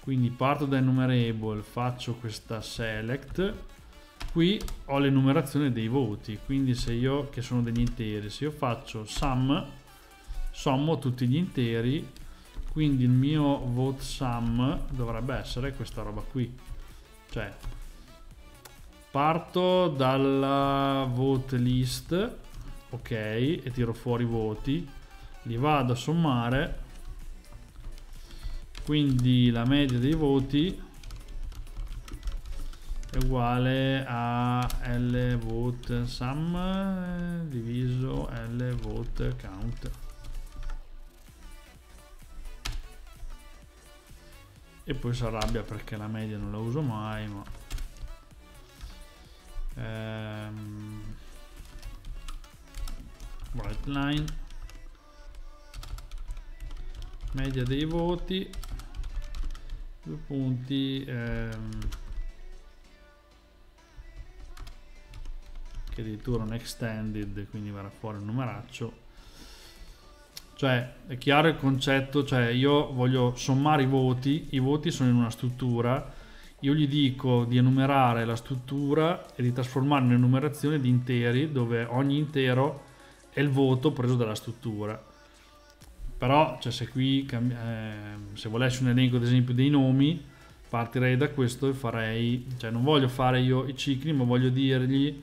quindi parto da enumerable, faccio questa select, qui ho l'enumerazione dei voti, quindi se io, che sono degli interi, se io faccio sum, sommo tutti gli interi quindi il mio vote sum dovrebbe essere questa roba qui cioè parto dalla vote list ok e tiro fuori i voti li vado a sommare quindi la media dei voti è uguale a l vote sum diviso l vote count e poi si arrabbia perché la media non la uso mai ma ehm, bright line media dei voti due punti ehm, che addirittura un extended quindi verrà fuori un numeraccio cioè, è chiaro il concetto, cioè io voglio sommare i voti, i voti sono in una struttura, io gli dico di enumerare la struttura e di trasformarla in enumerazione di interi, dove ogni intero è il voto preso dalla struttura. Però, cioè, se qui, eh, se volessi un elenco, ad esempio, dei nomi, partirei da questo e farei, cioè non voglio fare io i cicli, ma voglio dirgli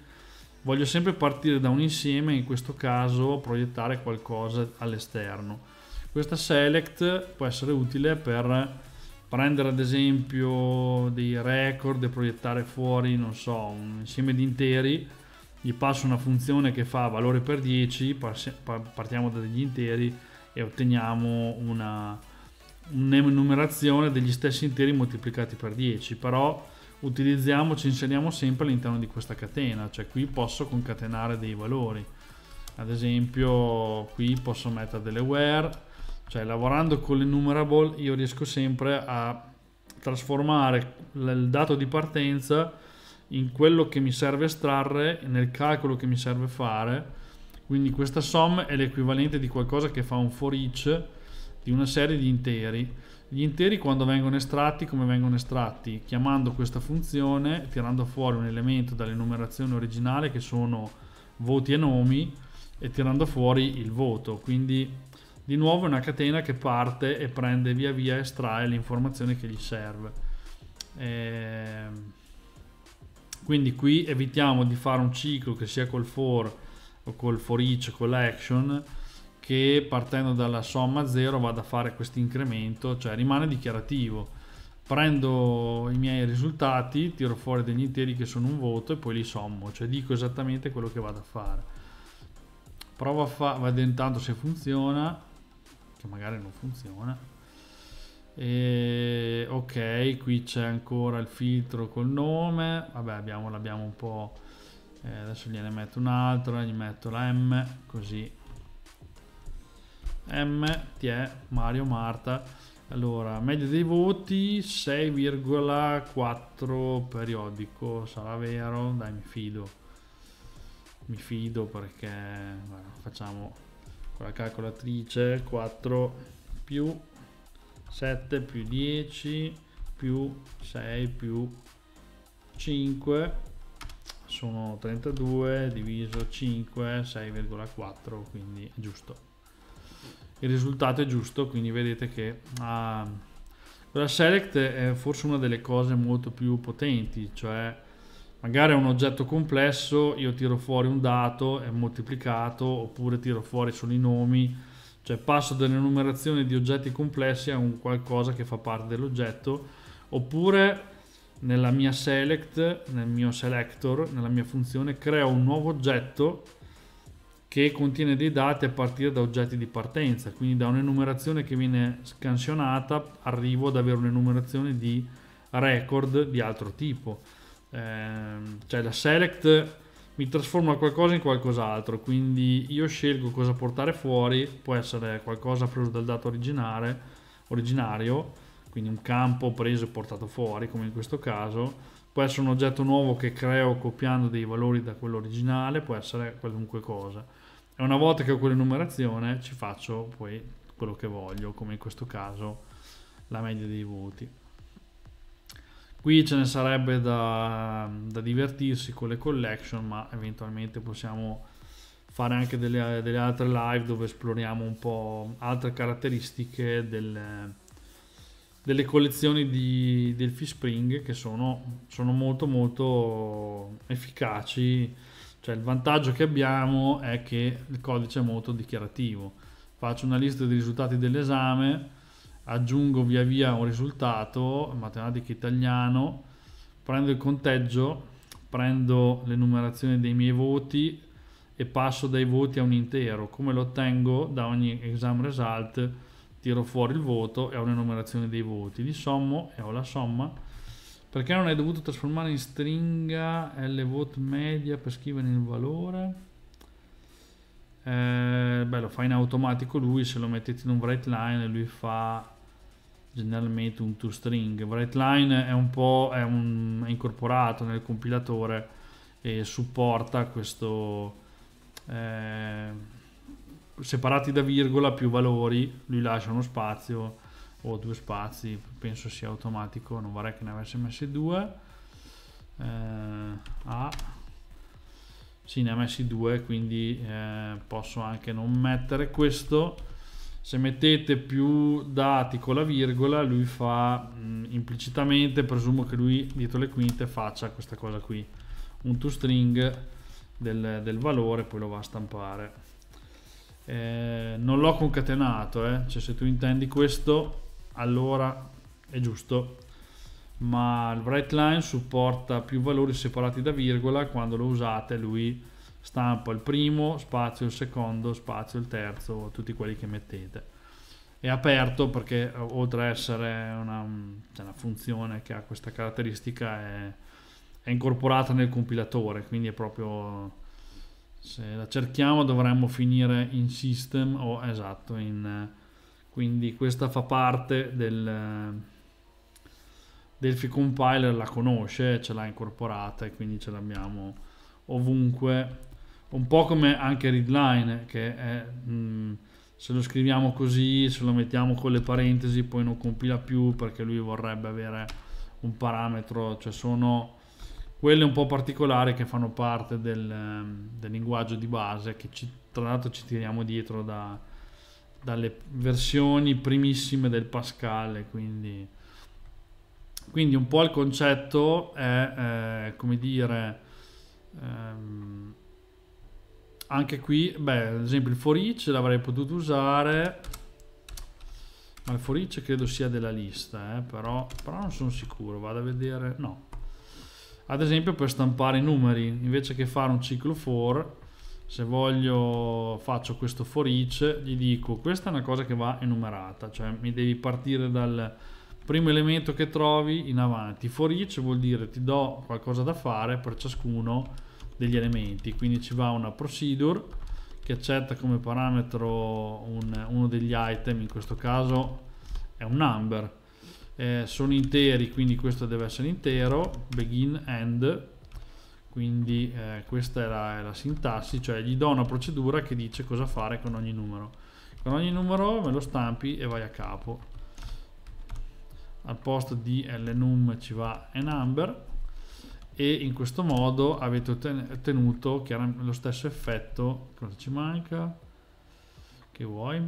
voglio sempre partire da un insieme, in questo caso proiettare qualcosa all'esterno. Questa select può essere utile per prendere ad esempio dei record e proiettare fuori, non so, un insieme di interi, gli passo una funzione che fa valore per 10, partiamo da degli interi e otteniamo una, un'enumerazione degli stessi interi moltiplicati per 10, però utilizziamo, ci inseriamo sempre all'interno di questa catena, cioè qui posso concatenare dei valori, ad esempio qui posso mettere delle where, cioè lavorando con le numerable io riesco sempre a trasformare il dato di partenza in quello che mi serve estrarre, nel calcolo che mi serve fare, quindi questa sum è l'equivalente di qualcosa che fa un for each di una serie di interi, gli interi quando vengono estratti come vengono estratti? Chiamando questa funzione, tirando fuori un elemento dall'enumerazione originale che sono voti e nomi e tirando fuori il voto. Quindi di nuovo è una catena che parte e prende via via, estrae l'informazione che gli serve. E... Ehm, quindi qui evitiamo di fare un ciclo che sia col for o col for each o con l'action che partendo dalla somma 0 vado a fare questo incremento, cioè rimane dichiarativo. Prendo i miei risultati, tiro fuori degli interi che sono un voto e poi li sommo, cioè dico esattamente quello che vado a fare. Provo a fare, vedo intanto se funziona, che magari non funziona. E, ok, qui c'è ancora il filtro col nome, vabbè abbiamo, l'abbiamo un po'... Eh, adesso gliene metto un altro, gli metto la M, così M ti è Mario Marta. Allora, media dei voti 6,4 periodico, sarà vero? Dai, mi fido. Mi fido perché bueno, facciamo con la calcolatrice 4 più 7 più 10 più 6 più 5 sono 32 diviso 5 6,4 quindi è giusto il risultato è giusto quindi vedete che ah, la select è forse una delle cose molto più potenti cioè magari è un oggetto complesso io tiro fuori un dato è moltiplicato oppure tiro fuori solo i nomi cioè passo dall'enumerazione di oggetti complessi a un qualcosa che fa parte dell'oggetto oppure nella mia select nel mio selector nella mia funzione creo un nuovo oggetto che contiene dei dati a partire da oggetti di partenza, quindi da un'enumerazione che viene scansionata arrivo ad avere un'enumerazione di record di altro tipo. Ehm, cioè la select mi trasforma qualcosa in qualcos'altro, quindi io scelgo cosa portare fuori, può essere qualcosa preso dal dato originale, originario, quindi un campo preso e portato fuori, come in questo caso, può essere un oggetto nuovo che creo copiando dei valori da quello originale, può essere qualunque cosa e una volta che ho quell'enumerazione ci faccio poi quello che voglio, come in questo caso la media dei voti. Qui ce ne sarebbe da, da divertirsi con le collection, ma eventualmente possiamo fare anche delle, delle, altre live dove esploriamo un po' altre caratteristiche delle, delle collezioni di, del Fispring che sono, sono molto molto efficaci cioè il vantaggio che abbiamo è che il codice è molto dichiarativo. Faccio una lista dei risultati dell'esame, aggiungo via via un risultato, matematica italiano, prendo il conteggio, prendo l'enumerazione dei miei voti e passo dai voti a un intero. Come lo ottengo? Da ogni exam result tiro fuori il voto e ho un'enumerazione dei voti. Di sommo e ho la somma perché non hai dovuto trasformare in stringa lvote media per scrivere il valore? Eh, beh, lo fa in automatico lui, se lo mettete in un write line lui fa generalmente un toString. Write line è un po' è, un, è incorporato nel compilatore e supporta questo eh, separati da virgola più valori, lui lascia uno spazio o due spazi penso sia automatico non vorrei che ne avesse messi due eh, ah sì ne ha messi due quindi eh, posso anche non mettere questo se mettete più dati con la virgola lui fa mh, mm, implicitamente presumo che lui dietro le quinte faccia questa cosa qui un toString del, del valore poi lo va a stampare eh, non l'ho concatenato eh? cioè se tu intendi questo allora è giusto, ma il bright line supporta più valori separati da virgola, quando lo usate lui stampa il primo, spazio il secondo, spazio il terzo, tutti quelli che mettete. È aperto perché eh, oltre a essere una, mm, cioè una funzione che ha questa caratteristica è, è incorporata nel compilatore, quindi è proprio se la cerchiamo dovremmo finire in system o esatto in eh, quindi questa fa parte del Delphi Compiler la conosce, ce l'ha incorporata e quindi ce l'abbiamo ovunque un po' come anche readline che è, mm, se lo scriviamo così se lo mettiamo con le parentesi poi non compila più perché lui vorrebbe avere un parametro cioè sono quelle un po' particolari che fanno parte del, mm, del linguaggio di base che ci, tra l'altro ci tiriamo dietro da, dalle versioni primissime del Pascal, quindi, quindi un po' il concetto è, eh, come dire, ehm, anche qui, beh, ad esempio il for each l'avrei potuto usare, ma il for each credo sia della lista, eh, però, però non sono sicuro, vado a vedere, no. Ad esempio per stampare i numeri, invece che fare un ciclo for, se voglio faccio questo for each gli dico questa è una cosa che va enumerata cioè mi devi partire dal primo elemento che trovi in avanti for each vuol dire ti do qualcosa da fare per ciascuno degli elementi quindi ci va una procedure che accetta come parametro un, uno degli item in questo caso è un number eh, sono interi quindi questo deve essere intero begin end quindi eh, questa è la, è la, sintassi cioè gli do una procedura che dice cosa fare con ogni numero con ogni numero me lo stampi e vai a capo al posto di lnum ci va enumber e in questo modo avete ottenuto lo stesso effetto cosa ci manca che vuoi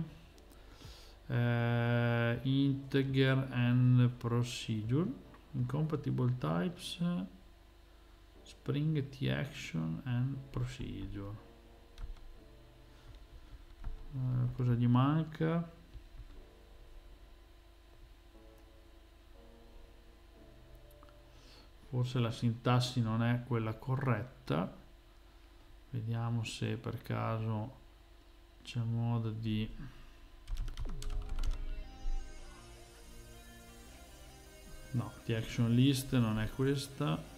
eh, integer and procedure incompatible types Spring t action and procedure. Eh, cosa gli manca? Forse la sintassi non è quella corretta. Vediamo se per caso c'è modo di no, the action list non è questa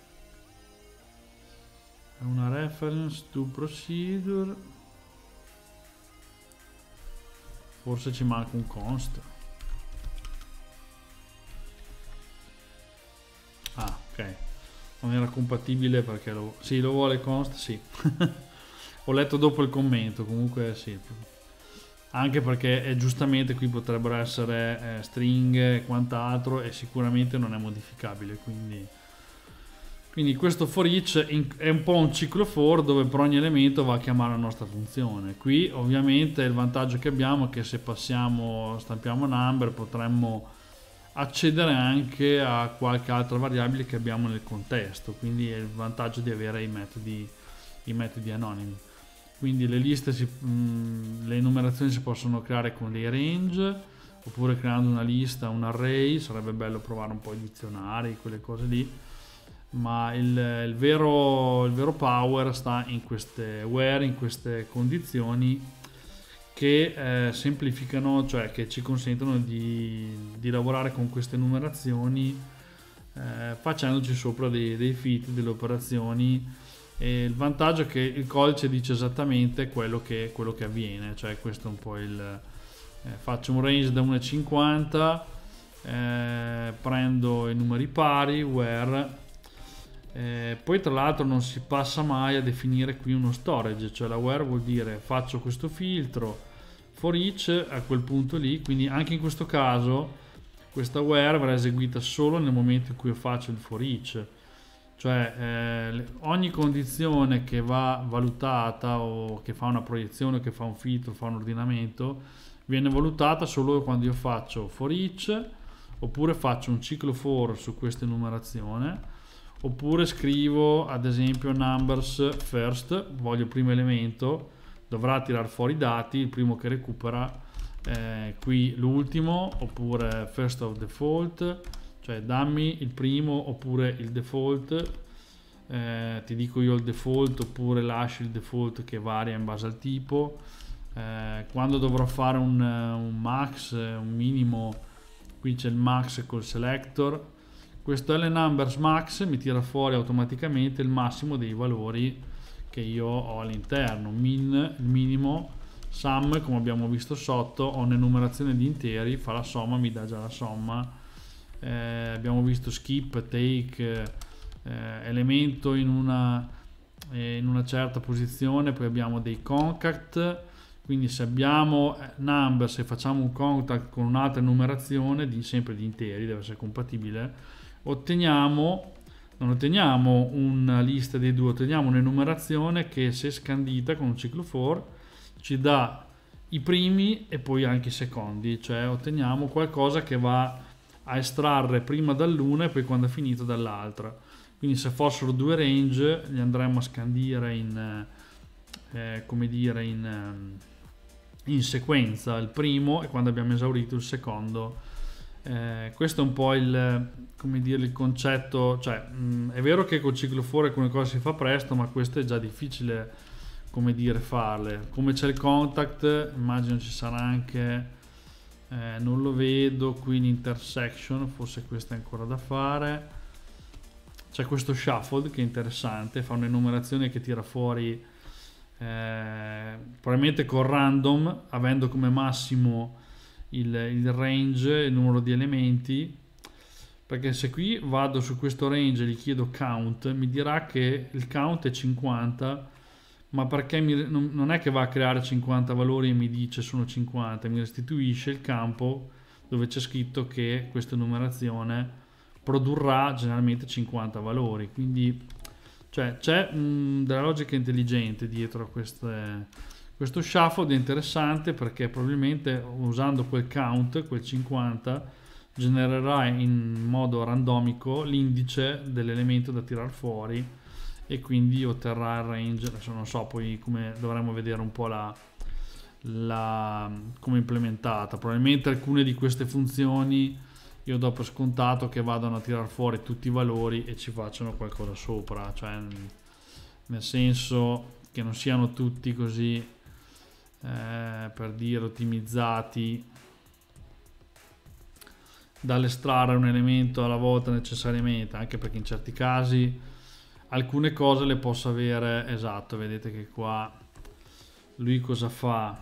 una reference to procedure forse ci manca un const ah ok non era compatibile perché lo sì lo vuole const sì ho letto dopo il commento comunque sì anche perché eh, giustamente qui potrebbero essere eh, stringhe e quant'altro e sicuramente non è modificabile quindi quindi questo for each è un po' un ciclo for dove per ogni elemento va a chiamare la nostra funzione. Qui ovviamente il vantaggio che abbiamo è che se passiamo, stampiamo number potremmo accedere anche a qualche altra variabile che abbiamo nel contesto. Quindi è il vantaggio di avere i metodi, i metodi anonimi. Quindi le liste, si, mh, mm, le enumerazioni si possono creare con dei range oppure creando una lista, un array, sarebbe bello provare un po' i dizionari, quelle cose lì ma il, il, vero, il, vero, power sta in queste wear, in queste condizioni che eh, semplificano, cioè che ci consentono di, di lavorare con queste numerazioni eh, facendoci sopra dei, dei fit, delle operazioni e il vantaggio è che il codice dice esattamente quello che, quello che avviene, cioè questo è un po' il... Eh, faccio un range da 1,50, eh, prendo i numeri pari, where eh, poi tra l'altro non si passa mai a definire qui uno storage cioè la where vuol dire faccio questo filtro for each a quel punto lì quindi anche in questo caso questa where verrà eseguita solo nel momento in cui io faccio il for each cioè eh, ogni condizione che va valutata o che fa una proiezione, che fa un filtro, fa un ordinamento, viene valutata solo quando io faccio for each oppure faccio un ciclo for su questa enumerazione oppure scrivo ad esempio numbers first voglio il primo elemento dovrà tirare fuori i dati il primo che recupera eh, qui l'ultimo oppure first of default cioè dammi il primo oppure il default eh, ti dico io il default oppure lasci il default che varia in base al tipo eh, quando dovrò fare un, eh, un max eh, un minimo qui c'è il max col selector questo LNumbers max mi tira fuori automaticamente il massimo dei valori che io ho all'interno min il minimo sum come abbiamo visto sotto ho un'enumerazione di interi fa la somma mi dà già la somma eh, abbiamo visto skip take eh, elemento in una, eh, in una certa posizione poi abbiamo dei contact quindi se abbiamo number se facciamo un contact con un'altra enumerazione di, sempre di interi deve essere compatibile otteniamo non otteniamo una lista dei due, otteniamo un'enumerazione che se scandita con un ciclo for ci dà i primi e poi anche i secondi, cioè otteniamo qualcosa che va a estrarre prima dall'una e poi quando è finito dall'altra. Quindi se fossero due range li andremmo a scandire in, eh, eh come dire, in, ehm, in sequenza, il primo e quando abbiamo esaurito il secondo eh, questo è un po' il, dire, il concetto, cioè, mh, mm, è vero che col ciclo fuori alcune cose si fa presto, ma questo è già difficile, come dire, farle. Come c'è il contact, immagino ci sarà anche, eh, non lo vedo, qui in intersection, forse questo è ancora da fare. C'è questo shuffle che è interessante, fa un'enumerazione che tira fuori, eh, probabilmente con random, avendo come massimo il, il range, il numero di elementi, perché se qui vado su questo range e gli chiedo count, mi dirà che il count è 50, ma perché mi, non è che va a creare 50 valori e mi dice sono 50, mi restituisce il campo dove c'è scritto che questa numerazione produrrà generalmente 50 valori, quindi cioè, c'è mh, mm, della logica intelligente dietro a queste questo shuffle è interessante perché probabilmente usando quel count, quel 50, genererà in modo randomico l'indice dell'elemento da tirar fuori e quindi otterrà il range, adesso non so poi come dovremmo vedere un po' la, la, come implementata. Probabilmente alcune di queste funzioni io do per scontato che vadano a tirar fuori tutti i valori e ci facciano qualcosa sopra, cioè nel senso che non siano tutti così eh, per dire ottimizzati dall'estrarre un elemento alla volta necessariamente, anche perché in certi casi alcune cose le posso avere, esatto, vedete che qua lui cosa fa?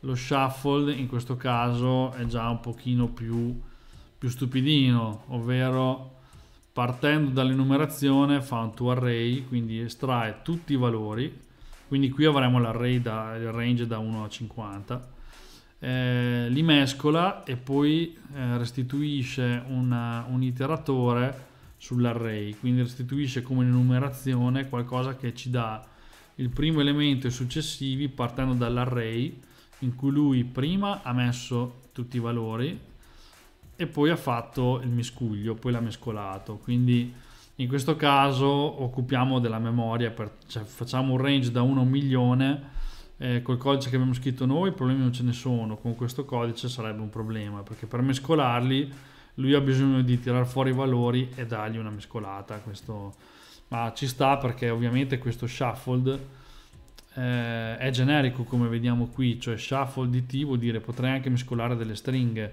Lo shuffle in questo caso è già un pochino più, più stupidino, ovvero partendo dall'enumerazione fa un to array quindi estrae tutti i valori, quindi qui avremo l'array da, il range da 1 a 50 eh, li mescola e poi eh, restituisce una, un iteratore sull'array quindi restituisce come numerazione qualcosa che ci dà il primo elemento e i successivi partendo dall'array in cui lui prima ha messo tutti i valori e poi ha fatto il miscuglio poi l'ha mescolato quindi in questo caso occupiamo della memoria, per, cioè facciamo un range da 1 a 1 milione eh, col codice che abbiamo scritto noi, problemi non ce ne sono, con questo codice sarebbe un problema perché per mescolarli lui ha bisogno di tirar fuori i valori e dargli una mescolata, questo, ma ci sta perché ovviamente questo shuffled eh, è generico come vediamo qui, cioè shuffle T vuol dire potrei anche mescolare delle stringhe,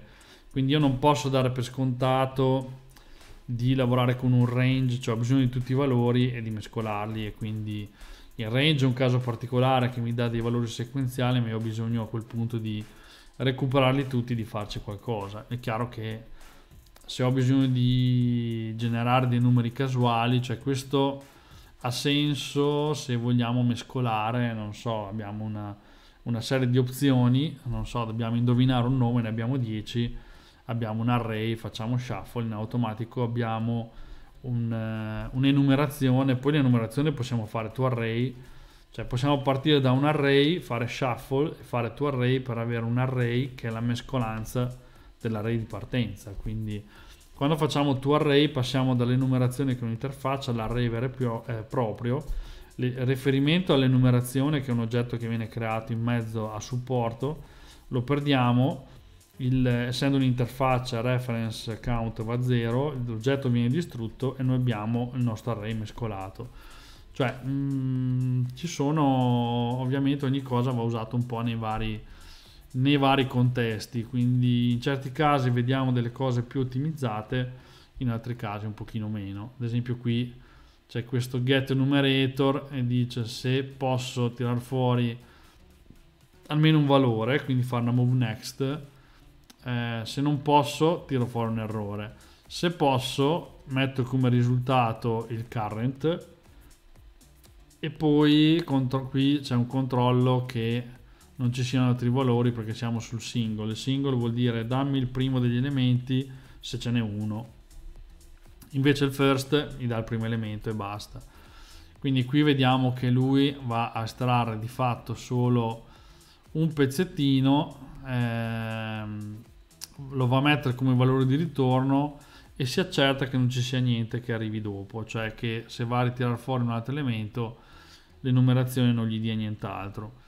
quindi io non posso dare per scontato di lavorare con un range, cioè ho bisogno di tutti i valori e di mescolarli e quindi il range è un caso particolare che mi dà dei valori sequenziali ma io ho bisogno a quel punto di recuperarli tutti, di farci qualcosa. È chiaro che se ho bisogno di generare dei numeri casuali, cioè questo ha senso se vogliamo mescolare, non so, abbiamo una, una serie di opzioni, non so, dobbiamo indovinare un nome, ne abbiamo 10 abbiamo un array, facciamo shuffle, in automatico abbiamo eh, un'enumerazione, poi l'enumerazione possiamo fare to array, cioè possiamo partire da un array, fare shuffle e fare to array per avere un array che è la mescolanza dell'array di partenza, quindi quando facciamo to array passiamo dall'enumerazione che è un'interfaccia all'array vero e più, eh, proprio, il riferimento all'enumerazione che è un oggetto che viene creato in mezzo a supporto, lo perdiamo il, essendo un'interfaccia reference count va a 0, l'oggetto viene distrutto e noi abbiamo il nostro array mescolato. Cioè, mh, mm, ci sono, ovviamente ogni cosa va usata un po' nei vari, nei vari contesti, quindi in certi casi vediamo delle cose più ottimizzate, in altri casi un pochino meno. Ad esempio qui c'è questo get numerator e dice se posso tirar fuori almeno un valore, quindi fare una move next, eh, se non posso tiro fuori un errore se posso metto come risultato il current e poi contro, qui c'è un controllo che non ci siano altri valori perché siamo sul single il single vuol dire dammi il primo degli elementi se ce n'è uno invece il first mi dà il primo elemento e basta quindi qui vediamo che lui va a estrarre di fatto solo un pezzettino ehm, lo va a mettere come valore di ritorno e si accerta che non ci sia niente che arrivi dopo, cioè che se va a ritirare fuori un altro elemento l'enumerazione non gli dia nient'altro.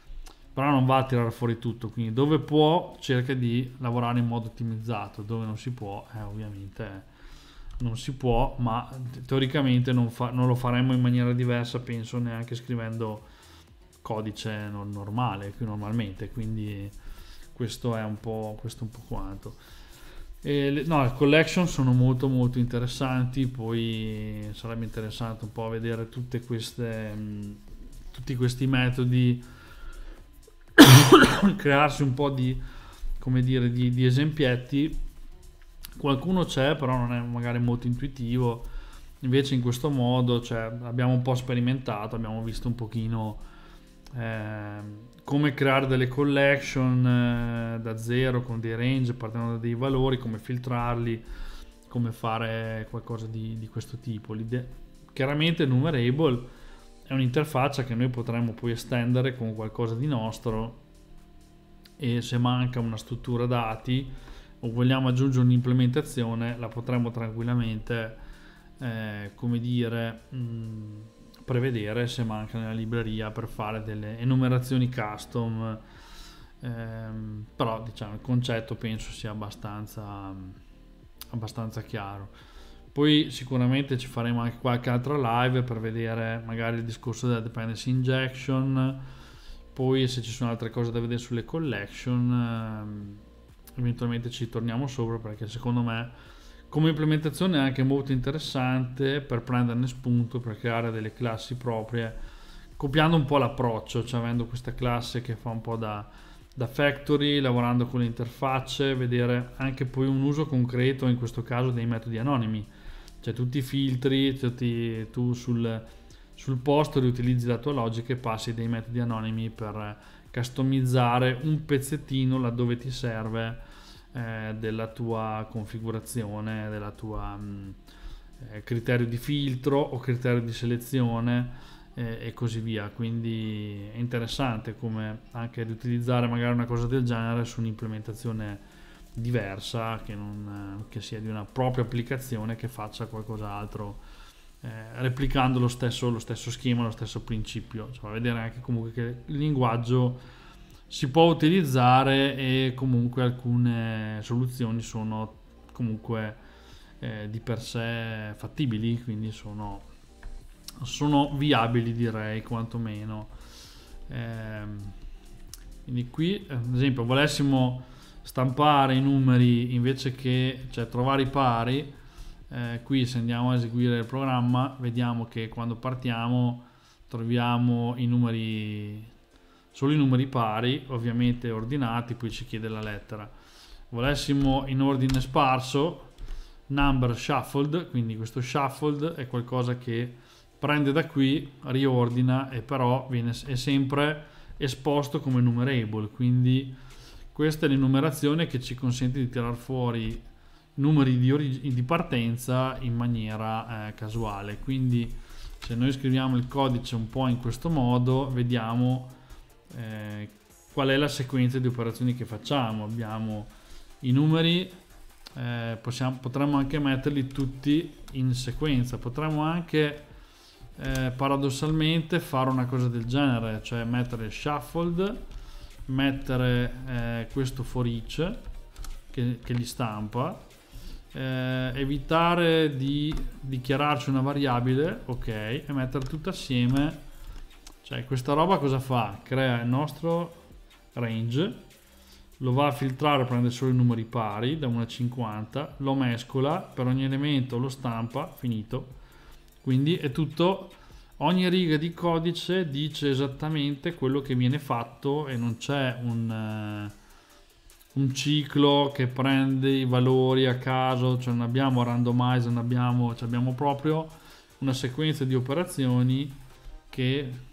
Però non va a tirare fuori tutto, quindi dove può cerca di lavorare in modo ottimizzato, dove non si può, eh, ovviamente non si può, ma teoricamente non, fa, non, lo faremmo in maniera diversa, penso neanche scrivendo codice normale, più normalmente, quindi questo è un po', questo un po quanto. Le, no, le collection sono molto molto interessanti, poi sarebbe interessante un po' vedere tutte queste, tutti questi metodi, crearsi un po' di, come dire, di, di, esempietti. Qualcuno c'è, però non è magari molto intuitivo. Invece in questo modo cioè, abbiamo un po' sperimentato, abbiamo visto un pochino... Eh, come creare delle collection eh, da zero con dei range partendo da dei valori, come filtrarli, come fare qualcosa di, di questo tipo. L'idea, chiaramente Numerable è un'interfaccia che noi potremmo poi estendere con qualcosa di nostro e se manca una struttura dati o vogliamo aggiungere un'implementazione la potremmo tranquillamente eh, come dire mh, mm, prevedere se manca nella libreria per fare delle enumerazioni custom ehm, però diciamo il concetto penso sia abbastanza, abbastanza chiaro poi sicuramente ci faremo anche qualche altra live per vedere magari il discorso della dependency injection poi se ci sono altre cose da vedere sulle collection ehm, eventualmente ci torniamo sopra perché secondo me come implementazione è anche molto interessante per prenderne spunto, per creare delle classi proprie, copiando un po' l'approccio, cioè avendo questa classe che fa un po' da, da factory, lavorando con le interfacce, vedere anche poi un uso concreto, in questo caso, dei metodi anonimi. Cioè tutti i filtri, tutti, tu sul, sul posto riutilizzi la tua logica e passi dei metodi anonimi per customizzare un pezzettino laddove ti serve eh, della tua configurazione, della tua mh, mm, eh, criterio di filtro o criterio di selezione eh, e così via. Quindi è interessante come anche riutilizzare magari una cosa del genere su un'implementazione diversa che, non, che sia di una propria applicazione che faccia qualcos'altro eh, replicando lo stesso, lo stesso schema, lo stesso principio. Cioè, vedere anche comunque che il linguaggio si può utilizzare e comunque alcune soluzioni sono comunque eh, di per sé fattibili, quindi sono, sono viabili direi quantomeno. Eh, quindi qui ad esempio volessimo stampare i numeri invece che cioè, trovare i pari, eh, qui se andiamo a eseguire il programma vediamo che quando partiamo troviamo i numeri solo i numeri pari, ovviamente ordinati, poi ci chiede la lettera. Volessimo in ordine sparso, number shuffled, quindi questo shuffled è qualcosa che prende da qui, riordina e però viene, è sempre esposto come numerable, quindi questa è l'enumerazione che ci consente di tirar fuori numeri di, di partenza in maniera eh, casuale, quindi se noi scriviamo il codice un po' in questo modo, vediamo eh, qual è la sequenza di operazioni che facciamo. Abbiamo i numeri, eh, possiamo, potremmo anche metterli tutti in sequenza, potremmo anche eh, paradossalmente fare una cosa del genere, cioè mettere shuffled, mettere eh, questo for each che, che li stampa eh, evitare di dichiararci una variabile ok e mettere tutto assieme cioè questa roba cosa fa? Crea il nostro range, lo va a filtrare, prende solo i numeri pari da 1 a 50, lo mescola, per ogni elemento lo stampa, finito. Quindi è tutto, ogni riga di codice dice esattamente quello che viene fatto e non c'è un, uh, un ciclo che prende i valori a caso, cioè non abbiamo randomize, non abbiamo, cioè abbiamo proprio una sequenza di operazioni che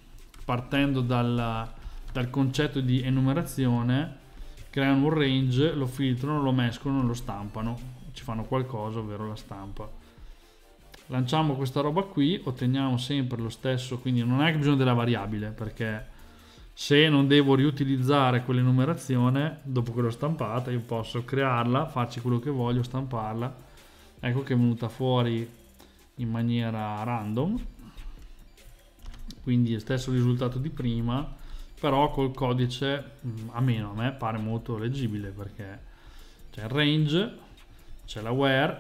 partendo dal, dal concetto di enumerazione, creano un range, lo filtrano, lo mescolano, lo stampano, ci fanno qualcosa, ovvero la stampa. Lanciamo questa roba qui, otteniamo sempre lo stesso, quindi non è che bisogno della variabile, perché se non devo riutilizzare quell'enumerazione, dopo che l'ho stampata, io posso crearla, farci quello che voglio, stamparla. Ecco che è venuta fuori in maniera random quindi lo stesso risultato di prima però col codice mm, a meno a me pare molto leggibile perché c'è il range c'è la where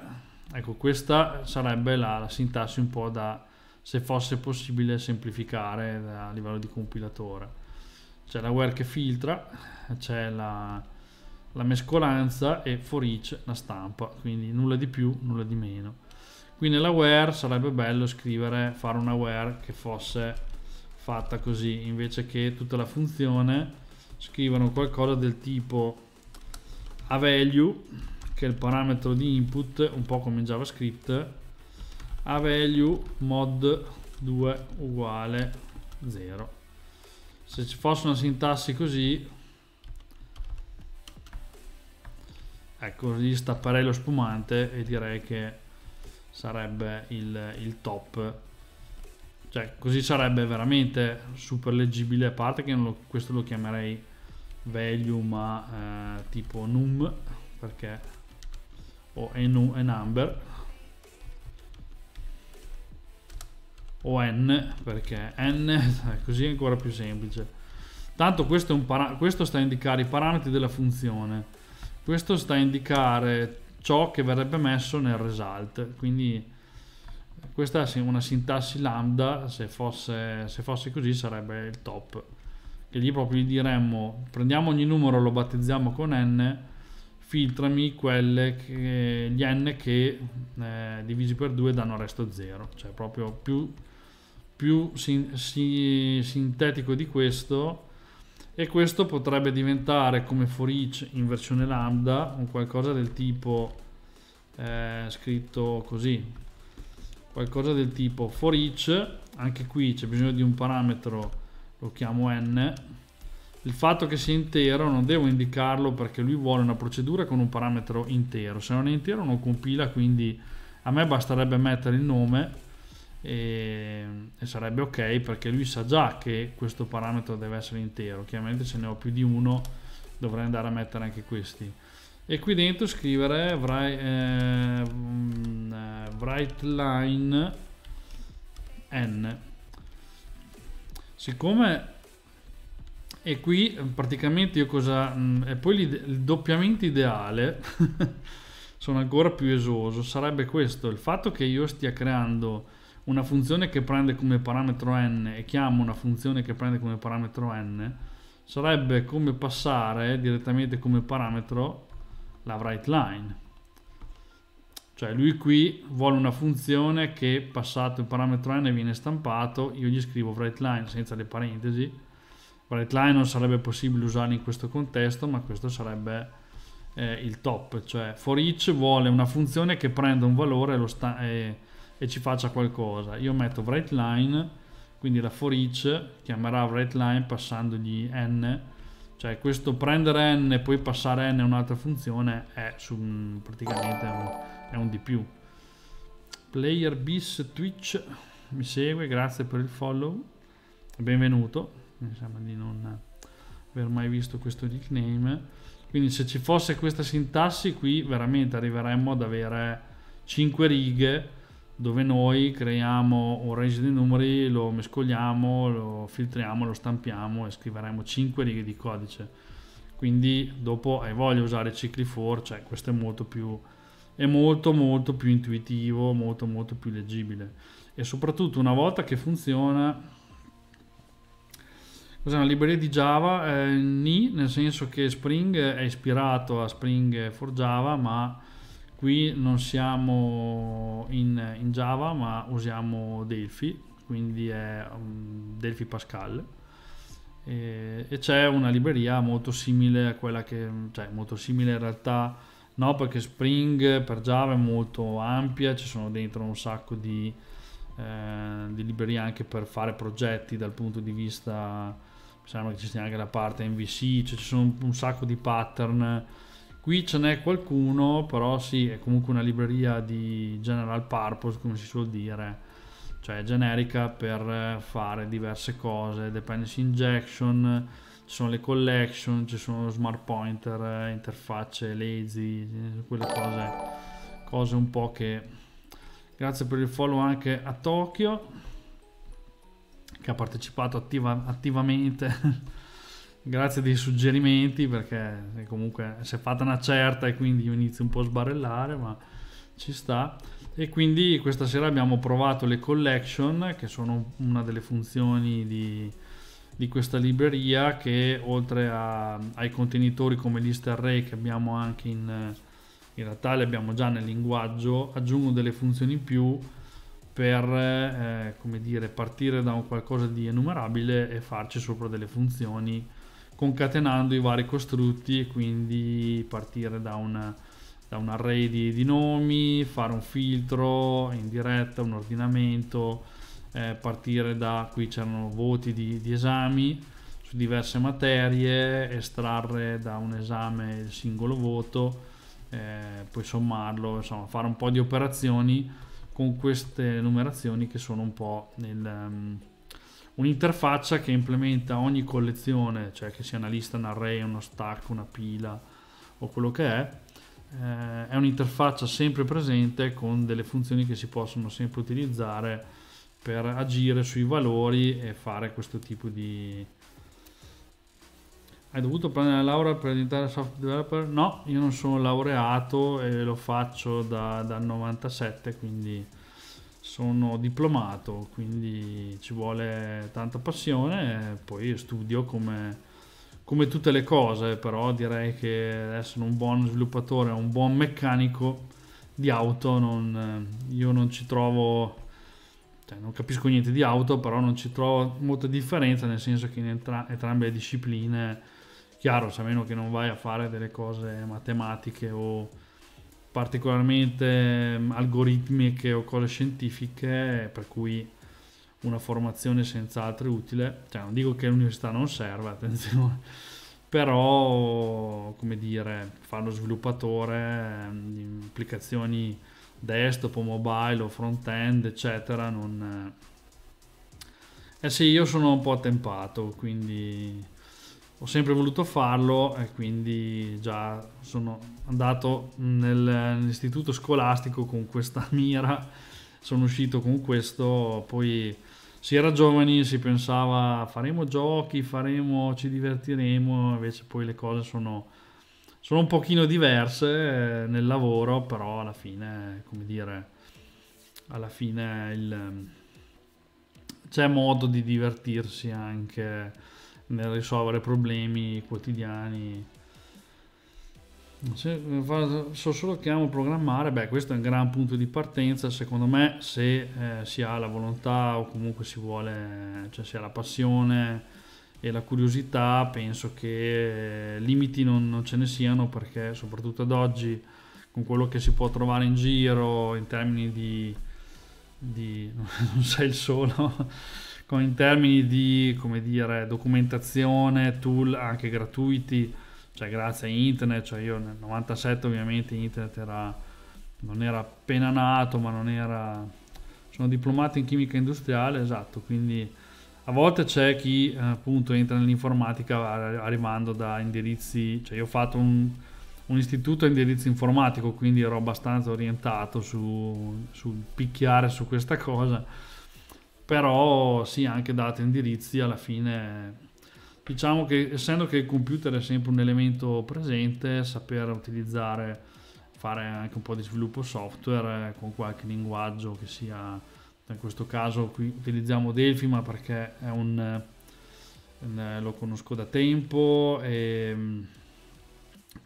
ecco questa sarebbe la, la sintassi un po' da se fosse possibile semplificare a livello di compilatore c'è la where che filtra c'è la, la mescolanza e for each la stampa quindi nulla di più nulla di meno qui nella where sarebbe bello scrivere fare una where che fosse fatta così invece che tutta la funzione scrivano qualcosa del tipo a value che è il parametro di input un po' come in javascript a value mod 2 uguale 0 se ci fosse una sintassi così ecco gli stapperei lo spumante e direi che sarebbe il, il top cioè così sarebbe veramente super leggibile a parte che lo, questo lo chiamerei value ma eh, tipo num perché o è, nu, è number o n perché n così è ancora più semplice tanto questo, questo sta a indicare i parametri della funzione questo sta a indicare ciò che verrebbe messo nel result. Quindi questa è una sintassi lambda, se fosse, se fosse così sarebbe il top. Che lì proprio gli diremmo, prendiamo ogni numero, lo battezziamo con n, filtrami quelle che, gli n che eh, divisi per 2 danno resto 0. Cioè proprio più, più sin, si, sintetico di questo e questo potrebbe diventare come for each in versione lambda un qualcosa del tipo eh, scritto così qualcosa del tipo for each anche qui c'è bisogno di un parametro lo chiamo n il fatto che sia intero non devo indicarlo perché lui vuole una procedura con un parametro intero se non è intero non compila quindi a me basterebbe mettere il nome e, e, sarebbe ok perché lui sa già che questo parametro deve essere intero chiaramente se ne ho più di uno dovrei andare a mettere anche questi e qui dentro scrivere write, eh, mm, eh line n siccome e qui mm, praticamente io cosa mm, e poi il doppiamento ideale sono ancora più esoso sarebbe questo il fatto che io stia creando una funzione che prende come parametro n e chiamo una funzione che prende come parametro n sarebbe come passare direttamente come parametro la write line cioè lui qui vuole una funzione che passato il parametro n viene stampato io gli scrivo write line senza le parentesi write line non sarebbe possibile usare in questo contesto ma questo sarebbe eh, il top cioè for each vuole una funzione che prenda un valore e lo sta eh, e ci faccia qualcosa. Io metto write line, quindi la for each chiamerà write line passandogli n, cioè questo prendere n e poi passare n a un'altra funzione è su, praticamente è un, è un, di più. Player bis Twitch mi segue, grazie per il follow, benvenuto, mi sembra di non aver mai visto questo nickname. Quindi se ci fosse questa sintassi qui veramente arriveremmo ad avere 5 righe dove noi creiamo un range di numeri, lo mescoliamo, lo filtriamo, lo stampiamo e scriveremo 5 righe di codice. Quindi dopo hai voglia di usare cicli for, cioè questo è molto più è molto molto più intuitivo, molto molto più leggibile e soprattutto una volta che funziona cos'è una libreria di Java eh, ni, nel senso che Spring è ispirato a Spring for Java, ma qui non siamo in, in Java ma usiamo Delphi quindi è mm, Delphi Pascal e, e c'è una libreria molto simile a quella che cioè molto simile in realtà no perché Spring per Java è molto ampia ci sono dentro un sacco di, eh, di librerie anche per fare progetti dal punto di vista mi sembra che ci sia anche la parte MVC cioè ci sono un sacco di pattern Qui ce n'è qualcuno, però sì, è comunque una libreria di general purpose, come si suol dire, cioè generica per eh, fare diverse cose, dependency injection, ci sono le collection, ci sono smart pointer, eh, interfacce lazy, quelle cose, cose un po' che... Grazie per il follow anche a Tokyo, che ha partecipato attiva, attivamente grazie dei suggerimenti perché eh, comunque si è fatta una certa e quindi io inizio un po' a sbarellare ma ci sta e quindi questa sera abbiamo provato le collection che sono una delle funzioni di, di questa libreria che oltre a, ai contenitori come list array che abbiamo anche in, in realtà le abbiamo già nel linguaggio aggiungo delle funzioni in più per eh, come dire partire da un qualcosa di enumerabile e farci sopra delle funzioni concatenando i vari costrutti e quindi partire da, una, da un array di, di, nomi, fare un filtro in diretta, un ordinamento, eh, partire da qui c'erano voti di, di esami su diverse materie, estrarre da un esame il singolo voto, eh, poi sommarlo, insomma fare un po' di operazioni con queste numerazioni che sono un po' nel... Um, un'interfaccia che implementa ogni collezione, cioè che sia una lista, un array, uno stack, una pila o quello che è, eh, è un'interfaccia sempre presente con delle funzioni che si possono sempre utilizzare per agire sui valori e fare questo tipo di... Hai dovuto prendere la laurea per diventare software developer? No, io non sono laureato e lo faccio da, dal 97, quindi sono diplomato, quindi ci vuole tanta passione, e poi studio come, come, tutte le cose, però direi che essere un buon sviluppatore, un buon meccanico di auto, non, io non ci trovo, cioè non capisco niente di auto, però non ci trovo molta differenza, nel senso che in entra, entrambe le discipline, chiaro, a meno che non vai a fare delle cose matematiche o particolarmente ehm, algoritmiche o cose scientifiche, per cui una formazione senz'altro è utile. Cioè, non dico che l'università non serva, attenzione, però, come dire, fare lo sviluppatore, di ehm, applicazioni desktop o mobile o front-end, eccetera, non... Eh, eh sì, io sono un po' attempato, quindi ho sempre voluto farlo e quindi già sono andato nell'istituto scolastico con questa mira, sono uscito con questo, poi si era giovani, si pensava faremo giochi, faremo, ci divertiremo, invece poi le cose sono, sono un pochino diverse eh, nel lavoro, però alla fine, come dire, alla fine il, c'è modo di divertirsi anche nel risolvere problemi quotidiani. Se, so solo che amo programmare, beh questo è un gran punto di partenza, secondo me se eh, si ha la volontà o comunque si vuole, cioè si ha la passione e la curiosità, penso che eh, limiti non, non ce ne siano perché soprattutto ad oggi con quello che si può trovare in giro in termini di, di non sei il solo in termini di come dire, documentazione, tool anche gratuiti, cioè grazie a internet, cioè io nel 97 ovviamente internet era, non era appena nato, ma non era... sono diplomato in chimica industriale, esatto, quindi a volte c'è chi eh, appunto entra nell'informatica arrivando da indirizzi, cioè io ho fatto un, un istituto a indirizzo informatico, quindi ero abbastanza orientato sul su picchiare su questa cosa però sì, anche dati indirizzi alla fine diciamo che essendo che il computer è sempre un elemento presente, saper utilizzare, fare anche un po' di sviluppo software eh, con qualche linguaggio che sia, in questo caso qui utilizziamo Delphi ma perché è un, eh, lo conosco da tempo e ehm,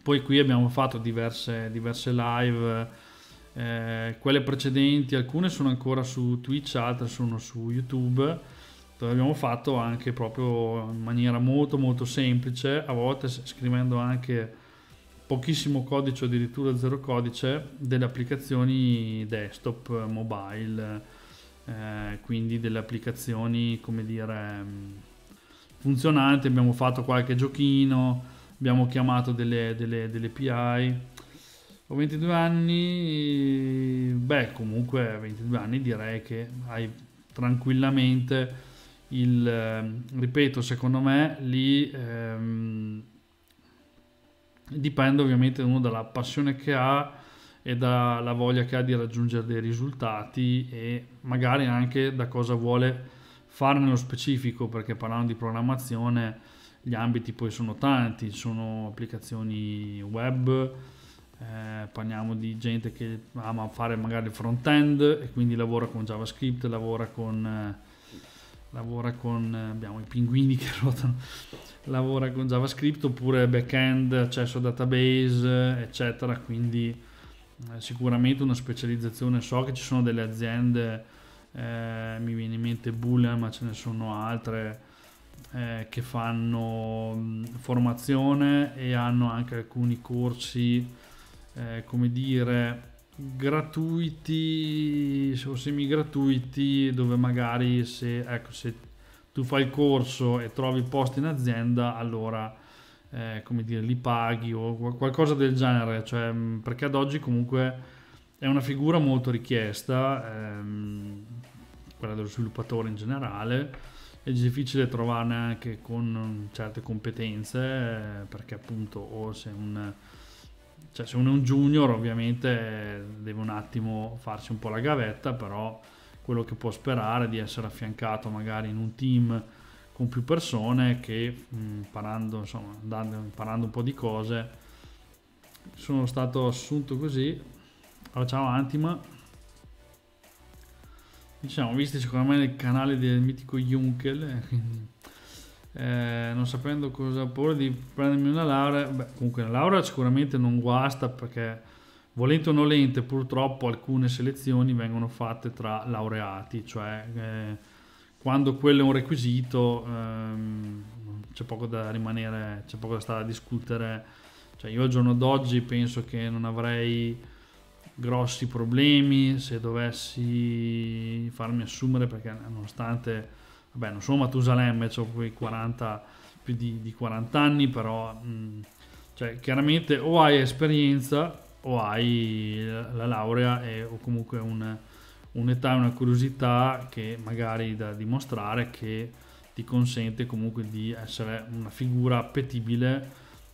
poi qui abbiamo fatto diverse, diverse live eh, quelle precedenti, alcune sono ancora su Twitch, altre sono su YouTube, dove abbiamo fatto anche proprio in maniera molto molto semplice, a volte scrivendo anche pochissimo codice addirittura zero codice delle applicazioni desktop, eh, mobile, eh, quindi delle applicazioni come dire mm, funzionanti, abbiamo fatto qualche giochino, abbiamo chiamato delle, delle, delle PI ho 22 anni, beh comunque a 22 anni direi che hai tranquillamente il, ehm, ripeto, secondo me lì ehm, dipende ovviamente uno dalla passione che ha e dalla voglia che ha di raggiungere dei risultati e magari anche da cosa vuole fare nello specifico, perché parlando di programmazione gli ambiti poi sono tanti, sono applicazioni web, eh, parliamo di gente che ama fare magari front-end e quindi lavora con JavaScript, lavora con, eh, lavora con eh, abbiamo i pinguini che ruotano, lavora con JavaScript oppure back-end, accesso a database, eccetera. Quindi eh, sicuramente una specializzazione. So che ci sono delle aziende, eh, mi viene in mente Boolean, ma ce ne sono altre. Eh, che fanno mm, formazione e hanno anche alcuni corsi eh, come dire, gratuiti o semi gratuiti dove magari se, ecco, se tu fai il corso e trovi posti in azienda allora eh, come dire li paghi o qualcosa del genere cioè, mm, perché ad oggi comunque è una figura molto richiesta ehm, quella dello sviluppatore in generale è difficile trovarne anche con mm, certe competenze eh, perché appunto o se un cioè, se uno è un junior, ovviamente deve un attimo farsi un po' la gavetta, però quello che può sperare è di essere affiancato magari in un team con più persone che mm, imparando, insomma, andando, imparando un po' di cose sono stato assunto così. Allora, ciao Antima. Diciamo, visti secondo me nel canale del mitico Junkel, eh, non sapendo cosa porre di prendermi una laurea, beh, comunque la laurea sicuramente non guasta perché volente o nolente purtroppo alcune selezioni vengono fatte tra laureati, cioè eh, quando quello è un requisito ehm, c'è poco da rimanere, c'è poco da stare a discutere, cioè io al giorno d'oggi penso che non avrei grossi problemi se dovessi farmi assumere perché nonostante vabbè, non sono Matusalemme, ho quei 40, più di, di 40 anni, però mh, mm, cioè, chiaramente o hai esperienza o hai la laurea e, o comunque un, un'età e una curiosità che magari da dimostrare che ti consente comunque di essere una figura appetibile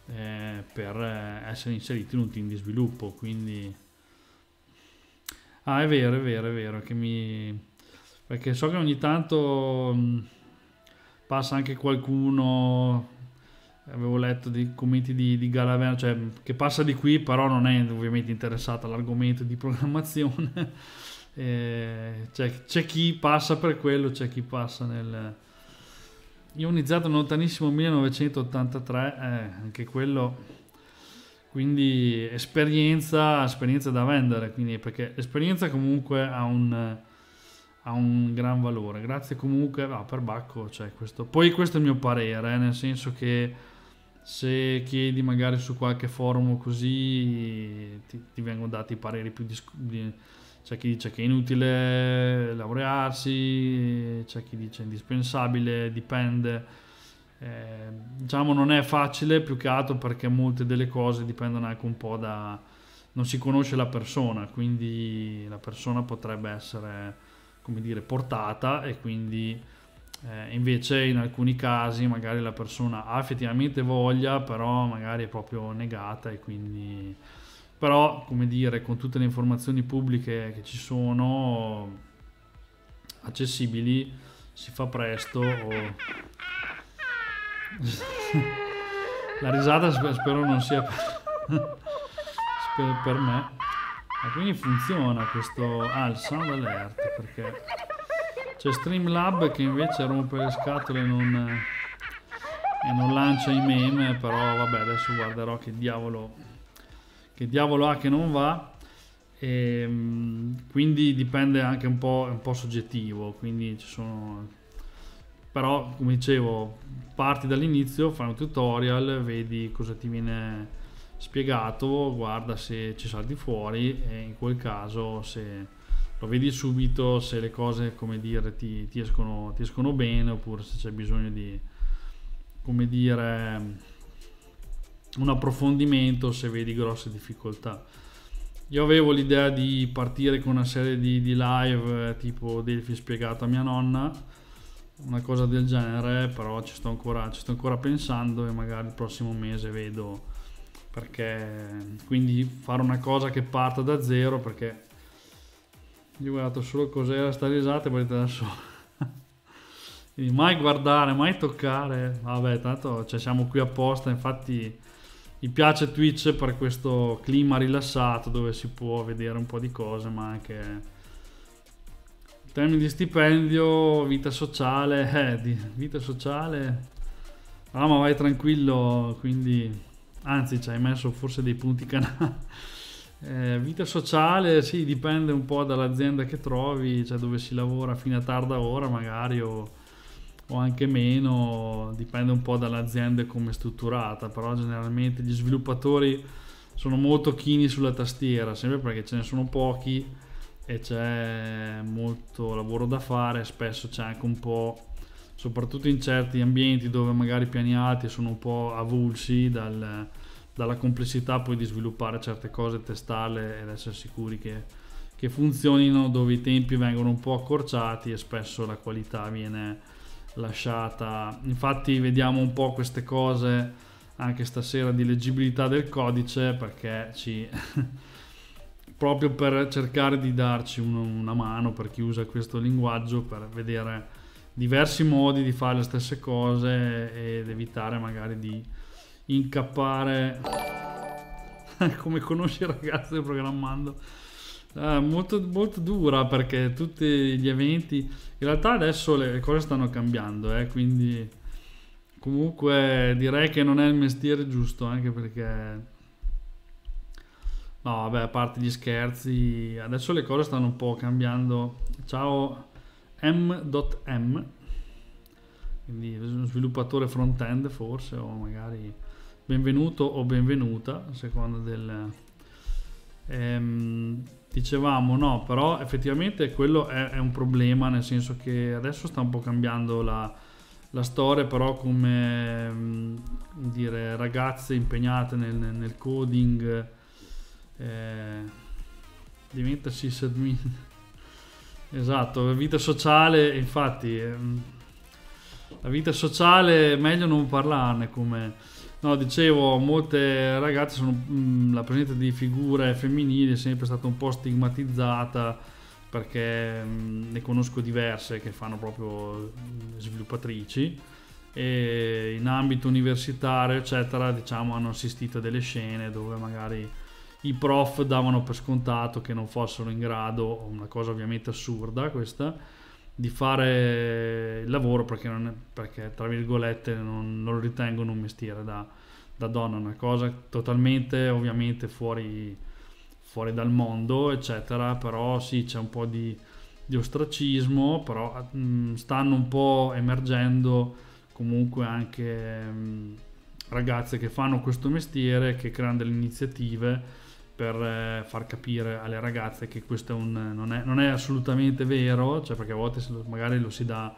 eh, per eh, essere inserito in un team di sviluppo. Quindi... Ah, è vero, è vero, è vero che mi perché so che ogni tanto mm, passa anche qualcuno avevo letto dei commenti di, di Galavena cioè, mm, che passa di qui però non è ovviamente interessato all'argomento di programmazione eh, cioè, c'è chi passa per quello c'è chi passa nel io ho iniziato lontanissimo 1983 eh, anche quello quindi esperienza esperienza da vendere quindi perché l'esperienza comunque ha un ha un gran valore. Grazie comunque ah, per Bacco, cioè questo. Poi questo è il mio parere, eh, nel senso che se chiedi magari su qualche forum così ti, ti vengono dati pareri più dis- c'è chi dice che è inutile laurearsi, c'è chi dice indispensabile, dipende. Eh, diciamo non è facile più che altro perché molte delle cose dipendono anche un po' da non si conosce la persona, quindi la persona potrebbe essere come dire, portata e quindi eh, invece in alcuni casi magari la persona ha effettivamente voglia, però magari è proprio negata e quindi... Però, come dire, con tutte le informazioni pubbliche che ci sono accessibili, si fa presto o... La risata spero non sia per, per me. E quindi funziona questo ah il sound alert perché c'è Streamlab che invece rompe le scatole e non, e non lancia i meme però vabbè adesso guarderò che diavolo che diavolo ha che non va e, ehm, quindi dipende anche un po', un po' soggettivo quindi ci sono però come dicevo parti dall'inizio fai un tutorial vedi cosa ti viene spiegato, guarda se ci salti fuori e in quel caso se lo vedi subito, se le cose come dire ti, ti, escono, ti escono, bene oppure se c'è bisogno di come dire un approfondimento se vedi grosse difficoltà. Io avevo l'idea di partire con una serie di, di live eh, tipo Delphi spiegato a mia nonna, una cosa del genere, però ci sto ancora, ci sto ancora pensando e magari il prossimo mese vedo perché quindi fare una cosa che parta da zero perché io ho guardato solo cos'era sta risata e poi adesso quindi mai guardare mai toccare vabbè tanto cioè, siamo qui apposta infatti mi piace Twitch per questo clima rilassato dove si può vedere un po' di cose ma anche in termini di stipendio vita sociale eh, di vita sociale ah ma vai tranquillo quindi anzi ci hai messo forse dei punti canali. Eh, vita sociale, sì, dipende un po' dall'azienda che trovi, cioè dove si lavora fino a tarda ora magari o, o anche meno, dipende un po' dall'azienda come è strutturata, però generalmente gli sviluppatori sono molto chini sulla tastiera, sempre perché ce ne sono pochi e c'è molto lavoro da fare, spesso c'è anche un po' soprattutto in certi ambienti dove magari i piani alti sono un po' avulsi dal, dalla complessità poi di sviluppare certe cose, testarle ed essere sicuri che, che funzionino, dove i tempi vengono un po' accorciati e spesso la qualità viene lasciata. Infatti vediamo un po' queste cose anche stasera di leggibilità del codice perché ci... proprio per cercare di darci una mano per chi usa questo linguaggio per vedere diversi modi di fare le stesse cose ed evitare magari di incappare come conosci i ragazzi programmando eh, molto, molto dura perché tutti gli eventi in realtà adesso le cose stanno cambiando eh, quindi comunque direi che non è il mestiere giusto anche perché no vabbè a parte gli scherzi adesso le cose stanno un po' cambiando ciao m.m quindi sviluppatore front-end forse o magari benvenuto o benvenuta a seconda del ehm, dicevamo no però effettivamente quello è, è, un problema nel senso che adesso sta un po' cambiando la, la storia però come mm, dire ragazze impegnate nel, nel coding eh, diventa sysadmin Esatto, la vita sociale, infatti, ehm, la vita sociale è meglio non parlarne come... No, dicevo, molte ragazze sono... Mh, mm, la presenza di figure femminili è sempre stata un po' stigmatizzata perché mh, mm, ne conosco diverse che fanno proprio sviluppatrici e in ambito universitario, eccetera, diciamo, hanno assistito a delle scene dove magari i prof davano per scontato che non fossero in grado, una cosa ovviamente assurda questa, di fare il lavoro perché, è, perché tra virgolette non, non, lo ritengono un mestiere da, da donna, una cosa totalmente ovviamente fuori, fuori, dal mondo, eccetera, però sì c'è un po' di, di ostracismo, però mh, mm, stanno un po' emergendo comunque anche mh, mm, ragazze che fanno questo mestiere, che creano delle iniziative per eh, far capire alle ragazze che questo è un, eh, non, è, non, è, assolutamente vero, cioè perché a volte magari lo si dà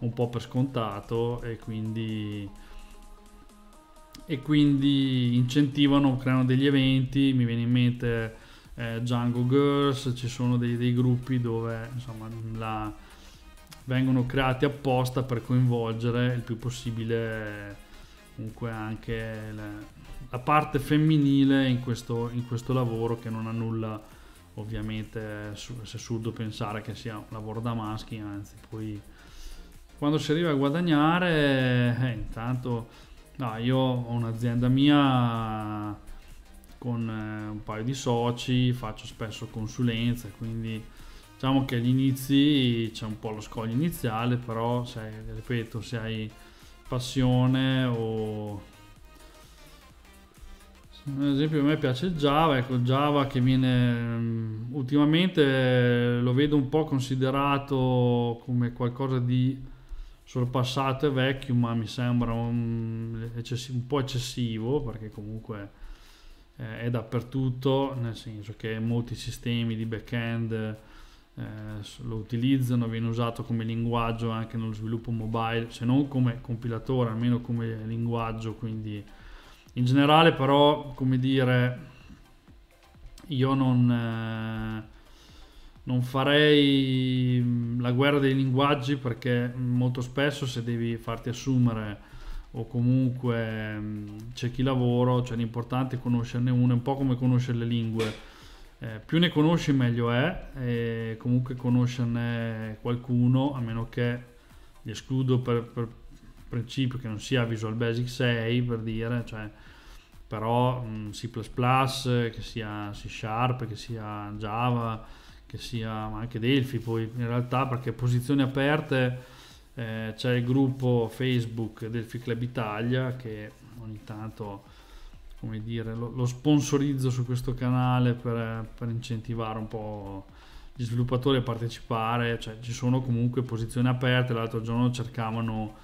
un po' per scontato e quindi, e quindi incentivano, creano degli eventi, mi viene in mente eh, Django Girls, ci sono dei, dei gruppi dove insomma, la, vengono creati apposta per coinvolgere il più possibile comunque anche le, la parte femminile in questo, in questo lavoro che non ha nulla ovviamente se surdo pensare che sia un lavoro da maschi anzi poi quando si arriva a guadagnare eh, intanto no, io ho un'azienda mia con eh, un paio di soci faccio spesso consulenze quindi diciamo che agli inizi c'è un po' lo scoglio iniziale però se, ripeto se hai passione o ad esempio a me piace Java, ecco Java che viene mm, ultimamente lo vedo un po' considerato come qualcosa di sorpassato e vecchio, ma mi sembra un, un po' eccessivo perché comunque eh, è dappertutto, nel senso che molti sistemi di back-end eh, lo utilizzano, viene usato come linguaggio anche nello sviluppo mobile, se non come compilatore, almeno come linguaggio, quindi in generale però, come dire, io non, eh, non farei mm, la guerra dei linguaggi perché molto spesso se devi farti assumere o comunque mm, c'è chi lavora, cioè l'importante è conoscerne uno, è un po' come conoscere le lingue. Eh, più ne conosci meglio è, e comunque conoscerne qualcuno, a meno che li escludo per, per principio che non sia Visual Basic 6 per dire, cioè, però mm, C++, che sia C Sharp, che sia Java, che sia anche Delphi poi in realtà perché posizioni aperte eh, c'è il gruppo Facebook Delphi Club Italia che ogni tanto come dire, lo, lo sponsorizzo su questo canale per, per incentivare un po' gli sviluppatori a partecipare, cioè, ci sono comunque posizioni aperte, l'altro giorno cercavano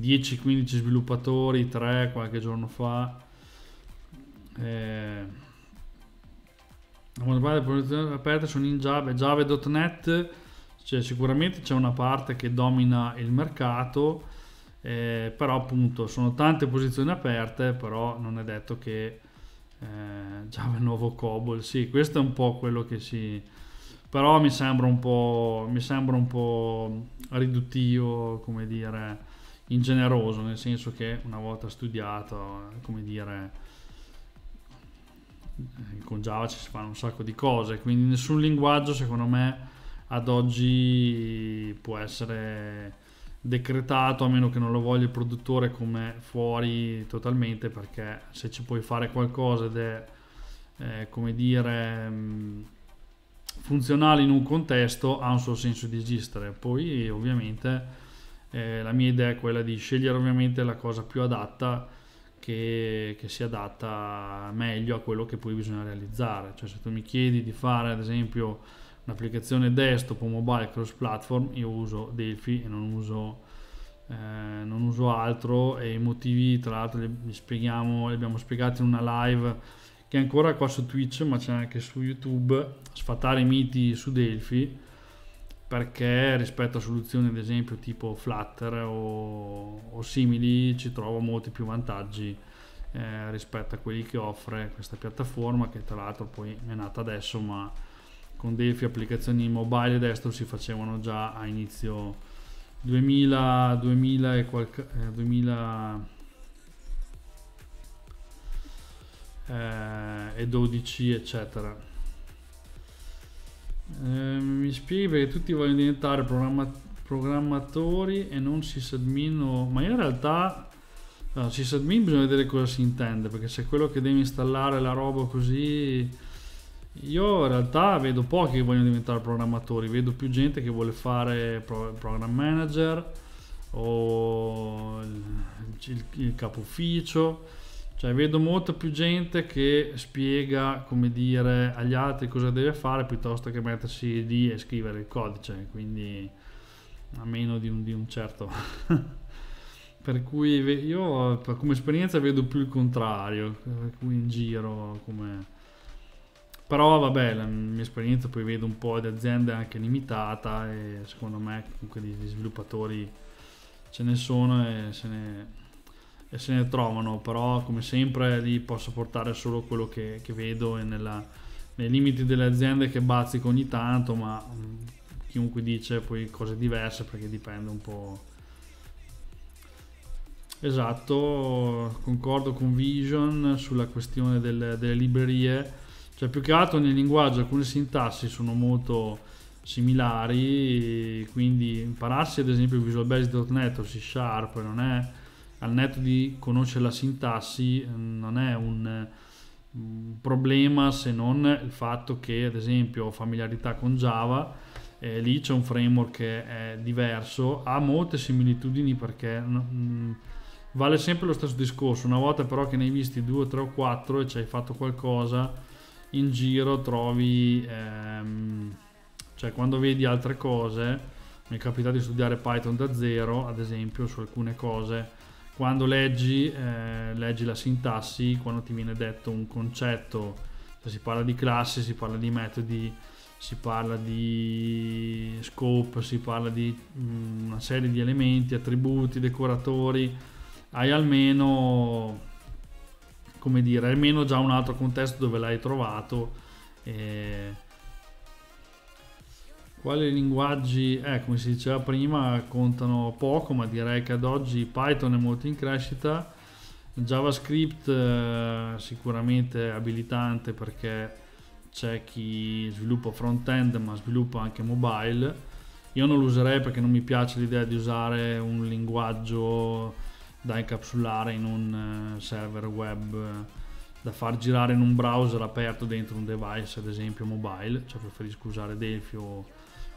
10-15 sviluppatori, 3 qualche giorno fa. Eh, la maggior parte delle posizioni aperte sono in Java, Java.NET cioè, sicuramente c'è una parte che domina il mercato, eh, però appunto sono tante posizioni aperte, però non è detto che eh, Java è il nuovo COBOL, sì, questo è un po' quello che si... però mi sembra un po', mi sembra un po riduttivo, come dire, ingeneroso, nel senso che una volta studiato, eh, come dire, eh, con Java ci si fanno un sacco di cose, quindi nessun linguaggio secondo me ad oggi può essere decretato a meno che non lo voglia il produttore come fuori totalmente perché se ci puoi fare qualcosa ed è eh, come dire mm, funzionale in un contesto ha un suo senso di esistere poi ovviamente eh, la mia idea è quella di scegliere ovviamente la cosa più adatta che, che si adatta meglio a quello che poi bisogna realizzare. Cioè se tu mi chiedi di fare ad esempio un'applicazione desktop o mobile cross platform, io uso Delphi e non uso... Eh, non uso altro e i motivi tra l'altro li, li spieghiamo li abbiamo spiegati in una live che è ancora qua su Twitch ma c'è anche su YouTube sfatare i miti su Delphi perché rispetto a soluzioni ad esempio tipo Flutter o, o simili ci trovo molti più vantaggi eh, rispetto a quelli che offre questa piattaforma che tra l'altro poi è nata adesso ma con Delphi applicazioni mobile e desktop si facevano già a inizio 2000, 2000 e qualche, eh, 2000 eh, e 12 eccetera Ehm, mi spieghi perché tutti vogliono diventare programmatori e non sysadmin o... ma in realtà no, sysadmin bisogna vedere cosa si intende perché se è quello che devi installare la roba così io in realtà vedo pochi che vogliono diventare programmatori vedo più gente che vuole fare program manager o il, il, il capo ufficio cioè, vedo molto più gente che spiega, come dire, agli altri cosa deve fare piuttosto che mettersi lì e scrivere il codice, quindi a meno di un, di un certo... per cui io come esperienza vedo più il contrario, qui in giro come... Però vabbè, la mia esperienza poi vedo un po' di aziende anche limitata e secondo me comunque di sviluppatori ce ne sono e se ne e se ne trovano, però come sempre lì posso portare solo quello che, che vedo e nella, nei limiti delle aziende che bazzico ogni tanto, ma mm, chiunque dice poi cose diverse perché dipende un po'. Esatto, concordo con Vision sulla questione del, delle librerie, cioè più che altro nel linguaggio alcune sintassi sono molto similari, quindi impararsi ad esempio Visual Basic.net o C Sharp non è al netto di conoscere la sintassi ehm, non è un problema se non il fatto che ad esempio ho familiarità con Java eh, lì c'è un framework che è diverso ha molte similitudini perché mh, mm, mm, vale sempre lo stesso discorso una volta però che ne hai visti due, tre o quattro e ci hai fatto qualcosa in giro trovi ehm, cioè quando vedi altre cose mi è capitato di studiare Python da zero ad esempio su alcune cose quando leggi, eh, leggi la sintassi, quando ti viene detto un concetto, cioè si parla di classe, si parla di metodi, si parla di scope, si parla di mh, mm, una serie di elementi, attributi, decoratori, hai almeno, come dire, almeno già un altro contesto dove l'hai trovato. Eh, quali linguaggi, eh, come si diceva prima, contano poco, ma direi che ad oggi Python è molto in crescita, JavaScript eh, sicuramente abilitante perché c'è chi sviluppa front-end ma sviluppa anche mobile. Io non lo userei perché non mi piace l'idea di usare un linguaggio da incapsulare in un eh, server web eh, da far girare in un browser aperto dentro un device, ad esempio mobile, cioè preferisco usare Delphi o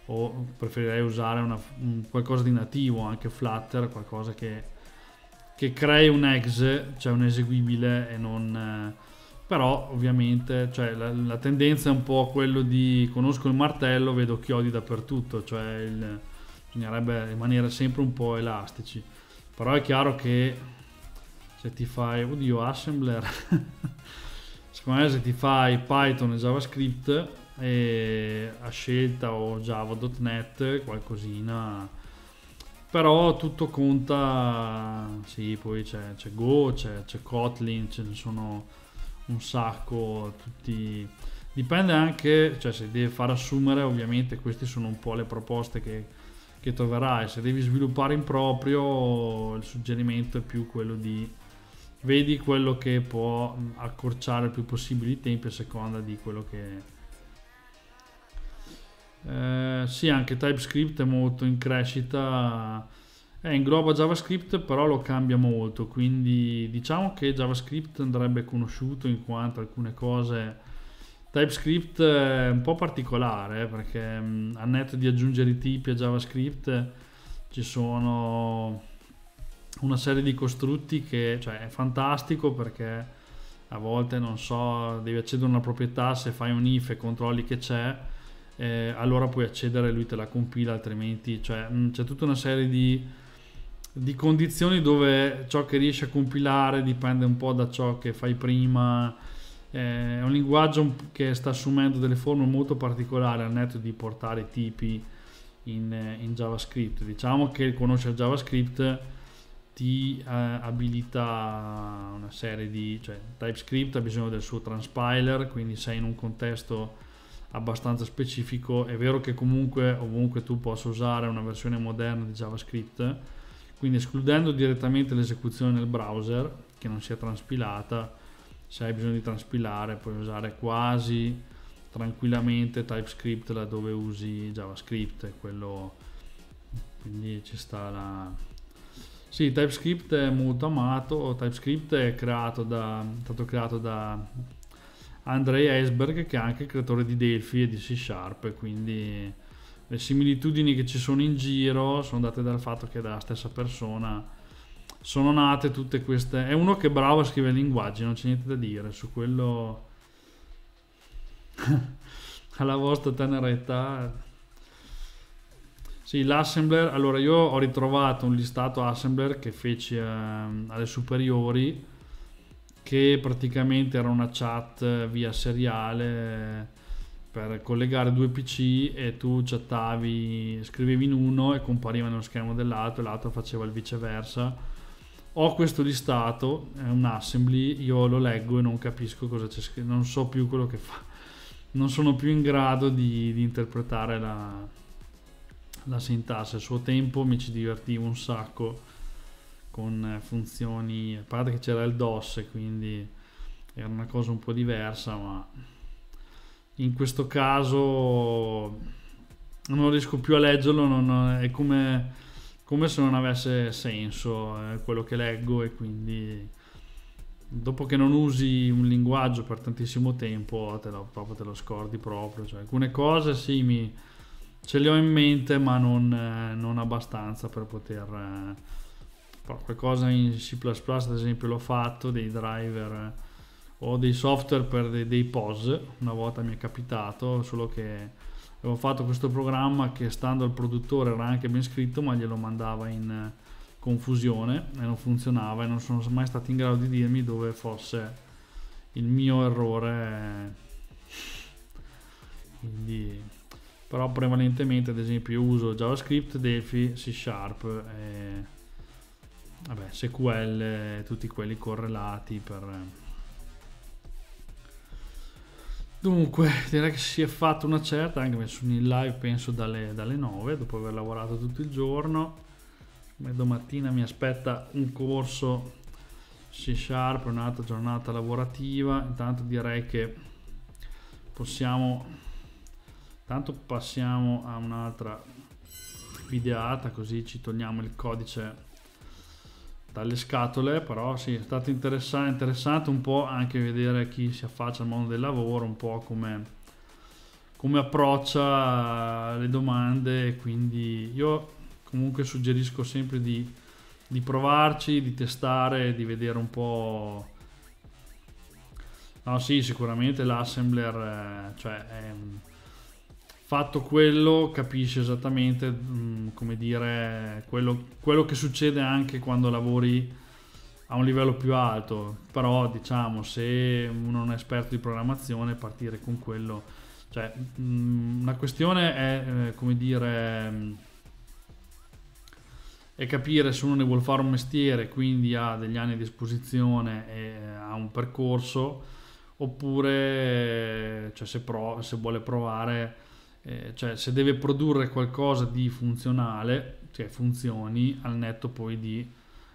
o preferirei usare una, un, qualcosa di nativo, anche Flutter, qualcosa che, che crei un exe, cioè un eseguibile e non... Eh, però ovviamente cioè, la, la, tendenza è un po' quello di conosco il martello, vedo chiodi dappertutto, cioè il, bisognerebbe rimanere sempre un po' elastici. Però è chiaro che se ti fai, oddio, Assembler, secondo me se ti fai Python e JavaScript eh, a scelta o java.net, qualcosina. Però tutto conta, sì, poi c'è, c'è Go, c'è, c'è Kotlin, ce ne sono un sacco, tutti... Dipende anche, cioè se devi far assumere ovviamente queste sono un po' le proposte che, che troverai, se devi sviluppare in proprio il suggerimento è più quello di vedi quello che può accorciare il più possibile i tempi a seconda di quello che, eh, sì, anche TypeScript è molto in crescita, eh, ingloba JavaScript però lo cambia molto, quindi diciamo che JavaScript andrebbe conosciuto in quanto alcune cose... TypeScript è un po' particolare eh, perché a netto di aggiungere i tipi a JavaScript ci sono una serie di costrutti che cioè, è fantastico perché a volte non so, devi accedere a una proprietà, se fai un if e controlli che c'è, eh, allora puoi accedere e lui te la compila, altrimenti cioè, mh, mm, c'è tutta una serie di, di, condizioni dove ciò che riesci a compilare dipende un po' da ciò che fai prima. Eh, è un linguaggio che sta assumendo delle forme molto particolari al netto di portare tipi in, eh, in JavaScript. Diciamo che conoscere JavaScript ti eh, abilita una serie di... cioè TypeScript ha bisogno del suo transpiler, quindi sei in un contesto abbastanza specifico. È vero che comunque ovunque tu possa usare una versione moderna di JavaScript, quindi escludendo direttamente l'esecuzione nel browser, che non sia transpilata, se hai bisogno di transpilare puoi usare quasi tranquillamente TypeScript laddove usi JavaScript, quello... quindi ci sta la... Sì, TypeScript è molto amato, TypeScript è, creato da, è stato creato da Andrei Esberg che è anche creatore di Delphi e di C Sharp, quindi le similitudini che ci sono in giro sono date dal fatto che è dalla stessa persona sono nate tutte queste. È uno che è bravo a scrivere linguaggi, non c'è niente da dire su quello. Alla vostra tenera età. Sì, l'assembler. Allora, io ho ritrovato un listato assembler che feci eh, alle superiori che praticamente era una chat via seriale per collegare due PC e tu chattavi, scrivevi in uno e compariva nello schermo dell'altro e l'altro faceva il viceversa. Ho questo listato, è un assembly, io lo leggo e non capisco cosa c'è scritto, non so più quello che fa, non sono più in grado di, di interpretare la, la sintassi. A suo tempo mi ci divertivo un sacco con eh, funzioni, a parte che c'era il DOS, quindi era una cosa un po' diversa, ma in questo caso non riesco più a leggerlo, non, è come, come, se non avesse senso eh, quello che leggo e quindi dopo che non usi un linguaggio per tantissimo tempo te lo, proprio te lo scordi proprio, cioè, alcune cose sì mi, ce le ho in mente ma non, eh, non abbastanza per poter... Eh, qualcosa in C++ ad esempio l'ho fatto, dei driver eh, o dei software per dei, dei POS, una volta mi è capitato, solo che avevo fatto questo programma che stando al produttore era anche ben scritto ma glielo mandava in eh, confusione e non funzionava e non sono mai stati in grado di dirmi dove fosse il mio errore eh. quindi però prevalentemente ad esempio uso JavaScript, Delphi, C Sharp e vabbè, SQL, tutti quelli correlati per... Eh. Dunque, direi che si è fatta una certa, anche perché sono in live penso dalle, dalle 9, dopo aver lavorato tutto il giorno. Domattina mi aspetta un corso C Sharp, un'altra giornata lavorativa. Intanto direi che possiamo, Intanto passiamo a un'altra videata così ci togliamo il codice dalle scatole, però sì, è stato interessa interessante un po' anche vedere chi si affaccia al mondo del lavoro, un po' come, come approccia le domande, quindi io comunque suggerisco sempre di, di provarci, di testare, di vedere un po'... No sì, sicuramente l'assembler, eh, cioè... È, fatto quello capisci esattamente mh, mm, come dire quello, quello, che succede anche quando lavori a un livello più alto però diciamo se uno non è esperto di programmazione partire con quello cioè mh, mm, una questione è eh, come dire mh, mm, è capire se uno ne vuole fare un mestiere quindi ha degli anni di esposizione e eh, ha un percorso oppure cioè, se, pro, se vuole provare eh, cioè se deve produrre qualcosa di funzionale, cioè funzioni al netto poi di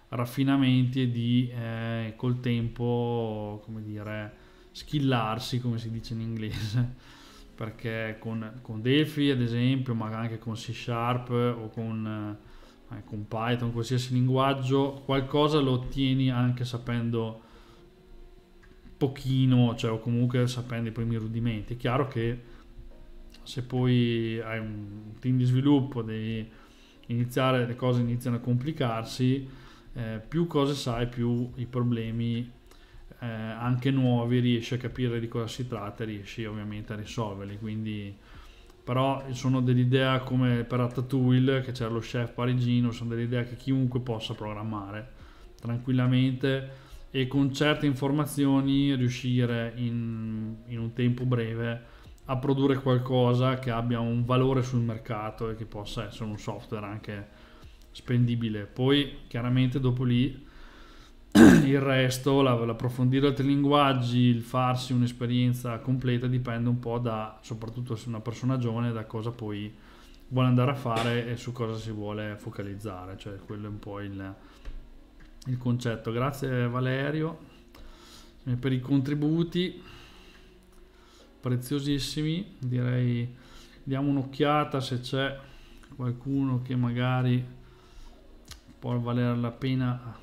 raffinamenti e di eh, col tempo, come dire, skillarsi, come si dice in inglese, perché con, con Delphi ad esempio, ma anche con C Sharp o con, eh, eh, con Python, qualsiasi linguaggio, qualcosa lo ottieni anche sapendo pochino, cioè o comunque sapendo i primi rudimenti. È chiaro che se poi hai un team di sviluppo, devi iniziare, le cose iniziano a complicarsi, eh, più cose sai, più i problemi eh, anche nuovi riesci a capire di cosa si tratta e riesci ovviamente a risolverli. Quindi, però sono dell'idea come per Ratatouille, che c'era lo chef parigino, sono dell'idea che chiunque possa programmare tranquillamente e con certe informazioni riuscire in, in un tempo breve a a produrre qualcosa che abbia un valore sul mercato e che possa essere un software anche spendibile. Poi chiaramente dopo lì il resto, l'approfondire altri linguaggi, il farsi un'esperienza completa dipende un po' da, soprattutto se una persona giovane, da cosa poi vuole andare a fare e su cosa si vuole focalizzare, cioè quello è un po' il, il concetto. Grazie Valerio per i contributi preziosissimi direi diamo un'occhiata se c'è qualcuno che magari può valere la pena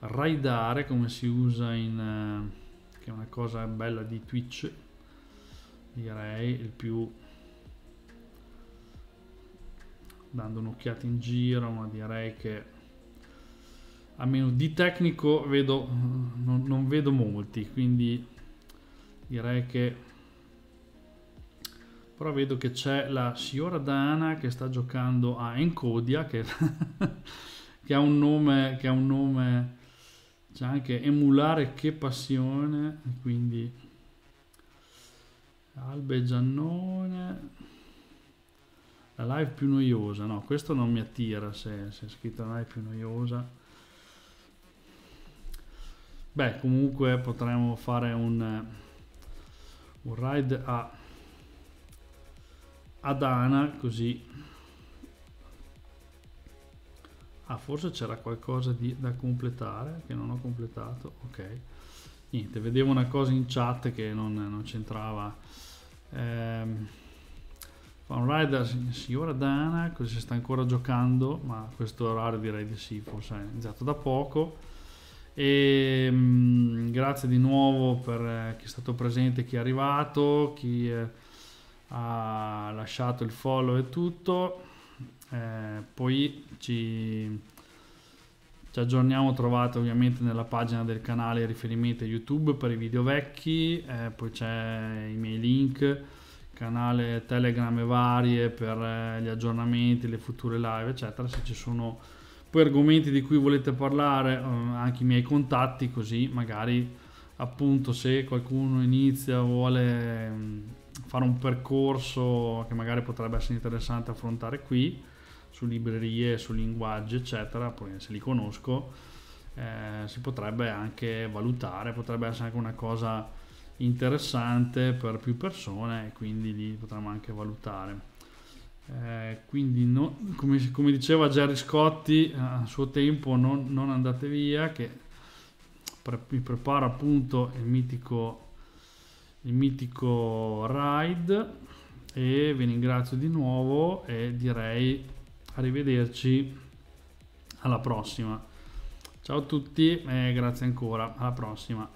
raidare come si usa in eh, che è una cosa bella di Twitch direi il più dando un'occhiata in giro ma direi che almeno di tecnico vedo non, non vedo molti quindi direi che però vedo che c'è la signora Dana che sta giocando a Encodia che, che ha un nome che ha un nome c'è anche emulare che passione quindi Albe Giannone la live più noiosa no questo non mi attira se, se è scritto la live più noiosa beh comunque potremmo fare un un ride a Adana così ah forse c'era qualcosa di, da completare che non ho completato ok niente vedevo una cosa in chat che non, non c'entrava ehm, Rider signora Dana così si sta ancora giocando ma a questo orario direi di sì forse è iniziato da poco e ehm, mh, grazie di nuovo per eh, chi è stato presente chi è arrivato chi eh, ha lasciato il follow e tutto. Eh, poi ci, ci, aggiorniamo, trovate ovviamente nella pagina del canale riferimenti a YouTube per i video vecchi, eh, poi c'è i miei link, canale Telegram e varie per eh, gli aggiornamenti, le future live, eccetera. Se ci sono poi argomenti di cui volete parlare, eh, anche i miei contatti, così magari appunto se qualcuno inizia o vuole mm, fare un percorso che magari potrebbe essere interessante affrontare qui su librerie, su linguaggi, eccetera, poi se li conosco, eh, si potrebbe anche valutare, potrebbe essere anche una cosa interessante per più persone e quindi li potremmo anche valutare. Eh, quindi no, come, come, diceva Jerry Scotti eh, a suo tempo non, non andate via che pre- mi preparo appunto il mitico il mitico ride e vi ringrazio di nuovo e direi arrivederci alla prossima ciao a tutti e grazie ancora alla prossima